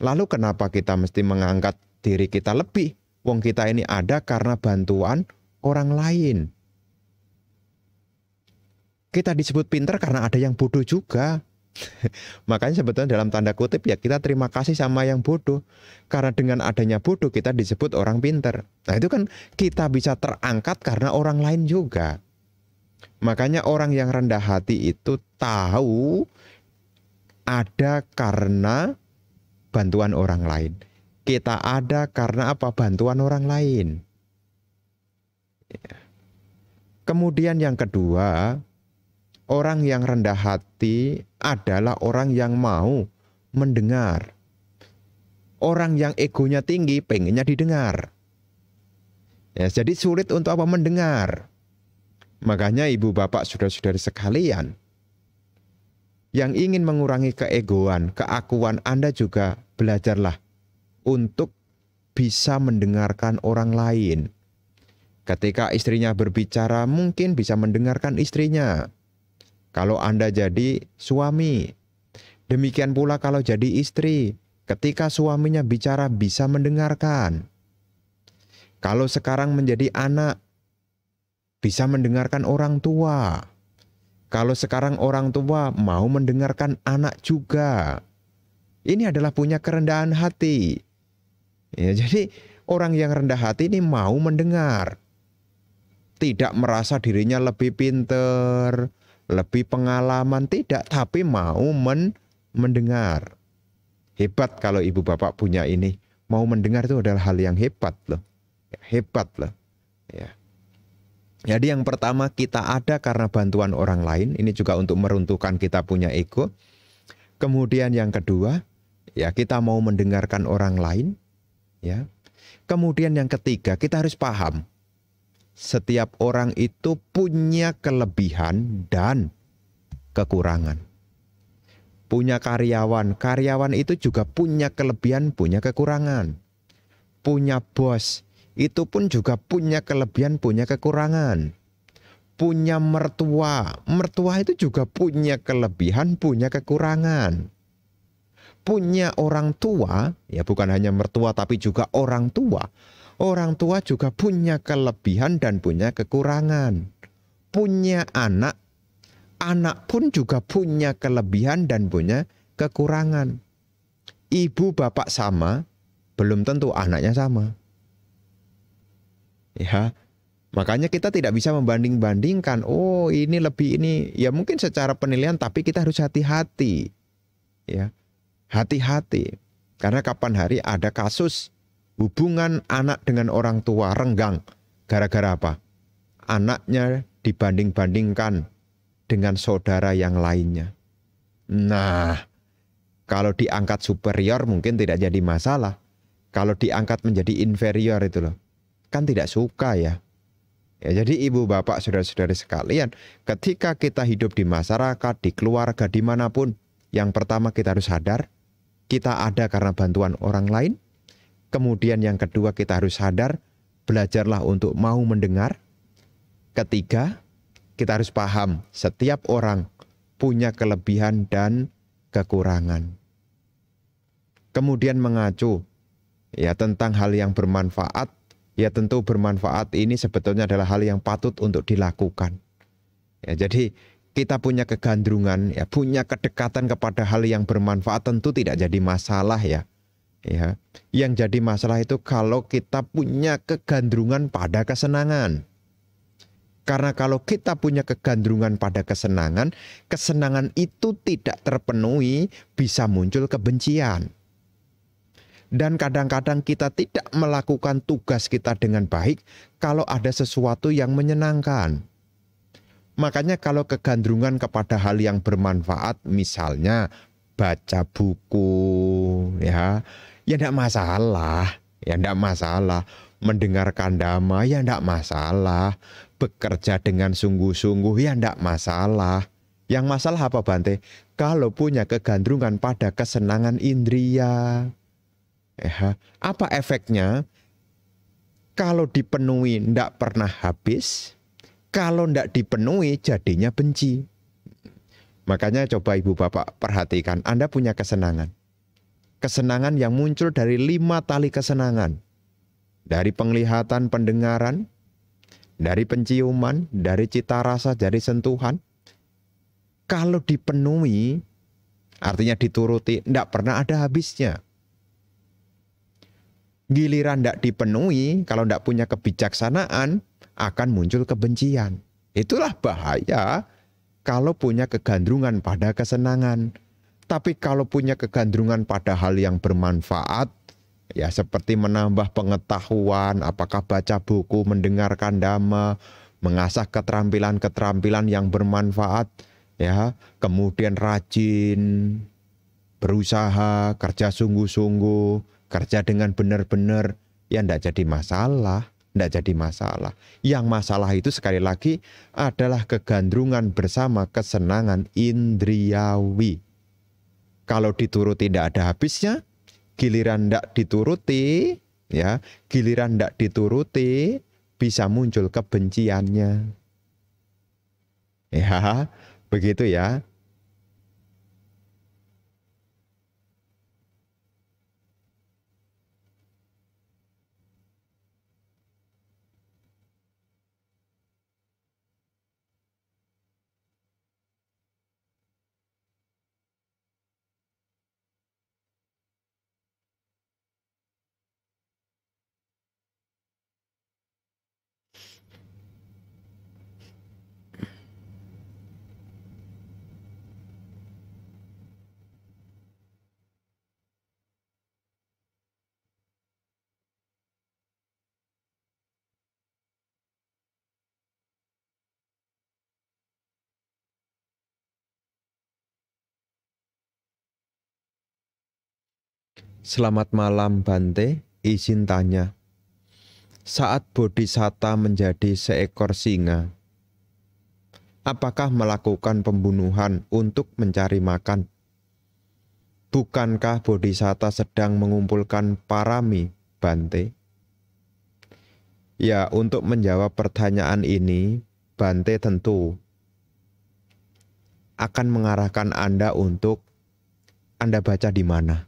Lalu kenapa kita mesti mengangkat diri kita lebih? Wong kita ini ada karena bantuan orang lain. Kita disebut pinter karena ada yang bodoh juga. Makanya sebetulnya dalam tanda kutip ya kita terima kasih sama yang bodoh. Karena dengan adanya bodoh kita disebut orang pinter. Nah itu kan kita bisa terangkat karena orang lain juga. Makanya orang yang rendah hati itu tahu ada karena bantuan orang lain. Kita ada karena apa? Bantuan orang lain. Kemudian yang kedua, orang yang rendah hati adalah orang yang mau mendengar. Orang yang egonya tinggi pengennya didengar. Ya, jadi sulit untuk apa mendengar. Makanya ibu bapak sudah saudari sekalian, yang ingin mengurangi keegoan, keakuan Anda juga belajarlah untuk bisa mendengarkan orang lain. Ketika istrinya berbicara, mungkin bisa mendengarkan istrinya. Kalau Anda jadi suami, demikian pula kalau jadi istri, ketika suaminya bicara, bisa mendengarkan. Kalau sekarang menjadi anak, bisa mendengarkan orang tua. Kalau sekarang orang tua mau mendengarkan anak juga, ini adalah punya kerendahan hati. Ya, jadi, orang yang rendah hati ini mau mendengar, tidak merasa dirinya lebih pinter, lebih pengalaman, tidak, tapi mau men mendengar. Hebat kalau ibu bapak punya ini. Mau mendengar itu adalah hal yang hebat loh. Hebat loh. Ya. Jadi yang pertama kita ada karena bantuan orang lain. Ini juga untuk meruntuhkan kita punya ego. Kemudian yang kedua, ya kita mau mendengarkan orang lain. Ya. Kemudian yang ketiga, kita harus paham setiap orang itu punya kelebihan dan kekurangan. Punya karyawan, karyawan itu juga punya kelebihan, punya kekurangan. Punya bos, itu pun juga punya kelebihan, punya kekurangan. Punya mertua, mertua itu juga punya kelebihan, punya kekurangan punya orang tua, ya bukan hanya mertua tapi juga orang tua, Orang tua juga punya kelebihan dan punya kekurangan. Punya anak, anak pun juga punya kelebihan dan punya kekurangan. Ibu bapak sama, belum tentu anaknya sama. Ya, makanya kita tidak bisa membanding-bandingkan. Oh, ini lebih ini. Ya mungkin secara penilaian tapi kita harus hati-hati. Ya. Hati-hati. Karena kapan hari ada kasus hubungan anak dengan orang tua renggang. Gara-gara apa? Anaknya dibanding-bandingkan dengan saudara yang lainnya. Nah, kalau diangkat superior mungkin tidak jadi masalah. Kalau diangkat menjadi inferior itu loh. Kan tidak suka ya. Ya, jadi ibu bapak saudara-saudari sekalian, ketika kita hidup di masyarakat, di keluarga, dimanapun, yang pertama kita harus sadar, kita ada karena bantuan orang lain, Kemudian yang kedua kita harus sadar, belajarlah untuk mau mendengar. Ketiga, kita harus paham setiap orang punya kelebihan dan kekurangan. Kemudian mengacu ya tentang hal yang bermanfaat, ya tentu bermanfaat ini sebetulnya adalah hal yang patut untuk dilakukan. Ya, jadi kita punya kegandrungan, ya punya kedekatan kepada hal yang bermanfaat tentu tidak jadi masalah ya ya. Yang jadi masalah itu kalau kita punya kegandrungan pada kesenangan. Karena kalau kita punya kegandrungan pada kesenangan, kesenangan itu tidak terpenuhi, bisa muncul kebencian. Dan kadang-kadang kita tidak melakukan tugas kita dengan baik kalau ada sesuatu yang menyenangkan. Makanya kalau kegandrungan kepada hal yang bermanfaat, misalnya baca buku, ya, ya tidak masalah ya tidak masalah mendengarkan damai, ya tidak masalah bekerja dengan sungguh-sungguh ya tidak masalah yang masalah apa Bante? Kalau punya kegandrungan pada kesenangan indria. Ya, apa efeknya? Kalau dipenuhi ndak pernah habis, kalau ndak dipenuhi jadinya benci. Makanya coba ibu bapak perhatikan, Anda punya kesenangan kesenangan yang muncul dari lima tali kesenangan. Dari penglihatan, pendengaran, dari penciuman, dari cita rasa, dari sentuhan. Kalau dipenuhi, artinya dituruti, tidak pernah ada habisnya. Giliran tidak dipenuhi, kalau tidak punya kebijaksanaan, akan muncul kebencian. Itulah bahaya kalau punya kegandrungan pada kesenangan tapi kalau punya kegandrungan pada hal yang bermanfaat, ya seperti menambah pengetahuan, apakah baca buku, mendengarkan dhamma, mengasah keterampilan-keterampilan yang bermanfaat, ya, kemudian rajin, berusaha, kerja sungguh-sungguh, kerja dengan benar-benar, ya tidak jadi masalah tidak jadi masalah. Yang masalah itu sekali lagi adalah kegandrungan bersama kesenangan indriawi. Kalau dituruti tidak ada habisnya, giliran tidak dituruti, ya giliran tidak dituruti bisa muncul kebenciannya. Ya, begitu ya. Selamat malam Bante, izin tanya. Saat Bodhisatta menjadi seekor singa, apakah melakukan pembunuhan untuk mencari makan? Bukankah Bodhisatta sedang mengumpulkan parami, Bante? Ya, untuk menjawab pertanyaan ini, Bante tentu akan mengarahkan Anda untuk Anda baca di mana.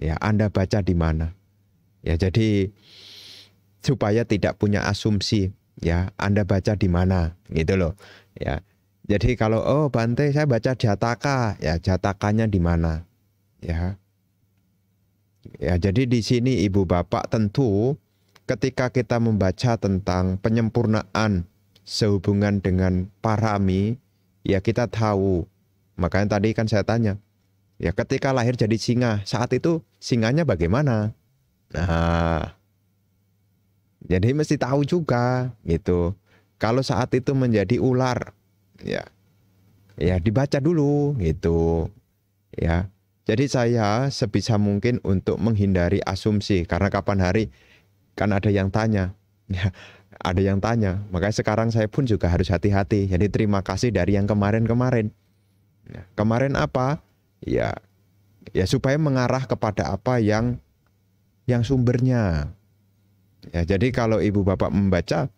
Ya, Anda baca di mana. Ya, jadi supaya tidak punya asumsi, ya, Anda baca di mana gitu loh. Ya. Jadi kalau oh Bante saya baca jataka, ya jatakanya di mana? Ya. Ya, jadi di sini Ibu Bapak tentu ketika kita membaca tentang penyempurnaan sehubungan dengan parami, ya kita tahu. Makanya tadi kan saya tanya, Ya, ketika lahir jadi singa, saat itu singanya bagaimana? Nah, jadi mesti tahu juga gitu. Kalau saat itu menjadi ular, ya, ya dibaca dulu gitu, ya. Jadi saya sebisa mungkin untuk menghindari asumsi karena kapan hari kan ada yang tanya, ya, ada yang tanya. Makanya sekarang saya pun juga harus hati-hati. Jadi terima kasih dari yang kemarin-kemarin. Ya, kemarin apa? ya ya supaya mengarah kepada apa yang yang sumbernya. Ya, jadi kalau ibu bapak membaca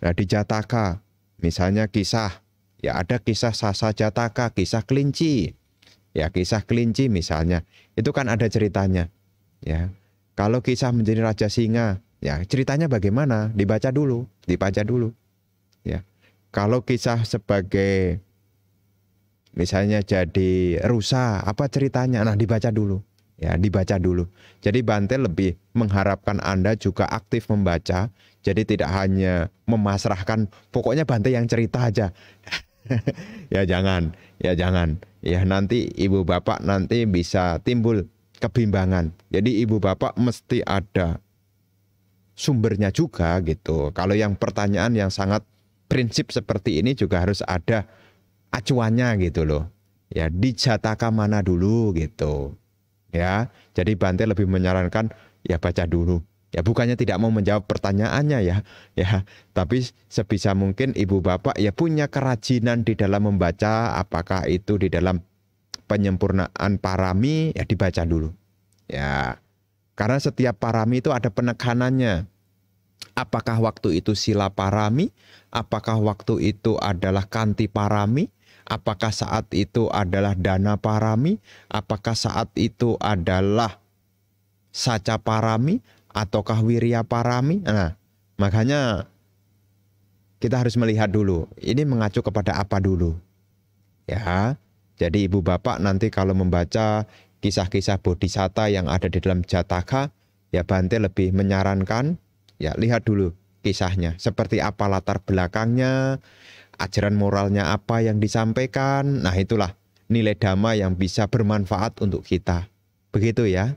nah ya di Jataka, misalnya kisah, ya ada kisah Sasa Jataka, kisah kelinci. Ya, kisah kelinci misalnya. Itu kan ada ceritanya. Ya. Kalau kisah menjadi raja singa, ya ceritanya bagaimana? Dibaca dulu, dibaca dulu. Ya. Kalau kisah sebagai misalnya jadi rusak, apa ceritanya nah dibaca dulu ya dibaca dulu jadi Bante lebih mengharapkan Anda juga aktif membaca jadi tidak hanya memasrahkan pokoknya Bante yang cerita aja ya jangan ya jangan ya nanti ibu bapak nanti bisa timbul kebimbangan jadi ibu bapak mesti ada sumbernya juga gitu kalau yang pertanyaan yang sangat prinsip seperti ini juga harus ada acuannya gitu loh. Ya, di cataka mana dulu gitu. Ya, jadi Bante lebih menyarankan ya baca dulu. Ya bukannya tidak mau menjawab pertanyaannya ya, ya, tapi sebisa mungkin ibu bapak ya punya kerajinan di dalam membaca apakah itu di dalam penyempurnaan parami ya dibaca dulu. Ya. Karena setiap parami itu ada penekanannya. Apakah waktu itu sila parami? Apakah waktu itu adalah kanti parami? Apakah saat itu adalah dana parami? Apakah saat itu adalah saca parami? Ataukah wirya parami? Nah, makanya kita harus melihat dulu. Ini mengacu kepada apa dulu? Ya, jadi ibu bapak nanti kalau membaca kisah-kisah bodhisatta yang ada di dalam jataka, ya Bante lebih menyarankan, ya lihat dulu kisahnya. Seperti apa latar belakangnya, ajaran moralnya apa yang disampaikan. Nah, itulah nilai damai yang bisa bermanfaat untuk kita. Begitu ya.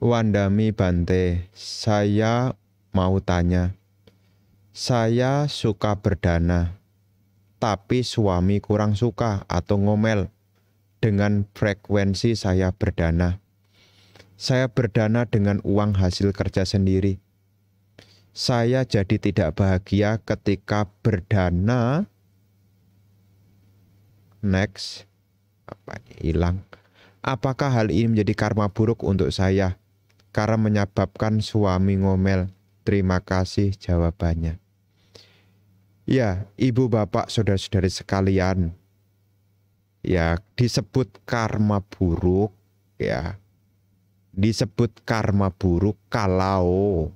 Wandami Bante, saya mau tanya, saya suka berdana, tapi suami kurang suka atau ngomel dengan frekuensi saya berdana. Saya berdana dengan uang hasil kerja sendiri. Saya jadi tidak bahagia ketika berdana. Next, apa hilang? Apakah hal ini menjadi karma buruk untuk saya karena menyebabkan suami ngomel? Terima kasih jawabannya. Ya, ibu bapak saudara-saudari sekalian, ya disebut karma buruk, ya disebut karma buruk kalau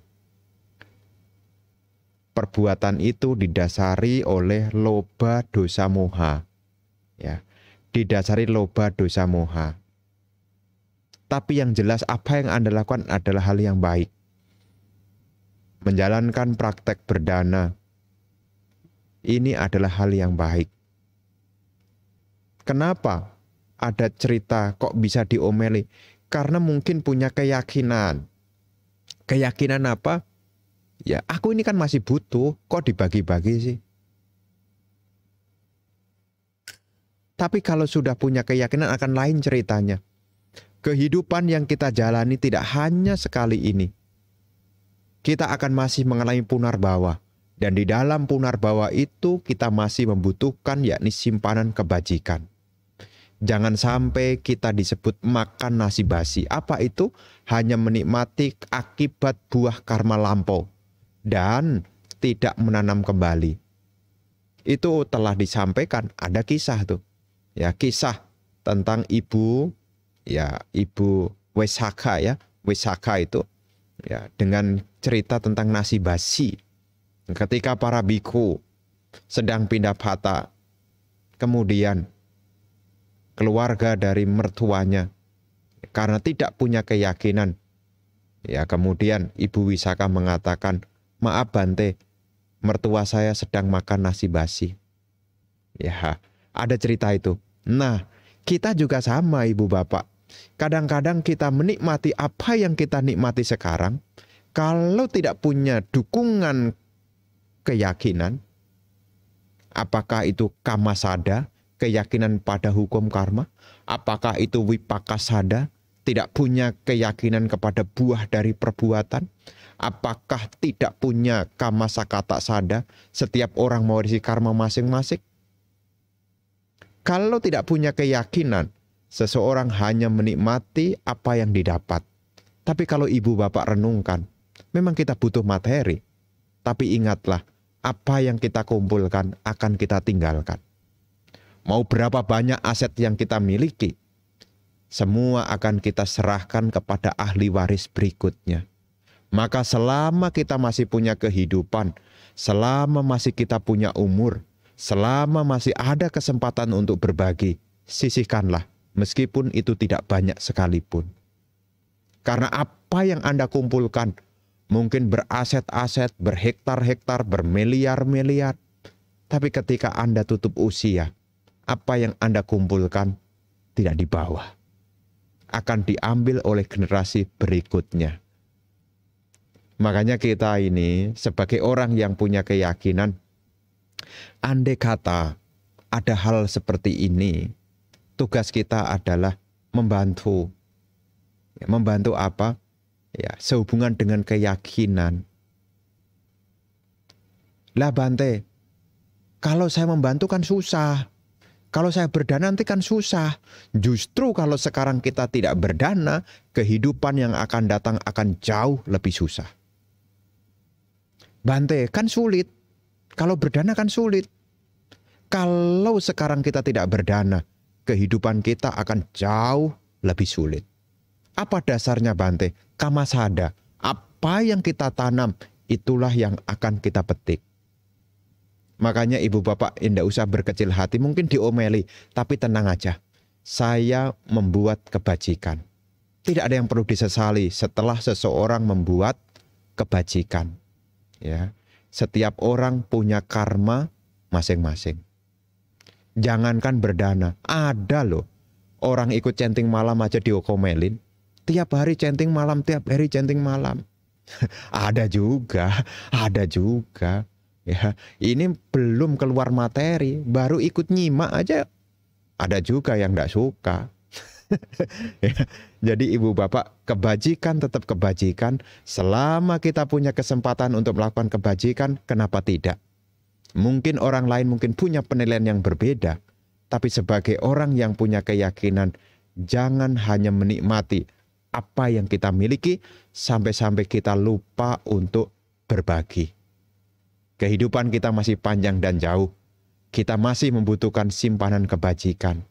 perbuatan itu didasari oleh loba dosa moha, ya didasari loba dosa moha. Tapi yang jelas apa yang Anda lakukan adalah hal yang baik. Menjalankan praktek berdana, ini adalah hal yang baik. Kenapa ada cerita kok bisa diomeli? Karena mungkin punya keyakinan. Keyakinan apa? Ya, aku ini kan masih butuh, kok dibagi-bagi sih? Tapi kalau sudah punya keyakinan akan lain ceritanya. Kehidupan yang kita jalani tidak hanya sekali ini. Kita akan masih mengalami punar bawah. Dan di dalam punar bawah itu kita masih membutuhkan yakni simpanan kebajikan. Jangan sampai kita disebut makan nasi basi. Apa itu? Hanya menikmati akibat buah karma lampau dan tidak menanam kembali. Itu telah disampaikan, ada kisah tuh. Ya, kisah tentang ibu ya, ibu Wesaka ya. Wesaka itu ya dengan cerita tentang nasi basi Ketika para biku sedang pindah pata, kemudian keluarga dari mertuanya karena tidak punya keyakinan. Ya, kemudian Ibu Wisaka mengatakan, "Maaf Bante, mertua saya sedang makan nasi basi." Ya, ada cerita itu. Nah, kita juga sama Ibu Bapak. Kadang-kadang kita menikmati apa yang kita nikmati sekarang, kalau tidak punya dukungan keyakinan. Apakah itu kamasada, keyakinan pada hukum karma? Apakah itu wipakasada, tidak punya keyakinan kepada buah dari perbuatan? Apakah tidak punya kamasakata sada, setiap orang mewarisi karma masing-masing? Kalau tidak punya keyakinan, seseorang hanya menikmati apa yang didapat. Tapi kalau ibu bapak renungkan, memang kita butuh materi. Tapi ingatlah, apa yang kita kumpulkan akan kita tinggalkan. Mau berapa banyak aset yang kita miliki, semua akan kita serahkan kepada ahli waris berikutnya. Maka selama kita masih punya kehidupan, selama masih kita punya umur, selama masih ada kesempatan untuk berbagi, sisihkanlah meskipun itu tidak banyak sekalipun. Karena apa yang Anda kumpulkan mungkin beraset-aset, berhektar-hektar, bermiliar-miliar. Tapi ketika Anda tutup usia, apa yang Anda kumpulkan tidak dibawa. Akan diambil oleh generasi berikutnya. Makanya kita ini sebagai orang yang punya keyakinan, andai kata ada hal seperti ini, tugas kita adalah membantu. Ya, membantu apa? ya sehubungan dengan keyakinan. Lah Bante, kalau saya membantu kan susah. Kalau saya berdana nanti kan susah. Justru kalau sekarang kita tidak berdana, kehidupan yang akan datang akan jauh lebih susah. Bante, kan sulit. Kalau berdana kan sulit. Kalau sekarang kita tidak berdana, kehidupan kita akan jauh lebih sulit. Apa dasarnya Bante? Kamasada. Apa yang kita tanam, itulah yang akan kita petik. Makanya ibu bapak tidak usah berkecil hati, mungkin diomeli, tapi tenang aja. Saya membuat kebajikan. Tidak ada yang perlu disesali setelah seseorang membuat kebajikan. Ya. Setiap orang punya karma masing-masing. Jangankan berdana, ada loh orang ikut centing malam aja diokomelin tiap hari chanting malam, tiap hari chanting malam. ada juga, ada juga. Ya, ini belum keluar materi, baru ikut nyimak aja. Ada juga yang tidak suka. Ya, jadi ibu bapak kebajikan tetap kebajikan. Selama kita punya kesempatan untuk melakukan kebajikan, kenapa tidak? Mungkin orang lain mungkin punya penilaian yang berbeda, tapi sebagai orang yang punya keyakinan, jangan hanya menikmati, apa yang kita miliki sampai-sampai kita lupa untuk berbagi. Kehidupan kita masih panjang dan jauh. Kita masih membutuhkan simpanan kebajikan.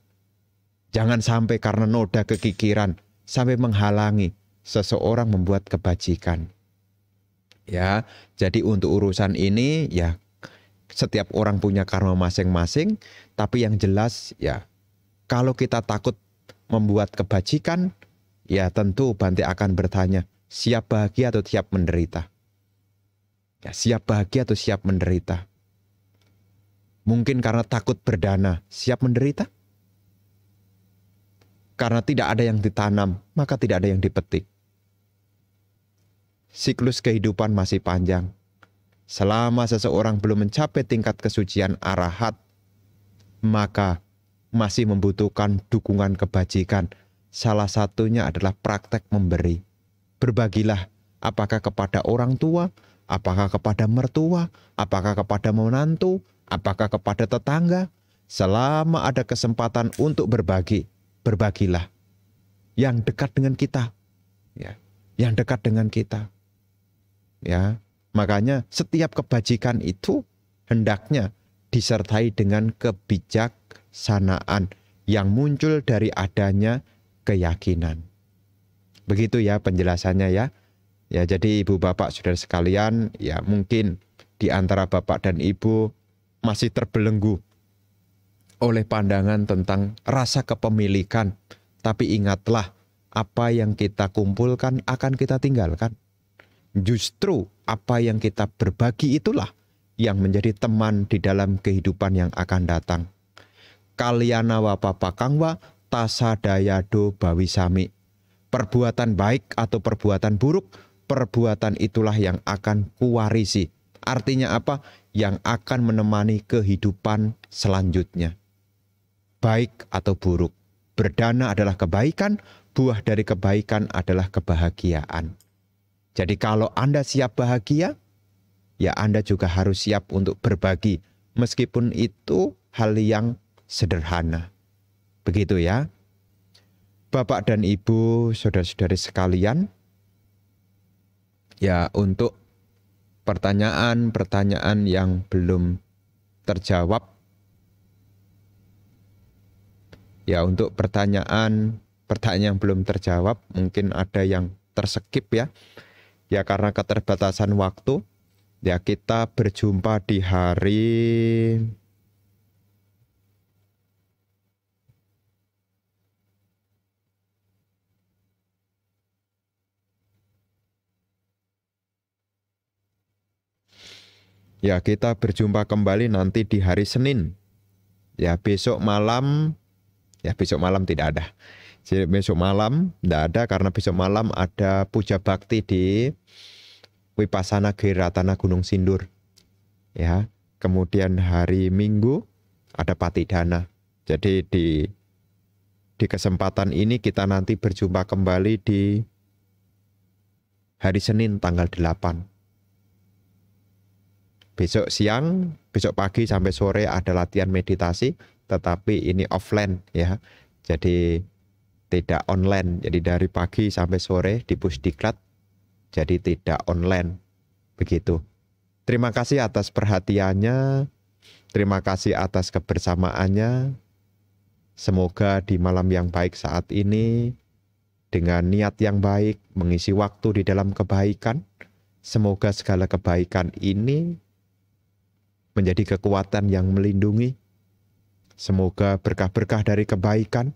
Jangan sampai karena noda kekikiran sampai menghalangi seseorang membuat kebajikan. Ya, jadi untuk urusan ini ya setiap orang punya karma masing-masing, tapi yang jelas ya kalau kita takut membuat kebajikan, Ya tentu Bante akan bertanya, siap bahagia atau siap menderita? Ya, siap bahagia atau siap menderita? Mungkin karena takut berdana, siap menderita? Karena tidak ada yang ditanam, maka tidak ada yang dipetik. Siklus kehidupan masih panjang. Selama seseorang belum mencapai tingkat kesucian arahat, maka masih membutuhkan dukungan kebajikan Salah satunya adalah praktek memberi. Berbagilah apakah kepada orang tua, apakah kepada mertua, apakah kepada menantu, apakah kepada tetangga. Selama ada kesempatan untuk berbagi, berbagilah. Yang dekat dengan kita. Ya, yang dekat dengan kita. Ya, makanya setiap kebajikan itu hendaknya disertai dengan kebijaksanaan yang muncul dari adanya keyakinan. Begitu ya penjelasannya ya. Ya jadi ibu bapak saudara sekalian ya mungkin di antara bapak dan ibu masih terbelenggu oleh pandangan tentang rasa kepemilikan. Tapi ingatlah, apa yang kita kumpulkan akan kita tinggalkan. Justru apa yang kita berbagi itulah yang menjadi teman di dalam kehidupan yang akan datang. Kalyanawa papakangwa tasadayado bawisami. Perbuatan baik atau perbuatan buruk, perbuatan itulah yang akan kuwarisi. Artinya apa? Yang akan menemani kehidupan selanjutnya. Baik atau buruk. Berdana adalah kebaikan, buah dari kebaikan adalah kebahagiaan. Jadi kalau Anda siap bahagia, ya Anda juga harus siap untuk berbagi. Meskipun itu hal yang sederhana. Begitu ya. Bapak dan Ibu, saudara-saudari sekalian, ya untuk pertanyaan-pertanyaan yang belum terjawab, ya untuk pertanyaan-pertanyaan yang belum terjawab, mungkin ada yang tersekip ya, ya karena keterbatasan waktu, ya kita berjumpa di hari Ya, kita berjumpa kembali nanti di hari Senin. Ya, besok malam ya besok malam tidak ada. Jadi besok malam tidak ada karena besok malam ada puja bakti di Wipasana Giratana Gunung Sindur. Ya, kemudian hari Minggu ada patidana. Jadi di di kesempatan ini kita nanti berjumpa kembali di hari Senin tanggal 8 besok siang, besok pagi sampai sore ada latihan meditasi, tetapi ini offline ya. Jadi tidak online. Jadi dari pagi sampai sore di Pusdiklat jadi tidak online. Begitu. Terima kasih atas perhatiannya. Terima kasih atas kebersamaannya. Semoga di malam yang baik saat ini dengan niat yang baik mengisi waktu di dalam kebaikan. Semoga segala kebaikan ini menjadi kekuatan yang melindungi. Semoga berkah-berkah dari kebaikan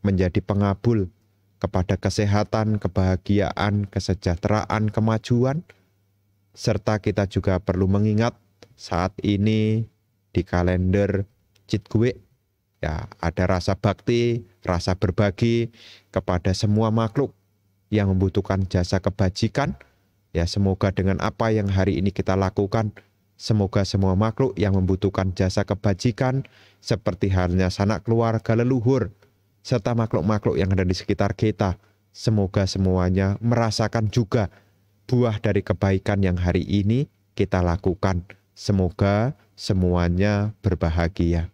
menjadi pengabul kepada kesehatan, kebahagiaan, kesejahteraan, kemajuan, serta kita juga perlu mengingat saat ini di kalender Citgue ya ada rasa bakti, rasa berbagi kepada semua makhluk yang membutuhkan jasa kebajikan. Ya semoga dengan apa yang hari ini kita lakukan Semoga semua makhluk yang membutuhkan jasa kebajikan seperti halnya sanak keluarga leluhur serta makhluk-makhluk yang ada di sekitar kita. Semoga semuanya merasakan juga buah dari kebaikan yang hari ini kita lakukan. Semoga semuanya berbahagia.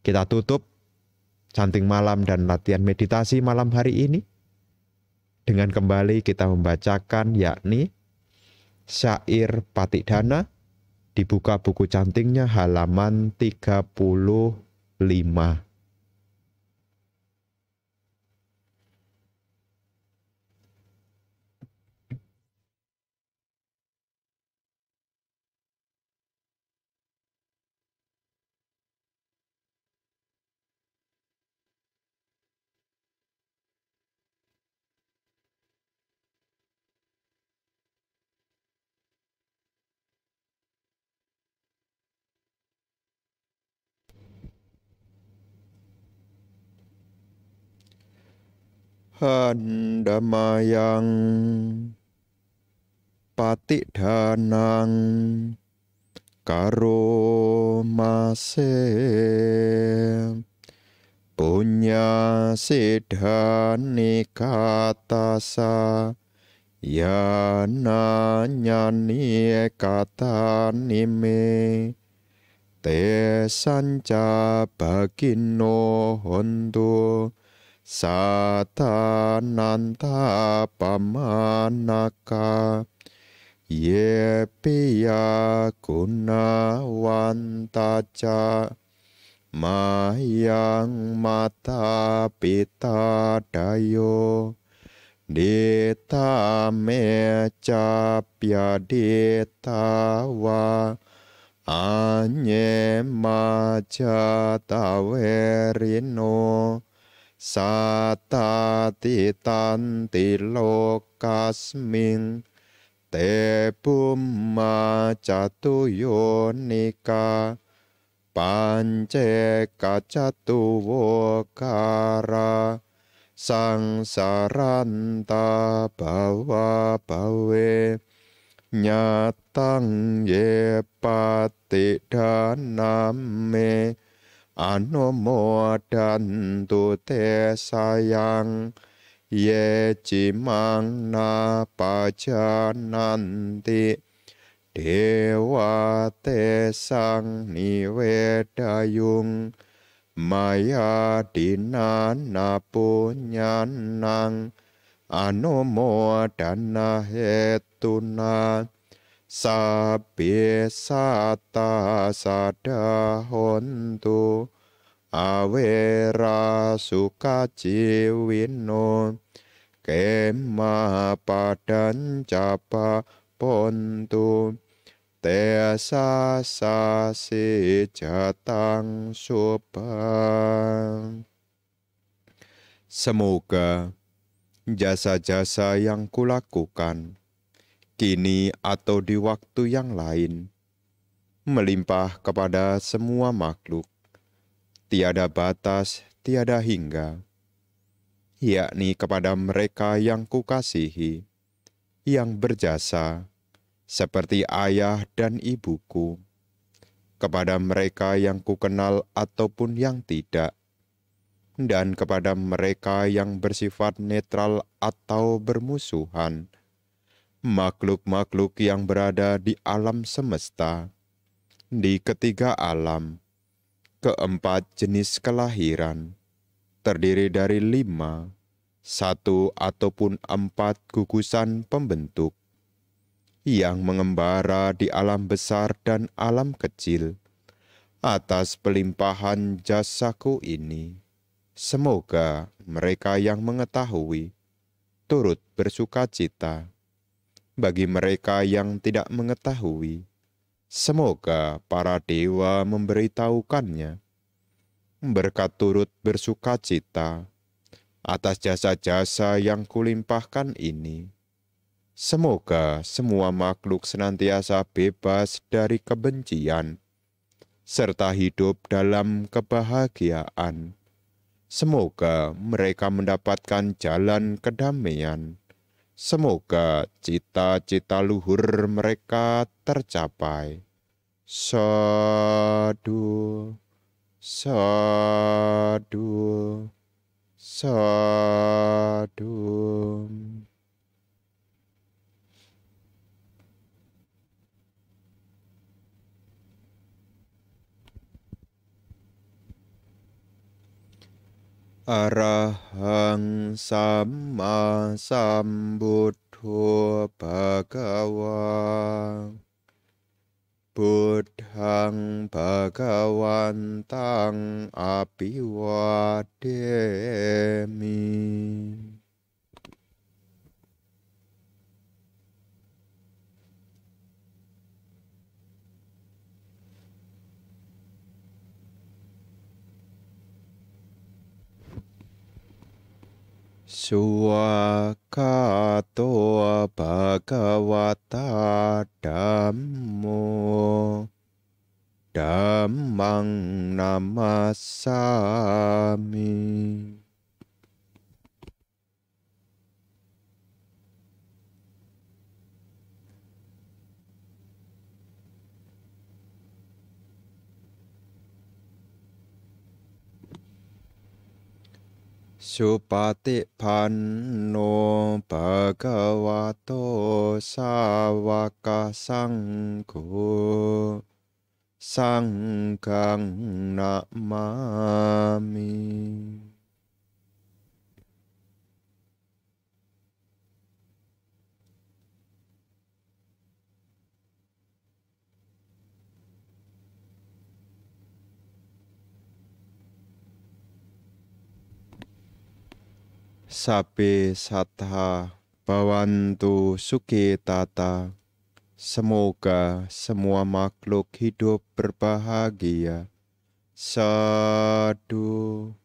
Kita tutup canting malam dan latihan meditasi malam hari ini dengan kembali kita membacakan yakni syair Patidana dibuka buku cantingnya halaman 35. handamayang patik danang karo mase punya sidhani ya yana nyani nime te sanca bagino hondo satananta pamanaka yepiya gunawantaca mayang mata pita dayo dita meca piadita wa anye ta tawerino สัตตติตันติโลกัสมิงเตปุมมาจตุโยนิกาปัญเจกัจตุวการะสังสารันตาปวะปเวญาตังเยปติดานามเม अनुमोदन्तु ते सायं ये चिमं न पचनन्ति देवा ते सं निवेदयुं मया दिनानपुञ्जनं अनुमोदनहेतुना Sapi sata sadahontu awera sukaciwino kema padan capa pontu tesa sasi jatang subang. Semoga jasa-jasa yang kulakukan kini atau di waktu yang lain, melimpah kepada semua makhluk. Tiada batas, tiada hingga, yakni kepada mereka yang kukasihi, yang berjasa, seperti ayah dan ibuku, kepada mereka yang kukenal ataupun yang tidak, dan kepada mereka yang bersifat netral atau bermusuhan, makhluk-makhluk yang berada di alam semesta, di ketiga alam, keempat jenis kelahiran, terdiri dari lima, satu ataupun empat gugusan pembentuk, yang mengembara di alam besar dan alam kecil, atas pelimpahan jasaku ini. Semoga mereka yang mengetahui turut bersuka cita bagi mereka yang tidak mengetahui. Semoga para dewa memberitahukannya. Berkat turut bersuka cita atas jasa-jasa yang kulimpahkan ini. Semoga semua makhluk senantiasa bebas dari kebencian, serta hidup dalam kebahagiaan. Semoga mereka mendapatkan jalan kedamaian Semoga cita-cita luhur mereka tercapai. Sadu, sadu, sadu. อรหังสัมมาสัมบุตโธภะกะวาพุทธังภะกะวันตังอภิวาเทมิ kata Sua kato bhagavata damang nama sami. สุปฏิพันโนปะกวาโตสาวกสังโฆสังฆนามามิ sabe satha bawantu suki tata. Semoga semua makhluk hidup berbahagia. Sadu,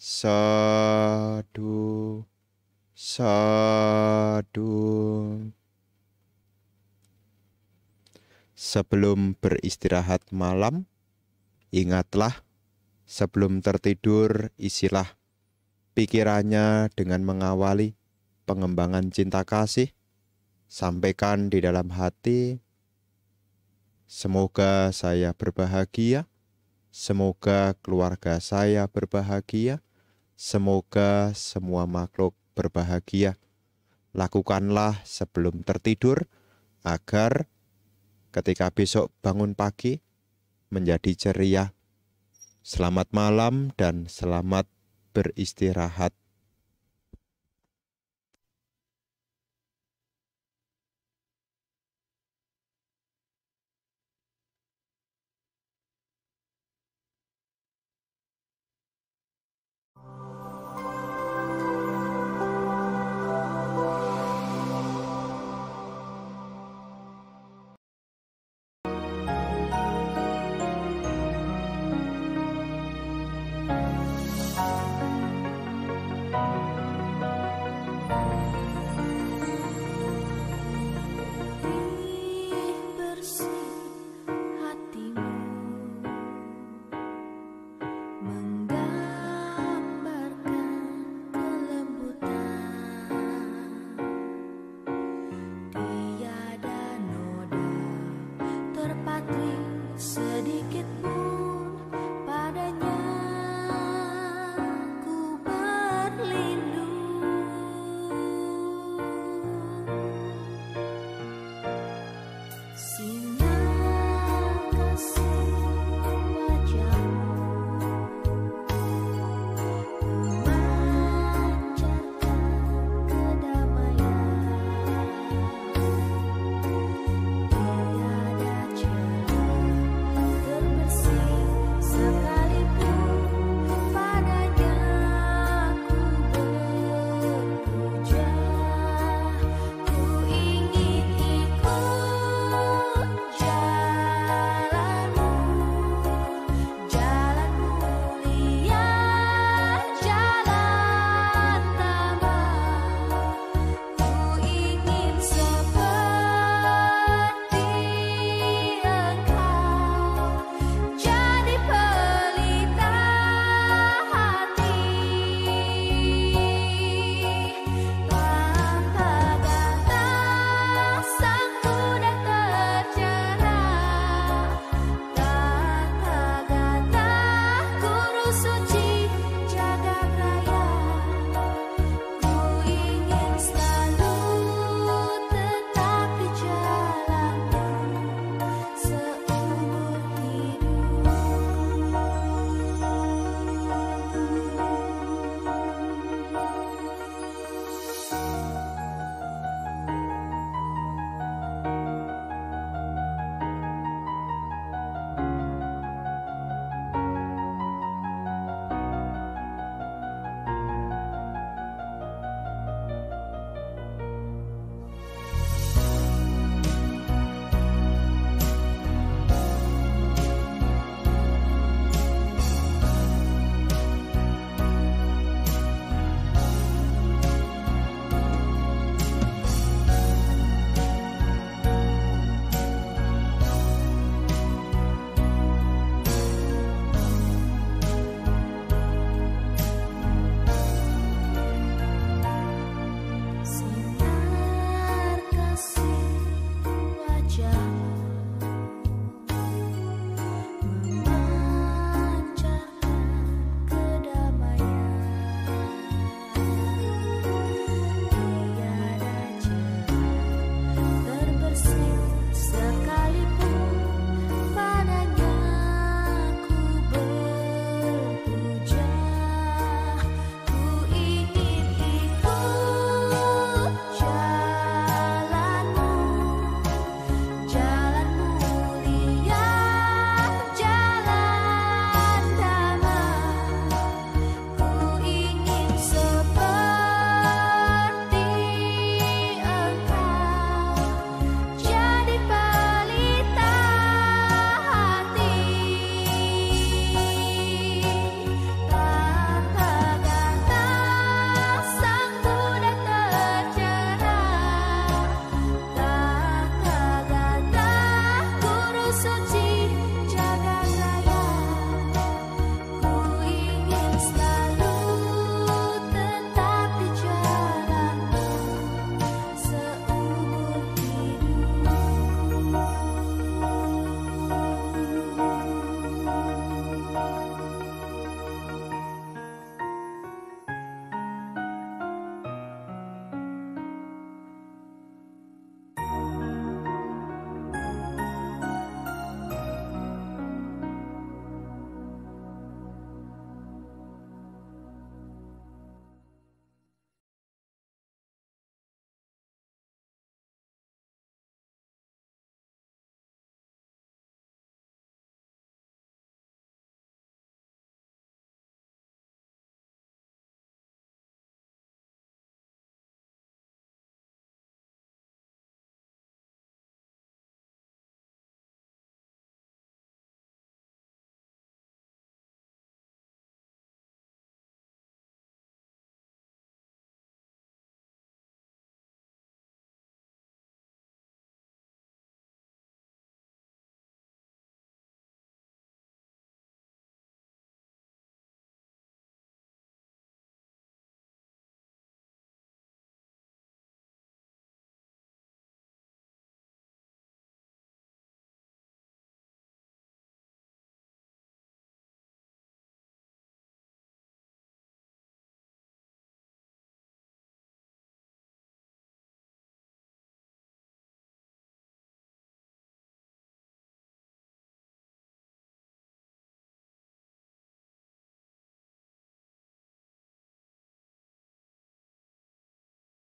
sadu, sadu. Sebelum beristirahat malam, ingatlah sebelum tertidur isilah pikirannya dengan mengawali pengembangan cinta kasih, sampaikan di dalam hati. Semoga saya berbahagia, semoga keluarga saya berbahagia, semoga semua makhluk berbahagia. Lakukanlah sebelum tertidur agar ketika besok bangun pagi menjadi ceria. Selamat malam dan selamat beristirahat